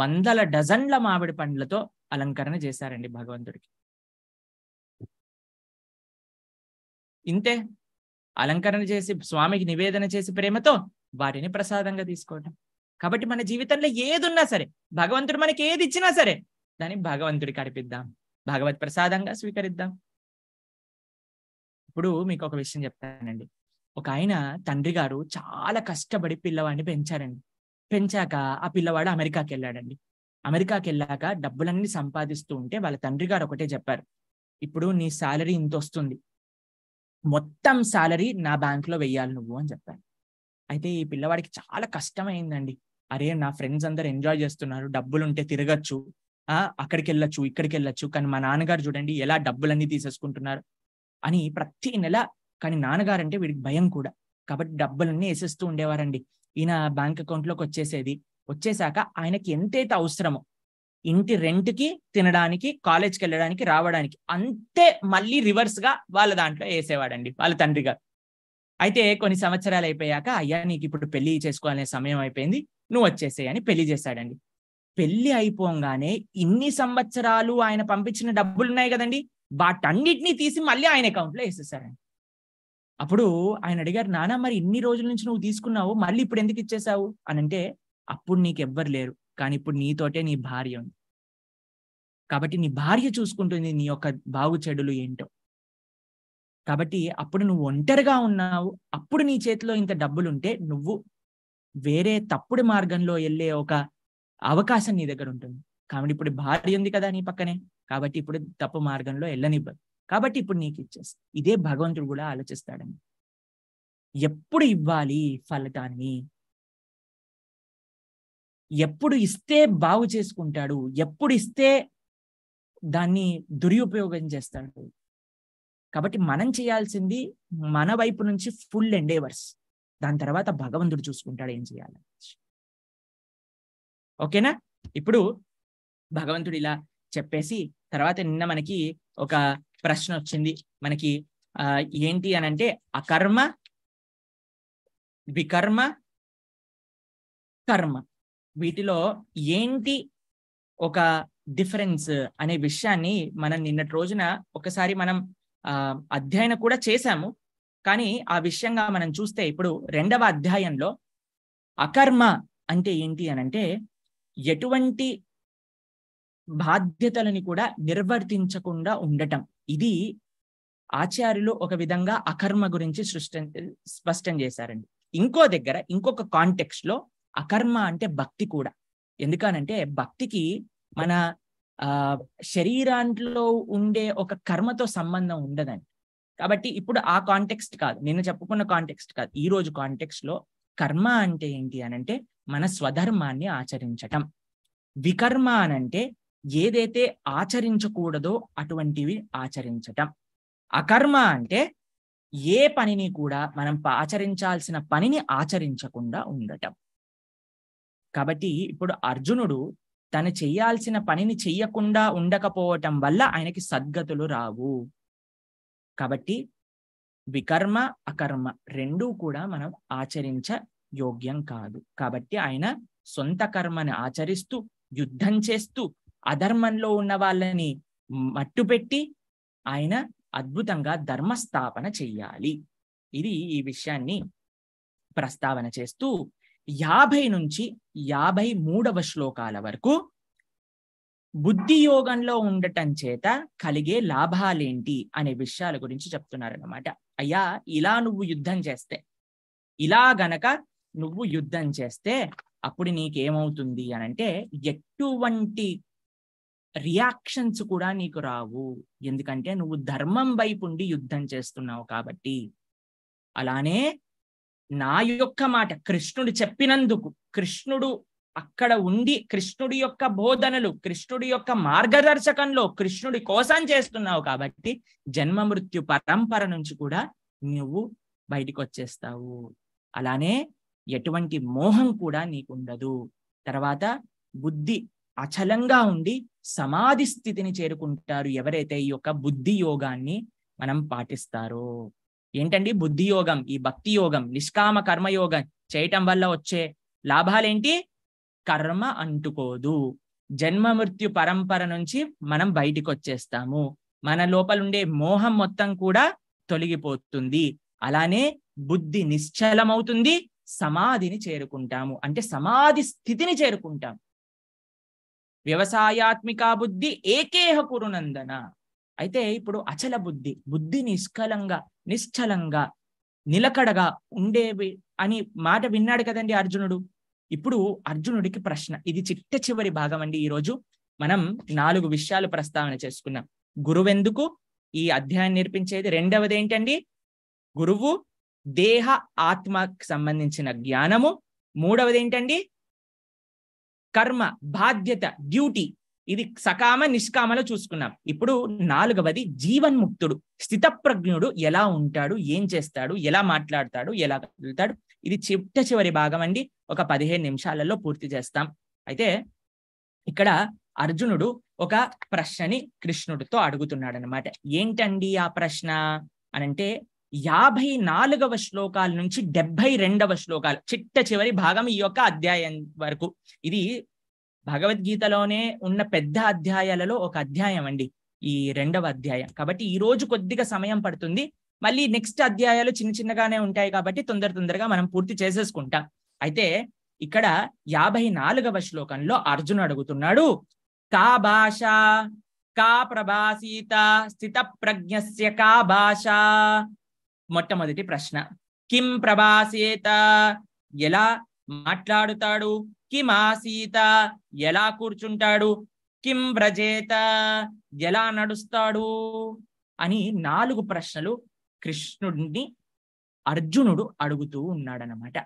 వందల డజన్ల మామిడి పండ్లతో అలంకరణ చేశారండి భగవంతుడికి ఇంతే అలంకరణ చేసి స్వామికి నివేదన చేసి ప్రేమతో వాటిని ప్రసాదంగా తీసుకోవటం కాబట్టి మన జీవితంలో ఏదున్నా సరే భగవంతుడు మనకి ఏది ఇచ్చినా సరే దాన్ని భగవంతుడికి అర్పిద్దాం భగవత్ ప్రసాదంగా స్వీకరిద్దాం ఇప్పుడు మీకు ఒక విషయం చెప్తానండి ఒక ఆయన తండ్రి గారు చాలా కష్టపడి పిల్లవాడిని పెంచారండి పెంచాక ఆ పిల్లవాడు అమెరికాకి వెళ్ళాడండి అమెరికాకి వెళ్ళాక డబ్బులన్నీ సంపాదిస్తూ ఉంటే వాళ్ళ తండ్రి గారు ఒకటే చెప్పారు ఇప్పుడు నీ శాలరీ ఇంత వస్తుంది మొత్తం శాలరీ నా బ్యాంక్లో వెయ్యాలి నువ్వు అని చెప్పాను అయితే ఈ పిల్లవాడికి చాలా కష్టమైందండి అరే నా ఫ్రెండ్స్ అందరు ఎంజాయ్ చేస్తున్నారు డబ్బులు ఉంటే తిరగచ్చు అక్కడికి వెళ్ళచ్చు ఇక్కడికి వెళ్ళచ్చు కానీ మా నాన్నగారు చూడండి ఎలా డబ్బులన్నీ తీసేసుకుంటున్నారు అని ప్రతి నెల కానీ నాన్నగారంటే వీడికి భయం కూడా కాబట్టి డబ్బులన్నీ వేసేస్తూ ఉండేవారండి ఈయన బ్యాంక్ అకౌంట్లోకి వచ్చేసేది వచ్చేసాక ఆయనకి ఎంతైతే అవసరమో ఇంటి రెంట్కి తినడానికి కాలేజ్కి వెళ్ళడానికి రావడానికి అంతే మళ్ళీ రివర్స్గా వాళ్ళ దాంట్లో వేసేవాడండి వాళ్ళ తండ్రి గారు అయితే కొన్ని సంవత్సరాలు అయిపోయాక అయ్యా నీకు ఇప్పుడు పెళ్లి చేసుకోవాలనే సమయం అయిపోయింది నువ్వు వచ్చేసేయ్ అని పెళ్లి చేశాడండి పెళ్లి అయిపోగానే ఇన్ని సంవత్సరాలు ఆయన పంపించిన డబ్బులు ఉన్నాయి కదండి వాటన్నిటినీ తీసి మళ్ళీ ఆయన అకౌంట్లో వేసేసారండి అప్పుడు ఆయన అడిగారు నానా మరి ఇన్ని రోజుల నుంచి నువ్వు తీసుకున్నావు మళ్ళీ ఇప్పుడు ఎందుకు ఇచ్చేసావు అని అంటే అప్పుడు నీకు ఎవ్వరు లేరు కానీ ఇప్పుడు నీతోటే నీ భార్య ఉంది కాబట్టి నీ భార్య చూసుకుంటుంది నీ యొక్క బాగు చెడులు ఏంటో కాబట్టి అప్పుడు నువ్వు ఒంటరిగా ఉన్నావు అప్పుడు నీ చేతిలో ఇంత డబ్బులు ఉంటే నువ్వు వేరే తప్పుడు మార్గంలో వెళ్ళే ఒక అవకాశం నీ దగ్గర ఉంటుంది కాబట్టి ఇప్పుడు భార్య ఉంది కదా నీ పక్కనే కాబట్టి ఇప్పుడు తప్పు మార్గంలో వెళ్ళనివ్వదు కాబట్టి ఇప్పుడు నీకు ఇచ్చేస్తా ఇదే భగవంతుడు కూడా ఆలోచిస్తాడని ఎప్పుడు ఇవ్వాలి ఫలితాన్ని ఎప్పుడు ఇస్తే బాగు చేసుకుంటాడు ఎప్పుడు ఇస్తే దాన్ని దురుపయోగం చేస్తాడు కాబట్టి మనం చేయాల్సింది మన వైపు నుంచి ఫుల్ ఎండేవర్స్ దాని తర్వాత భగవంతుడు చూసుకుంటాడు ఏం చేయాలని ఓకేనా ఇప్పుడు భగవంతుడు ఇలా చెప్పేసి తర్వాత నిన్న మనకి ఒక ప్రశ్న వచ్చింది మనకి ఆ ఏంటి అని అంటే అకర్మ వికర్మ కర్మ వీటిలో ఏంటి ఒక డిఫరెన్స్ అనే విషయాన్ని మనం నిన్నటి రోజున ఒకసారి మనం ఆ అధ్యయనం కూడా చేశాము కానీ ఆ విషయంగా మనం చూస్తే ఇప్పుడు రెండవ అధ్యాయంలో అకర్మ అంటే ఏంటి అని అంటే ఎటువంటి బాధ్యతలని కూడా నిర్వర్తించకుండా ఉండటం ఇది ఆచార్యులు ఒక విధంగా అకర్మ గురించి సృష్టి స్పష్టం చేశారండి ఇంకో దగ్గర ఇంకొక కాంటెక్స్ట్ లో అకర్మ అంటే భక్తి కూడా ఎందుకనంటే భక్తికి మన ఆ శరీరాంట్లో ఉండే ఒక కర్మతో సంబంధం ఉండదండి కాబట్టి ఇప్పుడు ఆ కాంటెక్స్ట్ కాదు నేను చెప్పుకున్న కాంటెక్స్ట్ కాదు ఈ రోజు కాంటెక్స్ట్ లో కర్మ అంటే ఏంటి అనంటే మన స్వధర్మాన్ని ఆచరించటం వికర్మ అనంటే ఏదైతే ఆచరించకూడదో అటువంటివి ఆచరించటం అకర్మ అంటే ఏ పనిని కూడా మనం ఆచరించాల్సిన పనిని ఆచరించకుండా ఉండటం కాబట్టి ఇప్పుడు అర్జునుడు తను చేయాల్సిన పనిని చెయ్యకుండా ఉండకపోవటం వల్ల ఆయనకి సద్గతులు రావు కాబట్టి వికర్మ అకర్మ రెండూ కూడా మనం ఆచరించ యోగ్యం కాదు కాబట్టి ఆయన సొంత కర్మని ఆచరిస్తూ యుద్ధం చేస్తూ అధర్మంలో ఉన్న వాళ్ళని మట్టుపెట్టి ఆయన అద్భుతంగా ధర్మస్థాపన చెయ్యాలి ఇది ఈ విషయాన్ని ప్రస్తావన చేస్తూ యాభై నుంచి యాభై మూడవ శ్లోకాల వరకు బుద్ధి యోగంలో ఉండటం చేత కలిగే లాభాలేంటి అనే విషయాల గురించి చెప్తున్నారన్నమాట అయ్యా ఇలా నువ్వు యుద్ధం చేస్తే ఇలా గనక నువ్వు యుద్ధం చేస్తే అప్పుడు నీకేమవుతుంది అని అంటే ఎటువంటి రియాక్షన్స్ కూడా నీకు రావు ఎందుకంటే నువ్వు ధర్మం వైపు ఉండి యుద్ధం చేస్తున్నావు కాబట్టి అలానే నా యొక్క మాట కృష్ణుడు చెప్పినందుకు కృష్ణుడు అక్కడ ఉండి కృష్ణుడి యొక్క బోధనలు కృష్ణుడి యొక్క మార్గదర్శకంలో కృష్ణుడి కోసం చేస్తున్నావు కాబట్టి జన్మ మృత్యు పరంపర నుంచి కూడా నువ్వు బయటకు వచ్చేస్తావు అలానే ఎటువంటి మోహం కూడా నీకుండదు తర్వాత బుద్ధి అచలంగా ఉండి సమాధి స్థితిని చేరుకుంటారు ఎవరైతే ఈ యొక్క బుద్ధి యోగాన్ని మనం పాటిస్తారో ఏంటండి బుద్ధి యోగం ఈ భక్తి యోగం నిష్కామ కర్మయోగం చేయటం వల్ల వచ్చే లాభాలేంటి కర్మ అంటుకోదు జన్మ మృత్యు పరంపర నుంచి మనం బయటికి వచ్చేస్తాము మన లోపల ఉండే మోహం మొత్తం కూడా తొలగిపోతుంది అలానే బుద్ధి నిశ్చలమవుతుంది సమాధిని చేరుకుంటాము అంటే సమాధి స్థితిని చేరుకుంటాం వ్యవసాయాత్మిక బుద్ధి ఏకేహ కురునందన అయితే ఇప్పుడు అచల బుద్ధి బుద్ధి నిష్కలంగా నిశ్చలంగా నిలకడగా ఉండేవి అని మాట విన్నాడు కదండి అర్జునుడు ఇప్పుడు అర్జునుడికి ప్రశ్న ఇది చిట్ట చివరి భాగం అండి ఈరోజు మనం నాలుగు విషయాలు ప్రస్తావన చేసుకున్నాం గురువెందుకు ఈ అధ్యాయం నేర్పించేది రెండవది ఏంటండి గురువు దేహ ఆత్మకు సంబంధించిన జ్ఞానము మూడవది ఏంటండి కర్మ బాధ్యత డ్యూటీ ఇది సకామ నిష్కామలో చూసుకున్నాం ఇప్పుడు నాలుగవది జీవన్ముక్తుడు స్థితప్రజ్ఞుడు ఎలా ఉంటాడు ఏం చేస్తాడు ఎలా మాట్లాడతాడు ఎలా కదులుతాడు ఇది చిట్ట చివరి భాగం అండి ఒక పదిహేను నిమిషాలలో పూర్తి చేస్తాం అయితే ఇక్కడ అర్జునుడు ఒక ప్రశ్నని కృష్ణుడితో అడుగుతున్నాడు అనమాట ఏంటండి ఆ ప్రశ్న అనంటే యాభై నాలుగవ శ్లోకాల నుంచి డెబ్బై రెండవ శ్లోకాలు చిట్ట చివరి భాగం ఈ యొక్క అధ్యాయం వరకు ఇది భగవద్గీతలోనే ఉన్న పెద్ద అధ్యాయాలలో ఒక అధ్యాయం అండి ఈ రెండవ అధ్యాయం కాబట్టి ఈ రోజు కొద్దిగా సమయం పడుతుంది మళ్ళీ నెక్స్ట్ అధ్యాయాలు చిన్న చిన్నగానే ఉంటాయి కాబట్టి తొందర తొందరగా మనం పూర్తి చేసేసుకుంటాం అయితే ఇక్కడ యాభై నాలుగవ శ్లోకంలో అర్జున్ అడుగుతున్నాడు కా భాష కా ప్రభాసీత స్థిత ప్రజ్ఞస్య కా భాష మొట్టమొదటి ప్రశ్న కిం ప్రభాసేత ఎలా మాట్లాడుతాడు కిం ఆసీత ఎలా కూర్చుంటాడు కిం వ్రజేత ఎలా నడుస్తాడు అని నాలుగు ప్రశ్నలు కృష్ణుడిని అర్జునుడు అడుగుతూ ఉన్నాడనమాట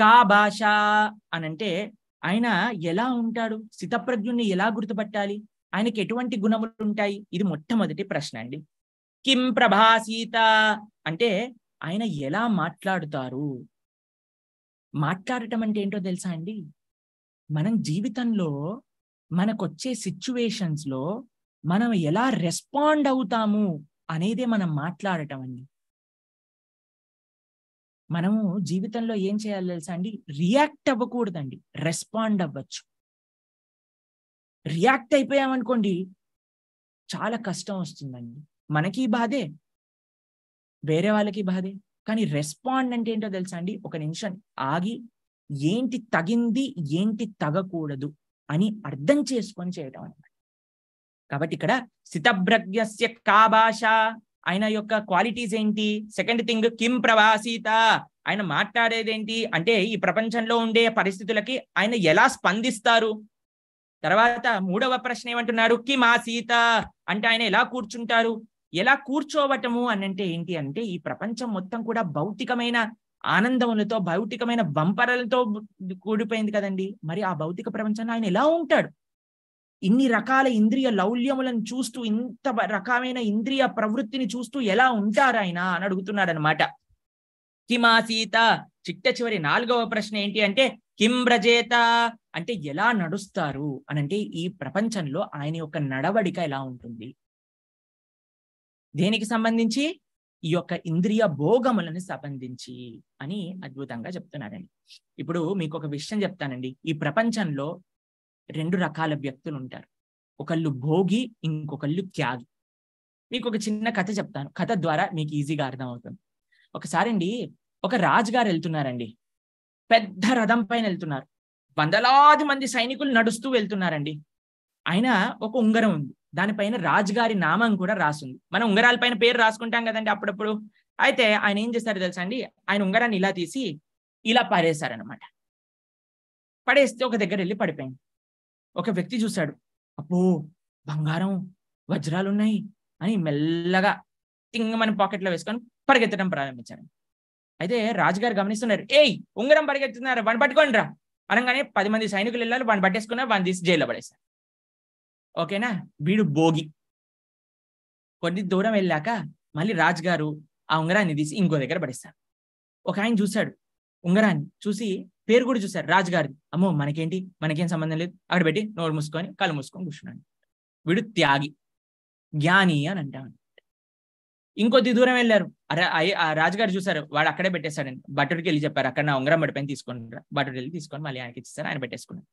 కా భాష అనంటే ఆయన ఎలా ఉంటాడు సితప్రజ్ఞుణ్ణి ఎలా గుర్తుపట్టాలి ఆయనకి ఎటువంటి గుణములు ఉంటాయి ఇది మొట్టమొదటి ప్రశ్న అండి కిం ప్రభాసీత అంటే ఆయన ఎలా మాట్లాడుతారు మాట్లాడటం అంటే ఏంటో తెలుసా అండి మనం జీవితంలో మనకొచ్చే సిచ్యువేషన్స్లో మనం ఎలా రెస్పాండ్ అవుతాము అనేదే మనం మాట్లాడటం అండి మనము జీవితంలో ఏం చేయాలి తెలుసా అండి రియాక్ట్ అవ్వకూడదండి రెస్పాండ్ అవ్వచ్చు రియాక్ట్ అయిపోయామనుకోండి చాలా కష్టం వస్తుందండి మనకి బాధే వేరే వాళ్ళకి బాధే కానీ రెస్పాండ్ అంటే ఏంటో తెలుసా అండి ఒక నిమిషం ఆగి ఏంటి తగింది ఏంటి తగకూడదు అని అర్థం చేసుకొని చేయటం అనమాట కాబట్టి ఇక్కడ కా భాష ఆయన యొక్క క్వాలిటీస్ ఏంటి సెకండ్ థింగ్ కిం ప్రవాసీత ఆయన మాట్లాడేది ఏంటి అంటే ఈ ప్రపంచంలో ఉండే పరిస్థితులకి ఆయన ఎలా స్పందిస్తారు తర్వాత మూడవ ప్రశ్న ఏమంటున్నారు కిమా సీత అంటే ఆయన ఎలా కూర్చుంటారు ఎలా కూర్చోవటము అని అంటే ఏంటి అంటే ఈ ప్రపంచం మొత్తం కూడా భౌతికమైన ఆనందములతో భౌతికమైన బంపరలతో కూడిపోయింది కదండి మరి ఆ భౌతిక ప్రపంచంలో ఆయన ఎలా ఉంటాడు ఇన్ని రకాల ఇంద్రియ లౌల్యములను చూస్తూ ఇంత రకమైన ఇంద్రియ ప్రవృత్తిని చూస్తూ ఎలా ఉంటారు ఆయన అని అనమాట కిమా సీత చిట్ట చివరి నాలుగవ ప్రశ్న ఏంటి అంటే కిం రజేత అంటే ఎలా నడుస్తారు అనంటే ఈ ప్రపంచంలో ఆయన యొక్క నడవడిక ఎలా ఉంటుంది దేనికి సంబంధించి ఈ యొక్క ఇంద్రియ భోగములను సంబంధించి అని అద్భుతంగా చెప్తున్నారండి ఇప్పుడు మీకు ఒక విషయం చెప్తానండి ఈ ప్రపంచంలో రెండు రకాల వ్యక్తులు ఉంటారు ఒకళ్ళు భోగి ఇంకొకళ్ళు త్యాగి మీకు ఒక చిన్న కథ చెప్తాను కథ ద్వారా మీకు ఈజీగా అర్థమవుతుంది ఒకసారి అండి ఒక రాజుగారు వెళ్తున్నారండి పెద్ద రథం పైన వెళ్తున్నారు వందలాది మంది సైనికులు నడుస్తూ వెళ్తున్నారండి ఆయన ఒక ఉంగరం ఉంది దానిపైన రాజుగారి నామం కూడా రాసింది మనం ఉంగరాల పైన పేరు రాసుకుంటాం కదండి అప్పుడప్పుడు అయితే ఆయన ఏం చేశారు తెలుసా అండి ఆయన ఉంగరాన్ని ఇలా తీసి ఇలా పారేశారనమాట పడేస్తే ఒక దగ్గర వెళ్ళి పడిపోయింది ఒక వ్యక్తి చూశాడు అప్పో బంగారం వజ్రాలు ఉన్నాయి అని మెల్లగా తింగ తింగమని పాకెట్లో వేసుకొని పరిగెత్తడం ప్రారంభించాను అయితే రాజుగారు గమనిస్తున్నారు ఏయ్ ఉంగరం పరిగెత్తున్నారు వాడిని పట్టుకోండి రా అనగానే పది మంది సైనికులు వెళ్ళాలి వాడిని పట్టేసుకున్నారు వాడిని తీసి జైల్లో పడేశారు ఓకేనా వీడు భోగి కొద్ది దూరం వెళ్ళాక మళ్ళీ రాజ్ గారు ఆ ఉంగరాన్ని తీసి ఇంకో దగ్గర పడిస్తారు ఒక ఆయన చూశాడు ఉంగరాన్ని చూసి పేరు కూడా చూశారు రాజ్ అమ్మో మనకేంటి మనకేం సంబంధం లేదు అక్కడ పెట్టి నోరు మూసుకొని కళ్ళు మూసుకొని కూర్చున్నాడు వీడు త్యాగి జ్ఞాని అని అంటాడు ఇంకొద్ది దూరం వెళ్ళారు అరే ఆ రాజుగారు చూసారు వాడు అక్కడే పెట్టేశాడు బట్టడికి వెళ్ళి చెప్పారు అక్కడ నా ఉంగరం పడిపోయిన తీసుకుంటారు బట్టడికి వెళ్ళి తీసుకొని మళ్ళీ ఆయనకి ఇచ్చేస్తారు ఆయన పెట్టేసుకున్నాడు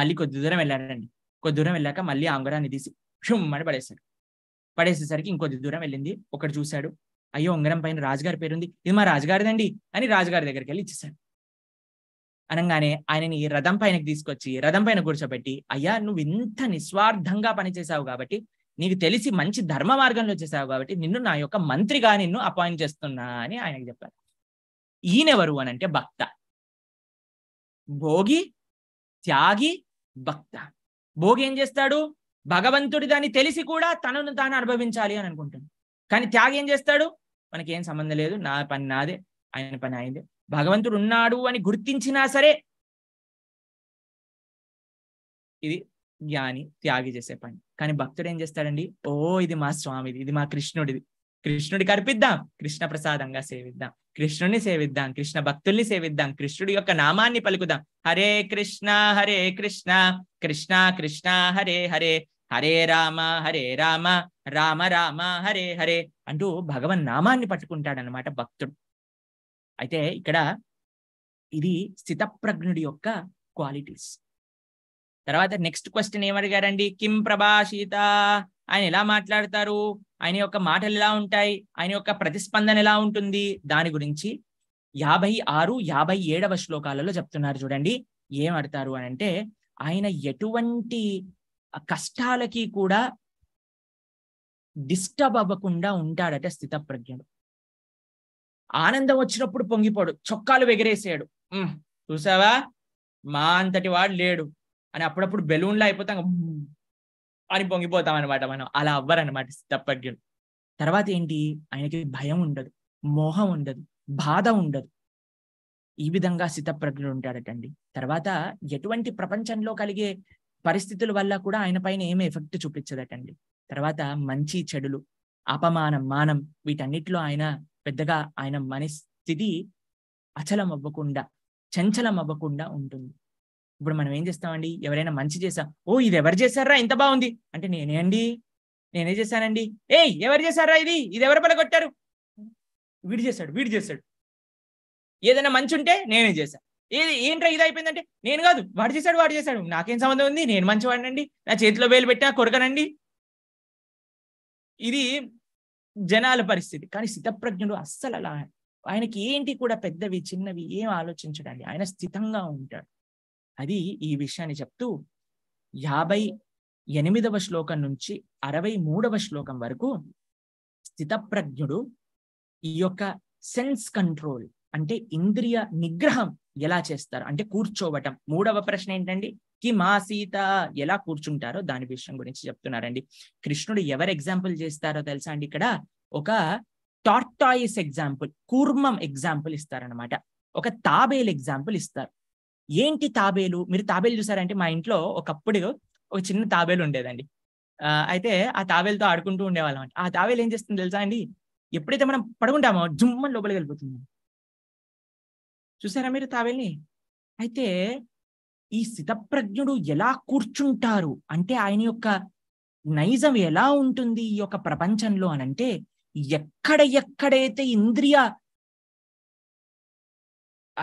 మళ్ళీ కొద్ది దూరం వెళ్ళాడండి కొద్ది దూరం వెళ్ళాక మళ్ళీ ఉంగరాన్ని తీసి షుమ్ అని పడేశాడు పడేసేసరికి ఇంకొద్ది దూరం వెళ్ళింది ఒకటి చూశాడు అయ్యో ఉంగరం పైన రాజుగారి పేరుంది ఇది మా రాజుగారిదండి అని రాజుగారి దగ్గరికి వెళ్ళి ఇచ్చేశాడు అనగానే ఆయనని రథం పైనకి తీసుకొచ్చి రథం పైన కూర్చోబెట్టి అయ్యా నువ్వు ఇంత నిస్వార్థంగా పనిచేసావు కాబట్టి నీకు తెలిసి మంచి ధర్మ మార్గంలో చేసావు కాబట్టి నిన్ను నా యొక్క మంత్రిగా నిన్ను అపాయింట్ చేస్తున్నా అని ఆయనకి చెప్పారు ఈయనెవరు అని అంటే భక్త భోగి త్యాగి భక్త భోగి ఏం చేస్తాడు భగవంతుడి దాన్ని తెలిసి కూడా తనను తాను అనుభవించాలి అని అనుకుంటాడు కానీ త్యాగి ఏం చేస్తాడు మనకి ఏం సంబంధం లేదు నా పని నాదే ఆయన పని ఆయనదే భగవంతుడు ఉన్నాడు అని గుర్తించినా సరే ఇది జ్ఞాని త్యాగి చేసే పని కానీ భక్తుడు ఏం చేస్తాడండి ఓ ఇది మా స్వామిది ఇది మా కృష్ణుడిది కృష్ణుడికి అర్పిద్దాం కృష్ణ ప్రసాదంగా సేవిద్దాం కృష్ణుని సేవిద్దాం కృష్ణ భక్తుల్ని సేవిద్దాం కృష్ణుడి యొక్క నామాన్ని పలుకుదాం హరే కృష్ణ హరే కృష్ణ కృష్ణ కృష్ణ హరే హరే హరే రామ హరే రామ రామ రామ హరే హరే అంటూ భగవన్ నామాన్ని పట్టుకుంటాడనమాట భక్తుడు అయితే ఇక్కడ ఇది స్థితప్రజ్ఞుడి యొక్క క్వాలిటీస్ తర్వాత నెక్స్ట్ క్వశ్చన్ ఏమడిగారండి కిం ప్రభాషిత ఆయన ఎలా మాట్లాడతారు ఆయన యొక్క మాటలు ఎలా ఉంటాయి ఆయన యొక్క ప్రతిస్పందన ఎలా ఉంటుంది దాని గురించి యాభై ఆరు యాభై ఏడవ శ్లోకాలలో చెప్తున్నారు చూడండి ఏమడతారు అని అంటే ఆయన ఎటువంటి కష్టాలకి కూడా డిస్టర్బ్ అవ్వకుండా ఉంటాడట స్థితప్రజ్ఞుడు ఆనందం వచ్చినప్పుడు పొంగిపోడు చొక్కాలు ఎగిరేసాడు చూసావా మా అంతటి వాడు లేడు అని అప్పుడప్పుడు బెలూన్లో అయిపోతాం అని పొంగిపోతాం అనమాట మనం అలా అవ్వరనమాట తప్పజ్ఞులు తర్వాత ఏంటి ఆయనకి భయం ఉండదు మోహం ఉండదు బాధ ఉండదు ఈ విధంగా స్థితప్రజ్ఞుడు ఉంటాడటండి తర్వాత ఎటువంటి ప్రపంచంలో కలిగే పరిస్థితుల వల్ల కూడా ఆయన పైన ఏమి ఎఫెక్ట్ చూపించదటండి తర్వాత మంచి చెడులు అపమానం మానం వీటన్నిటిలో ఆయన పెద్దగా ఆయన మనస్థితి అచలం అవ్వకుండా చంచలం అవ్వకుండా ఉంటుంది ఇప్పుడు మనం ఏం చేస్తామండి ఎవరైనా మంచి చేసా ఓ ఇది ఎవరు చేశారా ఇంత బాగుంది అంటే నేనే అండి నేనే చేశానండి ఏయ్ ఎవరు చేశారా ఇది ఇది ఎవరు పలగొట్టారు వీడు చేశాడు వీడు చేశాడు ఏదైనా మంచి ఉంటే నేనే చేశాను ఏది ఏంట్రా ఇది అయిపోయిందంటే నేను కాదు వాడు చేశాడు వాడు చేశాడు నాకేం సంబంధం ఉంది నేను మంచివాడినండి నా చేతిలో వేలు పెట్టా కొరకనండి ఇది జనాల పరిస్థితి కానీ స్థితప్రజ్ఞుడు అస్సలు అలా ఆయనకి ఏంటి కూడా పెద్దవి చిన్నవి ఏం ఆలోచించడండి ఆయన స్థితంగా ఉంటాడు అది ఈ విషయాన్ని చెప్తూ యాభై ఎనిమిదవ శ్లోకం నుంచి అరవై మూడవ శ్లోకం వరకు స్థితప్రజ్ఞుడు ఈ యొక్క సెన్స్ కంట్రోల్ అంటే ఇంద్రియ నిగ్రహం ఎలా చేస్తారు అంటే కూర్చోవటం మూడవ ప్రశ్న ఏంటండి కి మా సీత ఎలా కూర్చుంటారో దాని విషయం గురించి చెప్తున్నారండి కృష్ణుడు ఎవరు ఎగ్జాంపుల్ చేస్తారో తెలుసా అండి ఇక్కడ ఒక టార్టాయిస్ ఎగ్జాంపుల్ కూర్మం ఎగ్జాంపుల్ ఇస్తారనమాట ఒక తాబేల్ ఎగ్జాంపుల్ ఇస్తారు ఏంటి తాబేలు మీరు తాబేలు చూసారంటే మా ఇంట్లో ఒకప్పుడు ఒక చిన్న తాబేలు ఉండేదండి అయితే ఆ తాబేలతో ఆడుకుంటూ ఉండేవాళ్ళం ఆ తాబేలు ఏం చేస్తుంది తెలుసా అండి ఎప్పుడైతే మనం పడుకుంటామో జుమ్మని లోపలికి వెళ్ళిపోతుంది చూసారా మీరు తాబేల్ని అయితే ఈ స్థితప్రజ్ఞుడు ఎలా కూర్చుంటారు అంటే ఆయన యొక్క నైజం ఎలా ఉంటుంది ఈ యొక్క ప్రపంచంలో అని అంటే ఎక్కడ ఎక్కడైతే ఇంద్రియ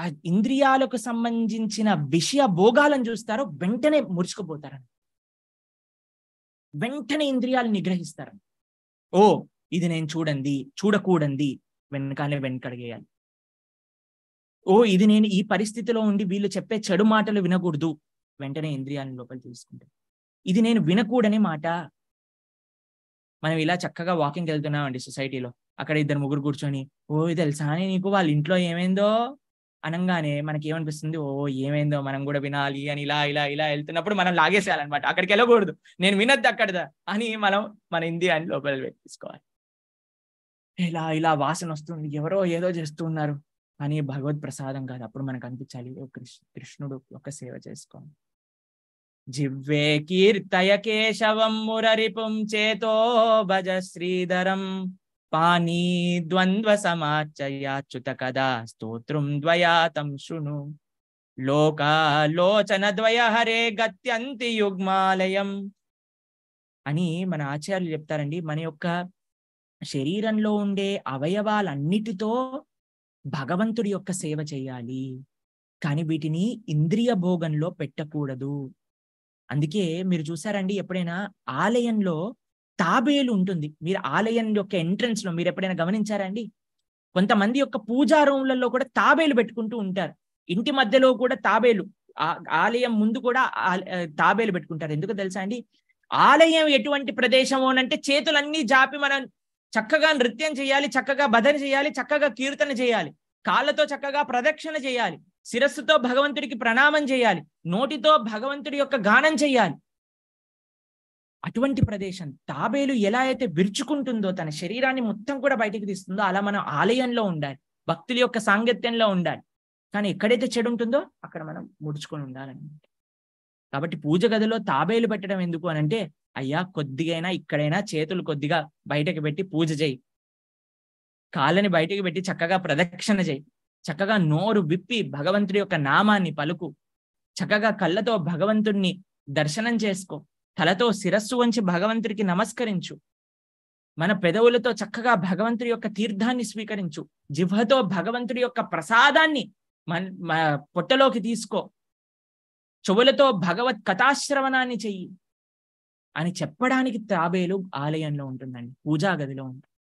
ఆ ఇంద్రియాలకు సంబంధించిన విషయ భోగాలను చూస్తారో వెంటనే మురుచుకుపోతారని వెంటనే ఇంద్రియాలు నిగ్రహిస్తారని ఓ ఇది నేను చూడండి చూడకూడంది వెనకాలే వెనకడిగేయాలి ఓ ఇది నేను ఈ పరిస్థితిలో ఉండి వీళ్ళు చెప్పే చెడు మాటలు వినకూడదు వెంటనే ఇంద్రియాలను లోపలి తీసుకుంటాను ఇది నేను వినకూడని మాట మనం ఇలా చక్కగా వాకింగ్ వెళ్తున్నామండి సొసైటీలో అక్కడ ఇద్దరు ముగ్గురు కూర్చొని ఓ తెలుసా నీకు వాళ్ళ ఇంట్లో ఏమైందో అనగానే మనకి ఏమనిపిస్తుంది ఓ ఏమైందో మనం కూడా వినాలి అని ఇలా ఇలా ఇలా వెళ్తున్నప్పుడు మనం లాగేసేయాలన్నమాట అక్కడికి వెళ్ళకూడదు నేను వినొద్దు అక్కడ అని మనం మన ఇంది అని లోపల తీసుకోవాలి ఇలా ఇలా వాసన వస్తుంది ఎవరో ఏదో చేస్తున్నారు అని భగవద్ ప్రసాదం కాదు అప్పుడు మనకు అనిపించాలి ఓ కృష్ణ కృష్ణుడు ఒక సేవ చేసుకోండి జివ్వే కీర్తయ కేశవం మురరిపుం చేతో భజ శ్రీధరం పానీ ద్వంద్వ సమాచయాచ్యుత కదా స్తోత్రం ద్వయాతం శృణు లోకాలోచన ద్వయ హరే గత్యంతి యుగ్మాలయం అని మన ఆచార్యులు చెప్తారండి మన యొక్క శరీరంలో ఉండే అవయవాలన్నిటితో భగవంతుడి యొక్క సేవ చేయాలి కానీ వీటిని ఇంద్రియ భోగంలో పెట్టకూడదు అందుకే మీరు చూసారండి ఎప్పుడైనా ఆలయంలో తాబేలు ఉంటుంది మీరు ఆలయం యొక్క ఎంట్రన్స్ లో మీరు ఎప్పుడైనా గమనించారా అండి కొంతమంది యొక్క పూజా రూమ్లలో కూడా తాబేలు పెట్టుకుంటూ ఉంటారు ఇంటి మధ్యలో కూడా తాబేలు ఆలయం ముందు కూడా తాబేలు పెట్టుకుంటారు ఎందుకు తెలుసా అండి ఆలయం ఎటువంటి ప్రదేశమోనంటే చేతులన్నీ జాపి మనం చక్కగా నృత్యం చేయాలి చక్కగా భజన చేయాలి చక్కగా కీర్తన చేయాలి కాళ్ళతో చక్కగా ప్రదక్షిణ చేయాలి శిరస్సుతో భగవంతుడికి ప్రణామం చేయాలి నోటితో భగవంతుడి యొక్క గానం చేయాలి అటువంటి ప్రదేశం తాబేలు ఎలా అయితే విరుచుకుంటుందో తన శరీరాన్ని మొత్తం కూడా బయటికి తీస్తుందో అలా మనం ఆలయంలో ఉండాలి భక్తుల యొక్క సాంగత్యంలో ఉండాలి కానీ ఎక్కడైతే చెడు ఉంటుందో అక్కడ మనం ముడుచుకొని ఉండాలన్నమాట కాబట్టి పూజ గదిలో తాబేలు పెట్టడం ఎందుకు అని అంటే అయ్యా కొద్దిగైనా ఇక్కడైనా చేతులు కొద్దిగా బయటకు పెట్టి పూజ చేయి కాళ్ళని బయటకు పెట్టి చక్కగా ప్రదక్షిణ చేయి చక్కగా నోరు విప్పి భగవంతుడి యొక్క నామాన్ని పలుకు చక్కగా కళ్ళతో భగవంతుణ్ణి దర్శనం చేసుకో తలతో శిరస్సు వంచి భగవంతుడికి నమస్కరించు మన పెదవులతో చక్కగా భగవంతుడి యొక్క తీర్థాన్ని స్వీకరించు జిహ్వతో భగవంతుడి యొక్క ప్రసాదాన్ని మన పొట్టలోకి తీసుకో చెవులతో భగవత్ కథాశ్రవణాన్ని చెయ్యి అని చెప్పడానికి తాబేలు ఆలయంలో ఉంటుందండి పూజా గదిలో ఉంటుంది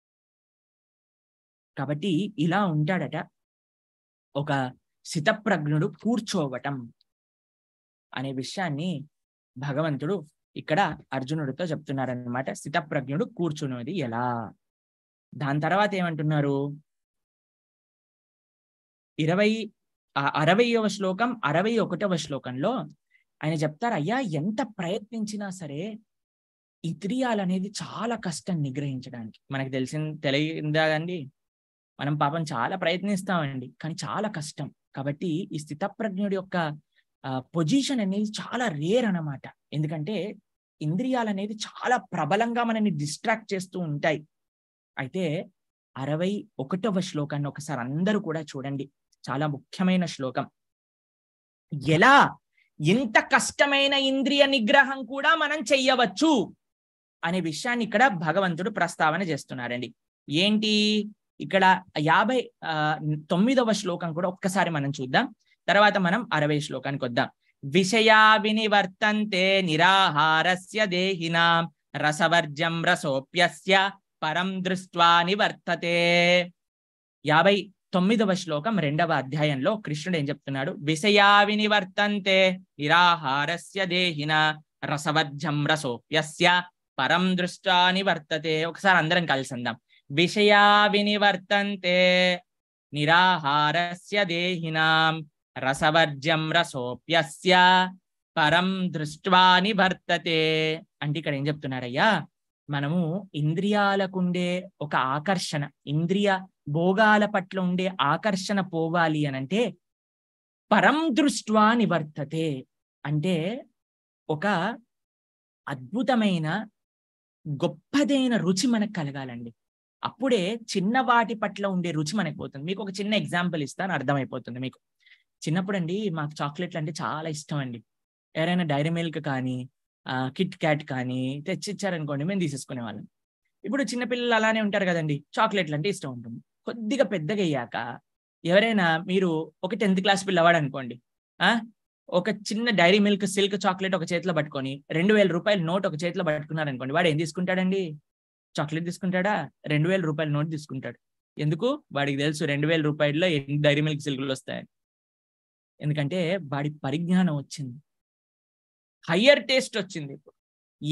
కాబట్టి ఇలా ఉంటాడట ఒక సితప్రజ్ఞుడు కూర్చోవటం అనే విషయాన్ని భగవంతుడు ఇక్కడ అర్జునుడితో చెప్తున్నారనమాట ప్రజ్ఞుడు కూర్చునేది ఎలా దాని తర్వాత ఏమంటున్నారు ఇరవై అరవయవ శ్లోకం అరవై ఒకటవ శ్లోకంలో ఆయన చెప్తారు అయ్యా ఎంత ప్రయత్నించినా సరే ఇంద్రియాలు అనేది చాలా కష్టం నిగ్రహించడానికి మనకి తెలిసింది తెలియదా అండి మనం పాపం చాలా ప్రయత్నిస్తామండి కానీ చాలా కష్టం కాబట్టి ఈ స్థితప్రజ్ఞుడి యొక్క పొజిషన్ అనేది చాలా రేర్ అనమాట ఎందుకంటే ఇంద్రియాలు చాలా ప్రబలంగా మనని డిస్ట్రాక్ట్ చేస్తూ ఉంటాయి అయితే అరవై ఒకటవ శ్లోకాన్ని ఒకసారి అందరూ కూడా చూడండి చాలా ముఖ్యమైన శ్లోకం ఎలా ఇంత కష్టమైన ఇంద్రియ నిగ్రహం కూడా మనం చెయ్యవచ్చు అనే విషయాన్ని ఇక్కడ భగవంతుడు ప్రస్తావన చేస్తున్నారండి ఏంటి ఇక్కడ యాభై తొమ్మిదవ శ్లోకం కూడా ఒక్కసారి మనం చూద్దాం తర్వాత మనం అరవై శ్లోకానికి వద్దాం విషయా వినివర్తంతే నిరాహారస్య దేహినాం రసవర్జం రసోప్యస్య పరం దృష్ట్వా నివర్తతే యాభై తొమ్మిదవ శ్లోకం రెండవ అధ్యాయంలో కృష్ణుడు ఏం చెప్తున్నాడు విషయా వినివర్తంతే నిరాహారస్య దేహిన రసవర్జం రసోప్యస్య పరం దృష్ట్వా నివర్తతే ఒకసారి అందరం కలిసి అందాం విషయా వినివర్తంతే నిరాహారస్య దేహినాం రసవర్జం రసోప్యస్య పరం దృష్టాని వర్తతే అంటే ఇక్కడ ఏం చెప్తున్నారయ్యా మనము ఇంద్రియాలకుండే ఒక ఆకర్షణ ఇంద్రియ భోగాల పట్ల ఉండే ఆకర్షణ పోవాలి అని అంటే పరం దృష్టా నివర్తతే అంటే ఒక అద్భుతమైన గొప్పదైన రుచి మనకు కలగాలండి అప్పుడే చిన్న వాటి పట్ల ఉండే రుచి మనకు పోతుంది మీకు ఒక చిన్న ఎగ్జాంపుల్ ఇస్తాను అర్థమైపోతుంది మీకు చిన్నప్పుడు అండి మాకు చాక్లెట్లు అంటే చాలా ఇష్టం అండి ఎవరైనా డైరీ మిల్క్ కానీ కిట్ క్యాట్ కానీ తెచ్చిచ్చారనుకోండి మేము తీసేసుకునే వాళ్ళం ఇప్పుడు చిన్నపిల్లలు అలానే ఉంటారు కదండి చాక్లెట్లు అంటే ఇష్టం ఉంటుంది కొద్దిగా పెద్దగా అయ్యాక ఎవరైనా మీరు ఒక టెన్త్ క్లాస్ పిల్లవాడు అనుకోండి ఒక చిన్న డైరీ మిల్క్ సిల్క్ చాక్లెట్ ఒక చేతిలో పట్టుకొని రెండు వేల రూపాయల నోట్ ఒక చేతిలో పట్టుకున్నారు అనుకోండి వాడు ఏం తీసుకుంటాడండి చాక్లెట్ తీసుకుంటాడా రెండు వేల రూపాయల నోట్ తీసుకుంటాడు ఎందుకు వాడికి తెలుసు రెండు వేల రూపాయల్లో ఎన్ని డైరీ మిల్క్ సిల్క్లు వస్తాయని ఎందుకంటే వాడి పరిజ్ఞానం వచ్చింది హయ్యర్ టేస్ట్ వచ్చింది ఇప్పుడు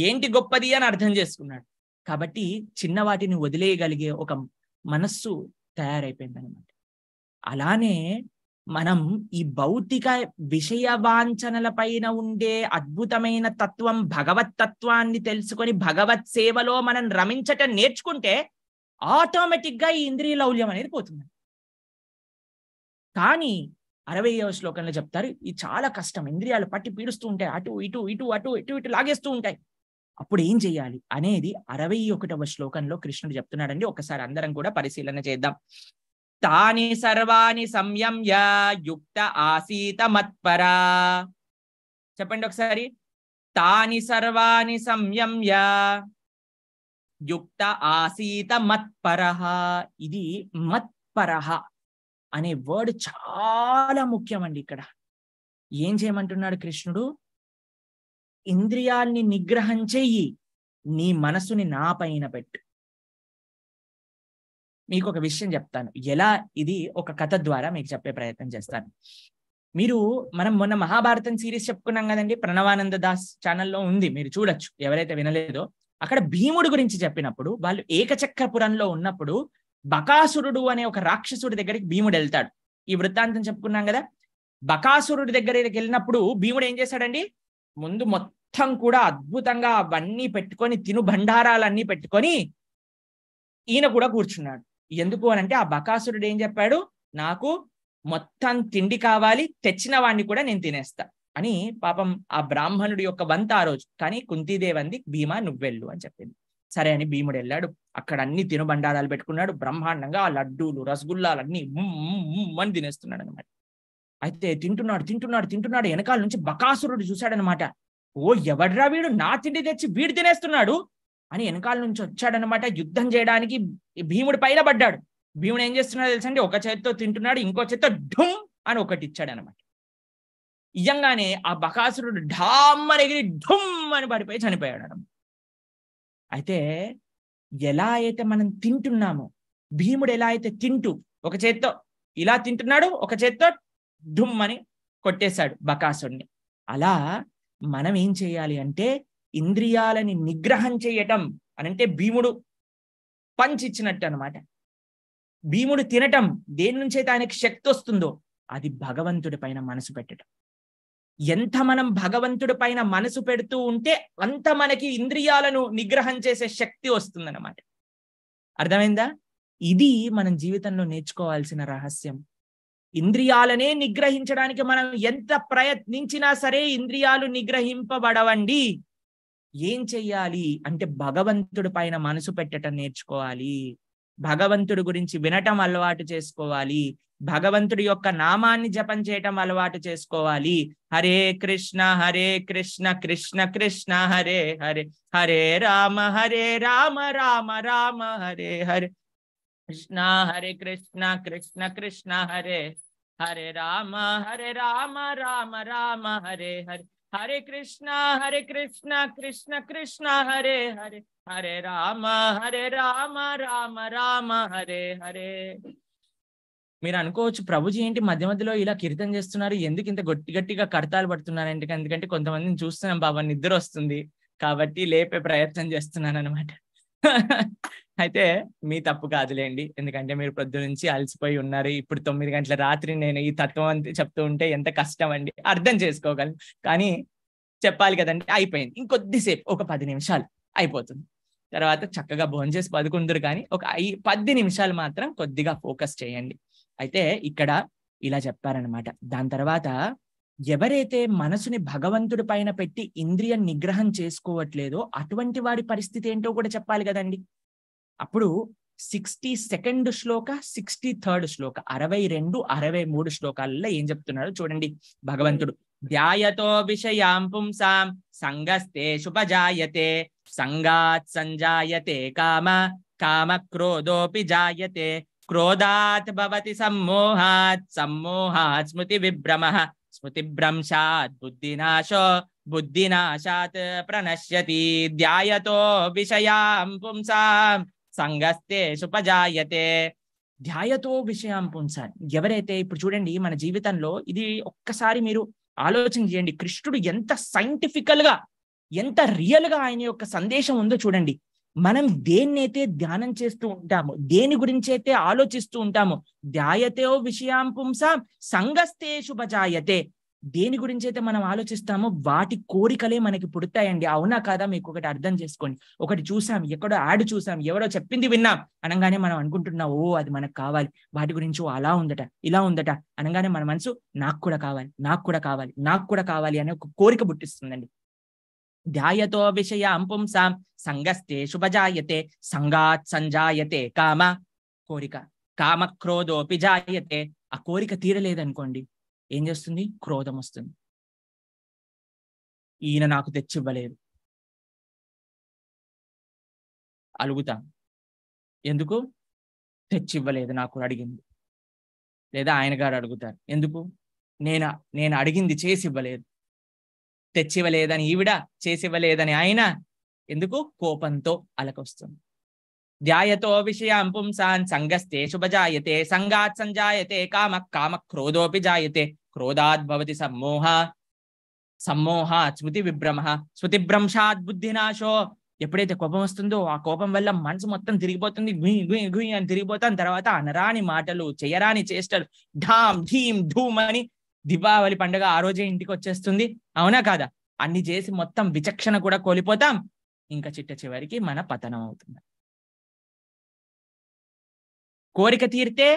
ఏంటి గొప్పది అని అర్థం చేసుకున్నాడు కాబట్టి చిన్న వాటిని వదిలేయగలిగే ఒక మనస్సు తయారైపోయింది అనమాట అలానే మనం ఈ భౌతిక విషయ వాంఛనల పైన ఉండే అద్భుతమైన తత్వం భగవత్ తత్వాన్ని తెలుసుకొని భగవత్ సేవలో మనం రమించటం నేర్చుకుంటే ఆటోమేటిక్గా ఈ ఇంద్రియ లౌల్యం అనేది పోతుంది కానీ అవ శ్లోకంలో చెప్తారు ఇది చాలా కష్టం ఇంద్రియాలు పట్టి పీడుస్తూ ఉంటాయి అటు ఇటు ఇటు అటు ఇటు ఇటు లాగేస్తూ ఉంటాయి అప్పుడు ఏం చేయాలి అనేది అరవై ఒకటవ శ్లోకంలో కృష్ణుడు చెప్తున్నాడండి ఒకసారి అందరం కూడా పరిశీలన చేద్దాం తాని సర్వాణి సంయమ్య యుక్త ఆసీత మత్పరా చెప్పండి ఒకసారి తాని సర్వాణి సంయమ్య యుక్త ఆసీత మత్పర ఇది మత్పర అనే వర్డ్ చాలా ముఖ్యమండి ఇక్కడ ఏం చేయమంటున్నాడు కృష్ణుడు ఇంద్రియాల్ని నిగ్రహం చెయ్యి నీ మనసుని నా పైన పెట్టు మీకు ఒక విషయం చెప్తాను ఎలా ఇది ఒక కథ ద్వారా మీకు చెప్పే ప్రయత్నం చేస్తాను మీరు మనం మొన్న మహాభారతం సిరీస్ చెప్పుకున్నాం కదండి ప్రణవానంద దాస్ ఛానల్లో ఉంది మీరు చూడొచ్చు ఎవరైతే వినలేదో అక్కడ భీముడు గురించి చెప్పినప్పుడు వాళ్ళు ఏకచక్రపురంలో ఉన్నప్పుడు బకాసురుడు అనే ఒక రాక్షసుడి దగ్గరికి భీముడు వెళ్తాడు ఈ వృత్తాంతం చెప్పుకున్నాం కదా బకాసురుడి దగ్గరికి వెళ్ళినప్పుడు భీముడు ఏం చేశాడండి ముందు మొత్తం కూడా అద్భుతంగా అవన్నీ పెట్టుకొని తిను భండారాలన్నీ పెట్టుకొని ఈయన కూడా కూర్చున్నాడు ఎందుకు అని అంటే ఆ బకాసురుడు ఏం చెప్పాడు నాకు మొత్తం తిండి కావాలి తెచ్చిన వాడిని కూడా నేను తినేస్తా అని పాపం ఆ బ్రాహ్మణుడి యొక్క వంత ఆ రోజు కానీ కుంతీదేవి అంది భీమా నువ్వెళ్ళు అని చెప్పింది సరే అని భీముడు వెళ్ళాడు అక్కడ అన్ని తినుబండారాలు పెట్టుకున్నాడు బ్రహ్మాండంగా ఆ లడ్డూలు రసగుల్లాలు అన్ని అని తినేస్తున్నాడు అనమాట అయితే తింటున్నాడు తింటున్నాడు తింటున్నాడు వెనకాల నుంచి బకాసురుడు చూశాడనమాట ఓ ఎవడ్రా వీడు నా తిండి తెచ్చి వీడు తినేస్తున్నాడు అని వెనకాల నుంచి వచ్చాడనమాట యుద్ధం చేయడానికి భీముడు పైన పడ్డాడు భీముడు ఏం చేస్తున్నాడు తెలుసండి ఒక చేతితో తింటున్నాడు ఇంకో చేతితో ఢుమ్ అని ఒకటి ఇచ్చాడు అనమాట ఇయ్యంగానే ఆ బకాసురుడు ఢామ్ అని ఎగిరి ఢుమ్ అని పడిపోయి చనిపోయాడు అనమాట అయితే ఎలా అయితే మనం తింటున్నామో భీముడు ఎలా అయితే తింటూ ఒక చేత్తో ఇలా తింటున్నాడు ఒక చేత్తో అని కొట్టేశాడు బకాసుడిని అలా మనం ఏం చేయాలి అంటే ఇంద్రియాలని నిగ్రహం చేయటం అని అంటే భీముడు పంచ్ ఇచ్చినట్టు అనమాట భీముడు తినటం దేని నుంచి అయితే ఆయనకి శక్తి వస్తుందో అది భగవంతుడి పైన మనసు పెట్టడం ఎంత మనం భగవంతుడి పైన మనసు పెడుతూ ఉంటే అంత మనకి ఇంద్రియాలను నిగ్రహం చేసే శక్తి వస్తుందన్నమాట అర్థమైందా ఇది మనం జీవితంలో నేర్చుకోవాల్సిన రహస్యం ఇంద్రియాలనే నిగ్రహించడానికి మనం ఎంత ప్రయత్నించినా సరే ఇంద్రియాలు నిగ్రహింపబడవండి ఏం చెయ్యాలి అంటే భగవంతుడి పైన మనసు పెట్టడం నేర్చుకోవాలి భగవంతుడి గురించి వినటం అలవాటు చేసుకోవాలి భగవంతుడి యొక్క నామాన్ని జపం చేయటం అలవాటు చేసుకోవాలి హరే కృష్ణ హరే కృష్ణ కృష్ణ కృష్ణ హరే హరే హరే రామ హరే రామ రామ రామ హరే హరే కృష్ణ హరే కృష్ణ కృష్ణ కృష్ణ హరే హరే రామ హరే రామ రామ రామ హరే హరే హరే కృష్ణ హరే కృష్ణ కృష్ణ కృష్ణ హరే హరే హరే రామ హరే రామ రామ రామ హరే హరే మీరు అనుకోవచ్చు ప్రభుజీ ఏంటి మధ్య మధ్యలో ఇలా కీర్తన చేస్తున్నారు ఎందుకు ఇంత గట్టి గట్టిగా కడతాలు పడుతున్నారు ఎందుకంటే కొంతమందిని చూస్తున్నాం బాబా నిద్ర వస్తుంది కాబట్టి లేపే ప్రయత్నం చేస్తున్నాను అనమాట అయితే మీ తప్పు కాదులేండి ఎందుకంటే మీరు ప్రొద్దునుంచి అలసిపోయి ఉన్నారు ఇప్పుడు తొమ్మిది గంటల రాత్రి నేను ఈ తత్వం అంతా చెప్తూ ఉంటే ఎంత కష్టం అండి అర్థం చేసుకోగలను కానీ చెప్పాలి కదండి అయిపోయింది ఇంకొద్దిసేపు ఒక పది నిమిషాలు అయిపోతుంది తర్వాత చక్కగా భోంచేసి పదుకుందరు కానీ ఒక ఐ పది నిమిషాలు మాత్రం కొద్దిగా ఫోకస్ చేయండి అయితే ఇక్కడ ఇలా చెప్పారనమాట దాని తర్వాత ఎవరైతే మనసుని భగవంతుడి పైన పెట్టి ఇంద్రియ నిగ్రహం చేసుకోవట్లేదో అటువంటి వాడి పరిస్థితి ఏంటో కూడా చెప్పాలి కదండి అప్పుడు సిక్స్టీ సెకండ్ శ్లోక సిక్స్టీ థర్డ్ శ్లోక అరవై రెండు అరవై మూడు శ్లోకాలలో ఏం చెప్తున్నాడో చూడండి భగవంతుడు ధ్యాయతో విషయాం పుంసాం సంగస్తే శుభజాయతే సంగాత్ సంజాయతే కామ కామ క్రోధోపి జాయతే క్రోధాత్ భవతి సమ్మోహాత్ సమ్మోహాత్ స్మృతి విభ్రమ స్మృతిభ్రంశాత్ బుద్ధినాశో బుద్ధినాశాత్ ప్రణశ్యతి ధ్యాయతో విషయాం పుంసాం సంగస్తే సుపజాయతే ధ్యాయతో విషయాం పుంసాన్ ఎవరైతే ఇప్పుడు చూడండి మన జీవితంలో ఇది ఒక్కసారి మీరు ఆలోచన చేయండి కృష్ణుడు ఎంత సైంటిఫికల్ గా ఎంత రియల్ గా ఆయన యొక్క సందేశం ఉందో చూడండి మనం దేన్నైతే ధ్యానం చేస్తూ ఉంటాము దేని గురించి అయితే ఆలోచిస్తూ ఉంటాము ధ్యాయతే విషయాం పుంస సంగస్తే శుభజాయతే దేని గురించి అయితే మనం ఆలోచిస్తామో వాటి కోరికలే మనకి పుడతాయండి అవునా కాదా మీకు ఒకటి అర్థం చేసుకోండి ఒకటి చూసాం ఎక్కడో యాడ్ చూసాం ఎవరో చెప్పింది విన్నాం అనగానే మనం అనుకుంటున్నాం ఓ అది మనకు కావాలి వాటి గురించి అలా ఉందట ఇలా ఉందట అనగానే మన మనసు నాకు కూడా కావాలి నాకు కూడా కావాలి నాకు కూడా కావాలి అనే ఒక కోరిక పుట్టిస్తుందండి ధ్యాయతో విషయాం పుంసాం సంగస్తే శుభజాయతే సంగాత్ సంజాయతే కామ కోరిక కామ క్రోధోపి జాయతే ఆ కోరిక తీరలేదనుకోండి ఏం చేస్తుంది క్రోధం వస్తుంది ఈయన నాకు తెచ్చివ్వలేదు అలుగుతా ఎందుకు తెచ్చివ్వలేదు నాకు అడిగింది లేదా ఆయన గారు అడుగుతారు ఎందుకు నేను నేను అడిగింది చేసి ఇవ్వలేదు తెచ్చివ్వలేదని ఈవిడ చేసివ్వలేదని ఆయన ఎందుకు కోపంతో అలకొస్తుంది ధ్యాయతో విషయం పుంసాన్ సంగస్తే శుభజాయతే సంగాత్ సంజాయతే కామ కామ క్రోధోపి జాయతే క్రోధాద్ భవతి సమ్మోహ సమ్మోహ స్మృతి విభ్రమ స్మృతి భ్రంశాద్ బుద్ధినాశో ఎప్పుడైతే కోపం వస్తుందో ఆ కోపం వల్ల మనసు మొత్తం తిరిగిపోతుంది గుయ్ గుయ్ గుయ్ అని తిరిగిపోతాను తర్వాత అనరాని మాటలు చేయరాని చేష్టలు ఢామ్ ఢీం ఢూమ్ అని దీపావళి పండుగ ఆ రోజే ఇంటికి వచ్చేస్తుంది అవునా కాదా అన్ని చేసి మొత్తం విచక్షణ కూడా కోల్పోతాం ఇంకా చిట్ట చివరికి మన పతనం అవుతుంది కోరిక తీరితే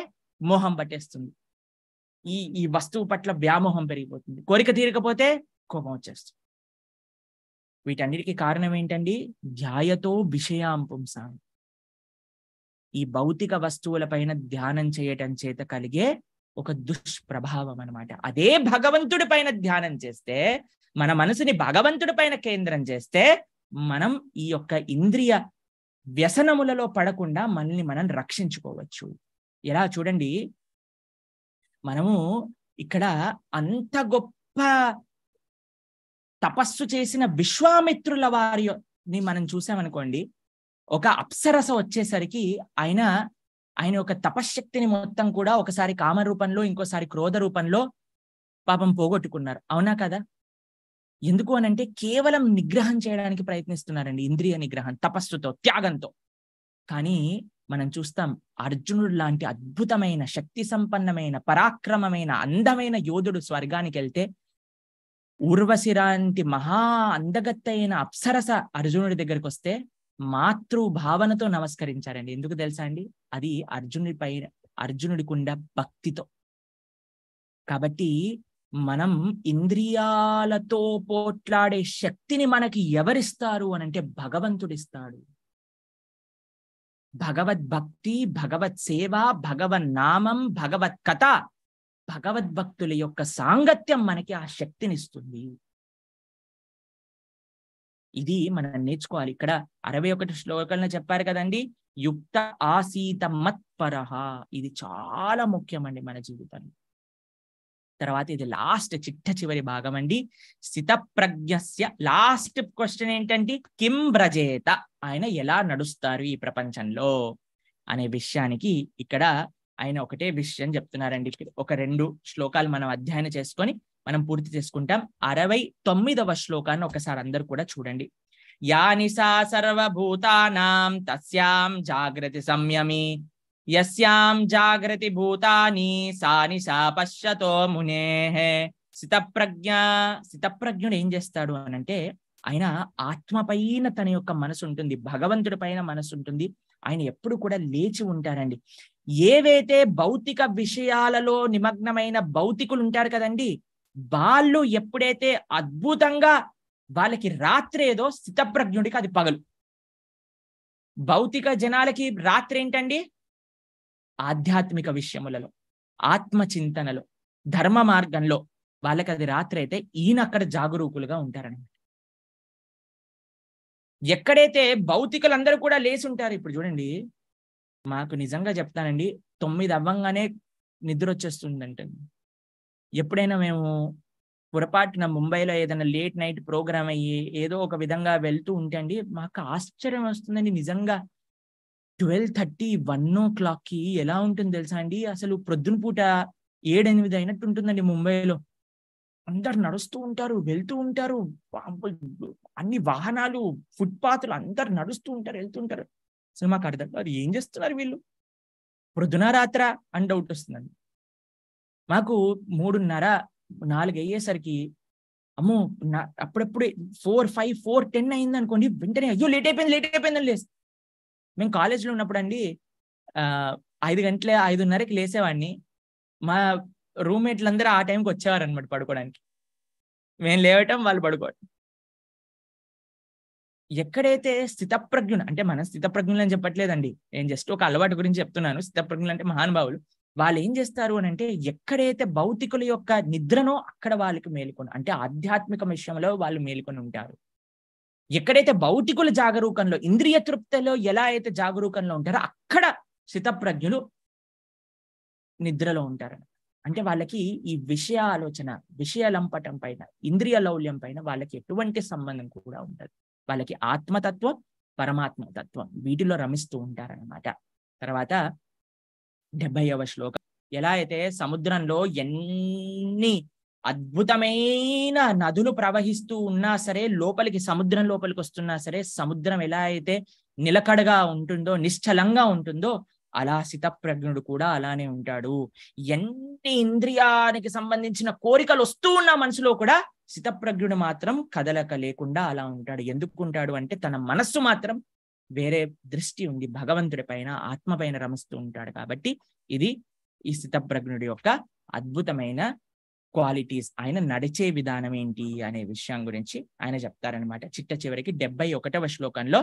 మోహం పట్టేస్తుంది ఈ ఈ వస్తువు పట్ల వ్యామోహం పెరిగిపోతుంది కోరిక తీరకపోతే కోపం వచ్చేస్తుంది వీటన్నిటికీ కారణం ఏంటండి ధ్యాయతో విషయాం పుంసాం ఈ భౌతిక వస్తువుల పైన ధ్యానం చేయటం చేత కలిగే ఒక దుష్ప్రభావం అనమాట అదే భగవంతుడి పైన ధ్యానం చేస్తే మన మనసుని భగవంతుడి పైన కేంద్రం చేస్తే మనం ఈ యొక్క ఇంద్రియ వ్యసనములలో పడకుండా మనల్ని మనం రక్షించుకోవచ్చు ఎలా చూడండి మనము ఇక్కడ అంత గొప్ప తపస్సు చేసిన విశ్వామిత్రుల వారిని మనం చూసామనుకోండి ఒక అప్సరస వచ్చేసరికి ఆయన ఆయన యొక్క తపశ్శక్తిని మొత్తం కూడా ఒకసారి కామ రూపంలో ఇంకోసారి క్రోధ రూపంలో పాపం పోగొట్టుకున్నారు అవునా కదా ఎందుకు అనంటే కేవలం నిగ్రహం చేయడానికి ప్రయత్నిస్తున్నారండి ఇంద్రియ నిగ్రహం తపస్సుతో త్యాగంతో కానీ మనం చూస్తాం అర్జునుడు లాంటి అద్భుతమైన శక్తి సంపన్నమైన పరాక్రమమైన అందమైన యోధుడు స్వర్గానికి వెళ్తే ఊర్వశిరాంటి మహా అందగత్తైన అప్సరస అర్జునుడి దగ్గరికి వస్తే మాతృభావనతో నమస్కరించారండి ఎందుకు తెలుసా అండి అది అర్జునుడి పై అర్జునుడి కుండ భక్తితో కాబట్టి మనం ఇంద్రియాలతో పోట్లాడే శక్తిని మనకి ఎవరిస్తారు అని అంటే భగవంతుడిస్తాడు భగవద్భక్తి భగవత్ సేవ భగవన్ నామం భగవత్ కథ భగవద్భక్తుల యొక్క సాంగత్యం మనకి ఆ శక్తినిస్తుంది ఇది మనం నేర్చుకోవాలి ఇక్కడ అరవై ఒకటి శ్లోకాలను చెప్పారు కదండి యుక్త ఆసీత మత్పరహ ఇది చాలా ముఖ్యమండి మన జీవితంలో తర్వాత ఇది లాస్ట్ చిట్ట చివరి భాగం అండి ప్రజ్ఞస్య లాస్ట్ క్వశ్చన్ ఏంటంటే కిం బ్రజేత ఆయన ఎలా నడుస్తారు ఈ ప్రపంచంలో అనే విషయానికి ఇక్కడ ఆయన ఒకటే విషయం చెప్తున్నారండి ఒక రెండు శ్లోకాలు మనం అధ్యయనం చేసుకొని మనం పూర్తి చేసుకుంటాం అరవై తొమ్మిదవ శ్లోకాన్ని ఒకసారి అందరు కూడా చూడండి యానిసా సర్వభూతానాం తస్యాం జాగ్రతి సంయమి యస్యాం జాగ్రతి భూతాని సాని సా పశ్యతో మునే సిత ప్రజ్ఞుడు ఏం చేస్తాడు అని అంటే ఆయన ఆత్మ పైన తన యొక్క మనసు ఉంటుంది భగవంతుడి పైన మనసు ఉంటుంది ఆయన ఎప్పుడు కూడా లేచి ఉంటారండి ఏవైతే భౌతిక విషయాలలో నిమగ్నమైన భౌతికులు ఉంటారు కదండి వాళ్ళు ఎప్పుడైతే అద్భుతంగా వాళ్ళకి రాత్రి ఏదో స్థితప్రజ్ఞుడికి అది పగలు భౌతిక జనాలకి రాత్రి ఏంటండి ఆధ్యాత్మిక విషయములలో ఆత్మచింతనలో ధర్మ మార్గంలో వాళ్ళకి అది రాత్రి అయితే ఈయన అక్కడ జాగరూకులుగా ఉంటారనమాట ఎక్కడైతే భౌతికలందరూ కూడా లేచి ఉంటారు ఇప్పుడు చూడండి మాకు నిజంగా చెప్తానండి తొమ్మిది అవ్వంగానే నిద్ర వచ్చేస్తుందంటండి ఎప్పుడైనా మేము పొరపాటున ముంబైలో ఏదైనా లేట్ నైట్ ప్రోగ్రామ్ అయ్యి ఏదో ఒక విధంగా వెళ్తూ ఉంటే అండి మాకు ఆశ్చర్యం వస్తుందండి నిజంగా ట్వెల్వ్ థర్టీ వన్ ఓ క్లాక్కి ఎలా ఉంటుంది తెలుసా అండి అసలు ప్రొద్దున పూట ఏడెనిమిది అయినట్టు ఉంటుందండి ముంబైలో అందరు నడుస్తూ ఉంటారు వెళ్తూ ఉంటారు అన్ని వాహనాలు ఫుట్పాత్లు అందరు నడుస్తూ ఉంటారు వెళ్తూ ఉంటారు అసలు మాకు అర్థం కాదు ఏం చేస్తున్నారు వీళ్ళు ప్రొద్దున రాత్ర అని డౌట్ వస్తుందండి మాకు మూడున్నర నాలుగు అయ్యేసరికి అమ్మో నా అప్పుడప్పుడు ఫోర్ ఫైవ్ ఫోర్ టెన్ అయింది అనుకోండి వెంటనే అయ్యో లేట్ అయిపోయింది లేట్ అయిపోయిందని లేదు మేము కాలేజీలో ఉన్నప్పుడు అండి ఐదు గంటల ఐదున్నరకి లేసేవాడిని మా రూమ్మేట్లు అందరూ ఆ టైంకి వచ్చేవారు అనమాట పడుకోవడానికి మేము లేవటం వాళ్ళు పడుకోవటం ఎక్కడైతే స్థితప్రజ్ఞులు అంటే మనం స్థితప్రజ్ఞులు అని చెప్పట్లేదండి నేను జస్ట్ ఒక అలవాటు గురించి చెప్తున్నాను స్థితప్రజ్ఞులు అంటే మహానుభావులు వాళ్ళు ఏం చేస్తారు అని అంటే ఎక్కడైతే భౌతికుల యొక్క నిద్రనో అక్కడ వాళ్ళకి మేలుకొని అంటే ఆధ్యాత్మిక విషయంలో వాళ్ళు మేలుకొని ఉంటారు ఎక్కడైతే భౌతికుల జాగరూకంలో ఇంద్రియ తృప్తిలో ఎలా అయితే జాగరూకంలో ఉంటారో అక్కడ స్థితప్రజ్ఞులు నిద్రలో ఉంటారు అంటే వాళ్ళకి ఈ విషయ ఆలోచన విషయ లంపటం పైన ఇంద్రియ లౌల్యం పైన వాళ్ళకి ఎటువంటి సంబంధం కూడా ఉండదు వాళ్ళకి ఆత్మతత్వం పరమాత్మతత్వం వీటిలో రమిస్తూ ఉంటారనమాట తర్వాత డెబ్బైవ శ్లోకం ఎలా అయితే సముద్రంలో ఎన్ని అద్భుతమైన నదులు ప్రవహిస్తూ ఉన్నా సరే లోపలికి సముద్రం లోపలికి వస్తున్నా సరే సముద్రం ఎలా అయితే నిలకడగా ఉంటుందో నిశ్చలంగా ఉంటుందో అలా సితప్రజ్ఞుడు కూడా అలానే ఉంటాడు ఎన్ని ఇంద్రియానికి సంబంధించిన కోరికలు వస్తూ ఉన్న మనసులో కూడా సితప్రజ్ఞుడు మాత్రం కదలక లేకుండా అలా ఉంటాడు ఎందుకుంటాడు అంటే తన మనస్సు మాత్రం వేరే దృష్టి ఉంది భగవంతుడి పైన ఆత్మ పైన రమిస్తూ ఉంటాడు కాబట్టి ఇది ఈ స్థితప్రజ్ఞుడి యొక్క అద్భుతమైన క్వాలిటీస్ ఆయన నడిచే విధానం ఏంటి అనే విషయం గురించి ఆయన చెప్తారనమాట చిట్ట చివరికి డెబ్బై ఒకటవ శ్లోకంలో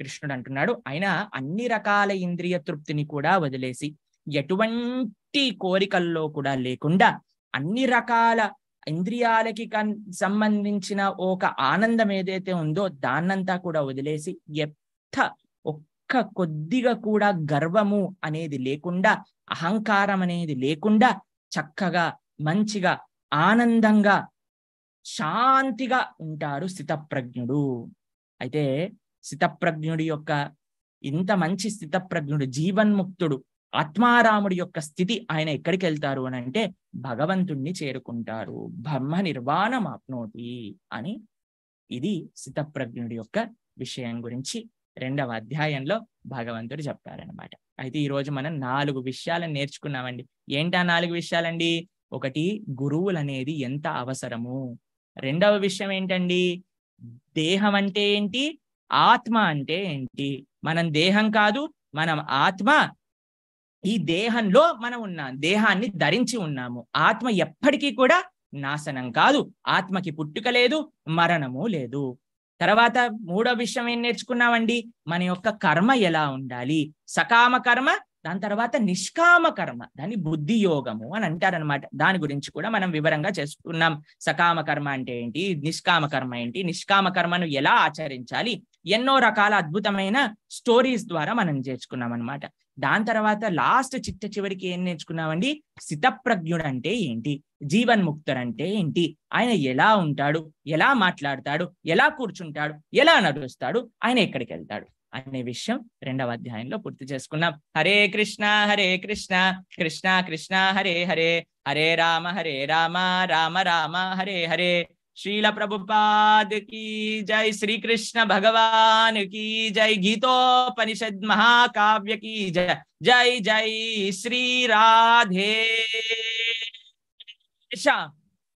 కృష్ణుడు అంటున్నాడు ఆయన అన్ని రకాల ఇంద్రియ తృప్తిని కూడా వదిలేసి ఎటువంటి కోరికల్లో కూడా లేకుండా అన్ని రకాల ఇంద్రియాలకి సంబంధించిన ఒక ఆనందం ఏదైతే ఉందో దాన్నంతా కూడా వదిలేసి ఒక్క ఒక్క కొద్దిగా కూడా గర్వము అనేది లేకుండా అహంకారం అనేది లేకుండా చక్కగా మంచిగా ఆనందంగా శాంతిగా ఉంటారు స్థితప్రజ్ఞుడు అయితే స్థితప్రజ్ఞుడి యొక్క ఇంత మంచి స్థితప్రజ్ఞుడు జీవన్ముక్తుడు ఆత్మారాముడి యొక్క స్థితి ఆయన ఎక్కడికి వెళ్తారు అని అంటే భగవంతుణ్ణి చేరుకుంటారు బ్రహ్మ నిర్వాణం ఆప్నోతి అని ఇది స్థితప్రజ్ఞుడి యొక్క విషయం గురించి రెండవ అధ్యాయంలో భగవంతుడు చెప్పారనమాట అయితే ఈ రోజు మనం నాలుగు విషయాలను నేర్చుకున్నామండి ఏంటా నాలుగు విషయాలండి ఒకటి గురువులు అనేది ఎంత అవసరము రెండవ విషయం ఏంటండి దేహం అంటే ఏంటి ఆత్మ అంటే ఏంటి మనం దేహం కాదు మనం ఆత్మ ఈ దేహంలో మనం ఉన్నాం దేహాన్ని ధరించి ఉన్నాము ఆత్మ ఎప్పటికీ కూడా నాశనం కాదు ఆత్మకి పుట్టుక లేదు మరణము లేదు తర్వాత మూడో విషయం ఏం నేర్చుకున్నామండి మన యొక్క కర్మ ఎలా ఉండాలి సకామ కర్మ దాని తర్వాత నిష్కామ కర్మ దాన్ని బుద్ధి యోగము అని అంటారనమాట దాని గురించి కూడా మనం వివరంగా చేసుకున్నాం సకామ కర్మ అంటే ఏంటి నిష్కామ కర్మ ఏంటి నిష్కామ కర్మను ఎలా ఆచరించాలి ఎన్నో రకాల అద్భుతమైన స్టోరీస్ ద్వారా మనం చేర్చుకున్నాం అనమాట దాని తర్వాత లాస్ట్ చిట్ట చివరికి ఏం నేర్చుకున్నామండి స్థితప్రజ్ఞుడు అంటే ఏంటి జీవన్ముక్తుడంటే ఏంటి ఆయన ఎలా ఉంటాడు ఎలా మాట్లాడతాడు ఎలా కూర్చుంటాడు ఎలా నడుస్తాడు ఆయన ఎక్కడికి వెళ్తాడు అనే విషయం రెండవ అధ్యాయంలో పూర్తి చేసుకున్నాం హరే కృష్ణ హరే కృష్ణ కృష్ణ కృష్ణ హరే హరే హరే రామ హరే రామ రామ రామ హరే హరే శ్రీల ప్రభుపాద్ కీ జై శ్రీకృష్ణ భగవాన్ కీ జై గీతోపనిషద్ మహాకావ్య కీ జై జై జై శ్రీ రాధే 一下。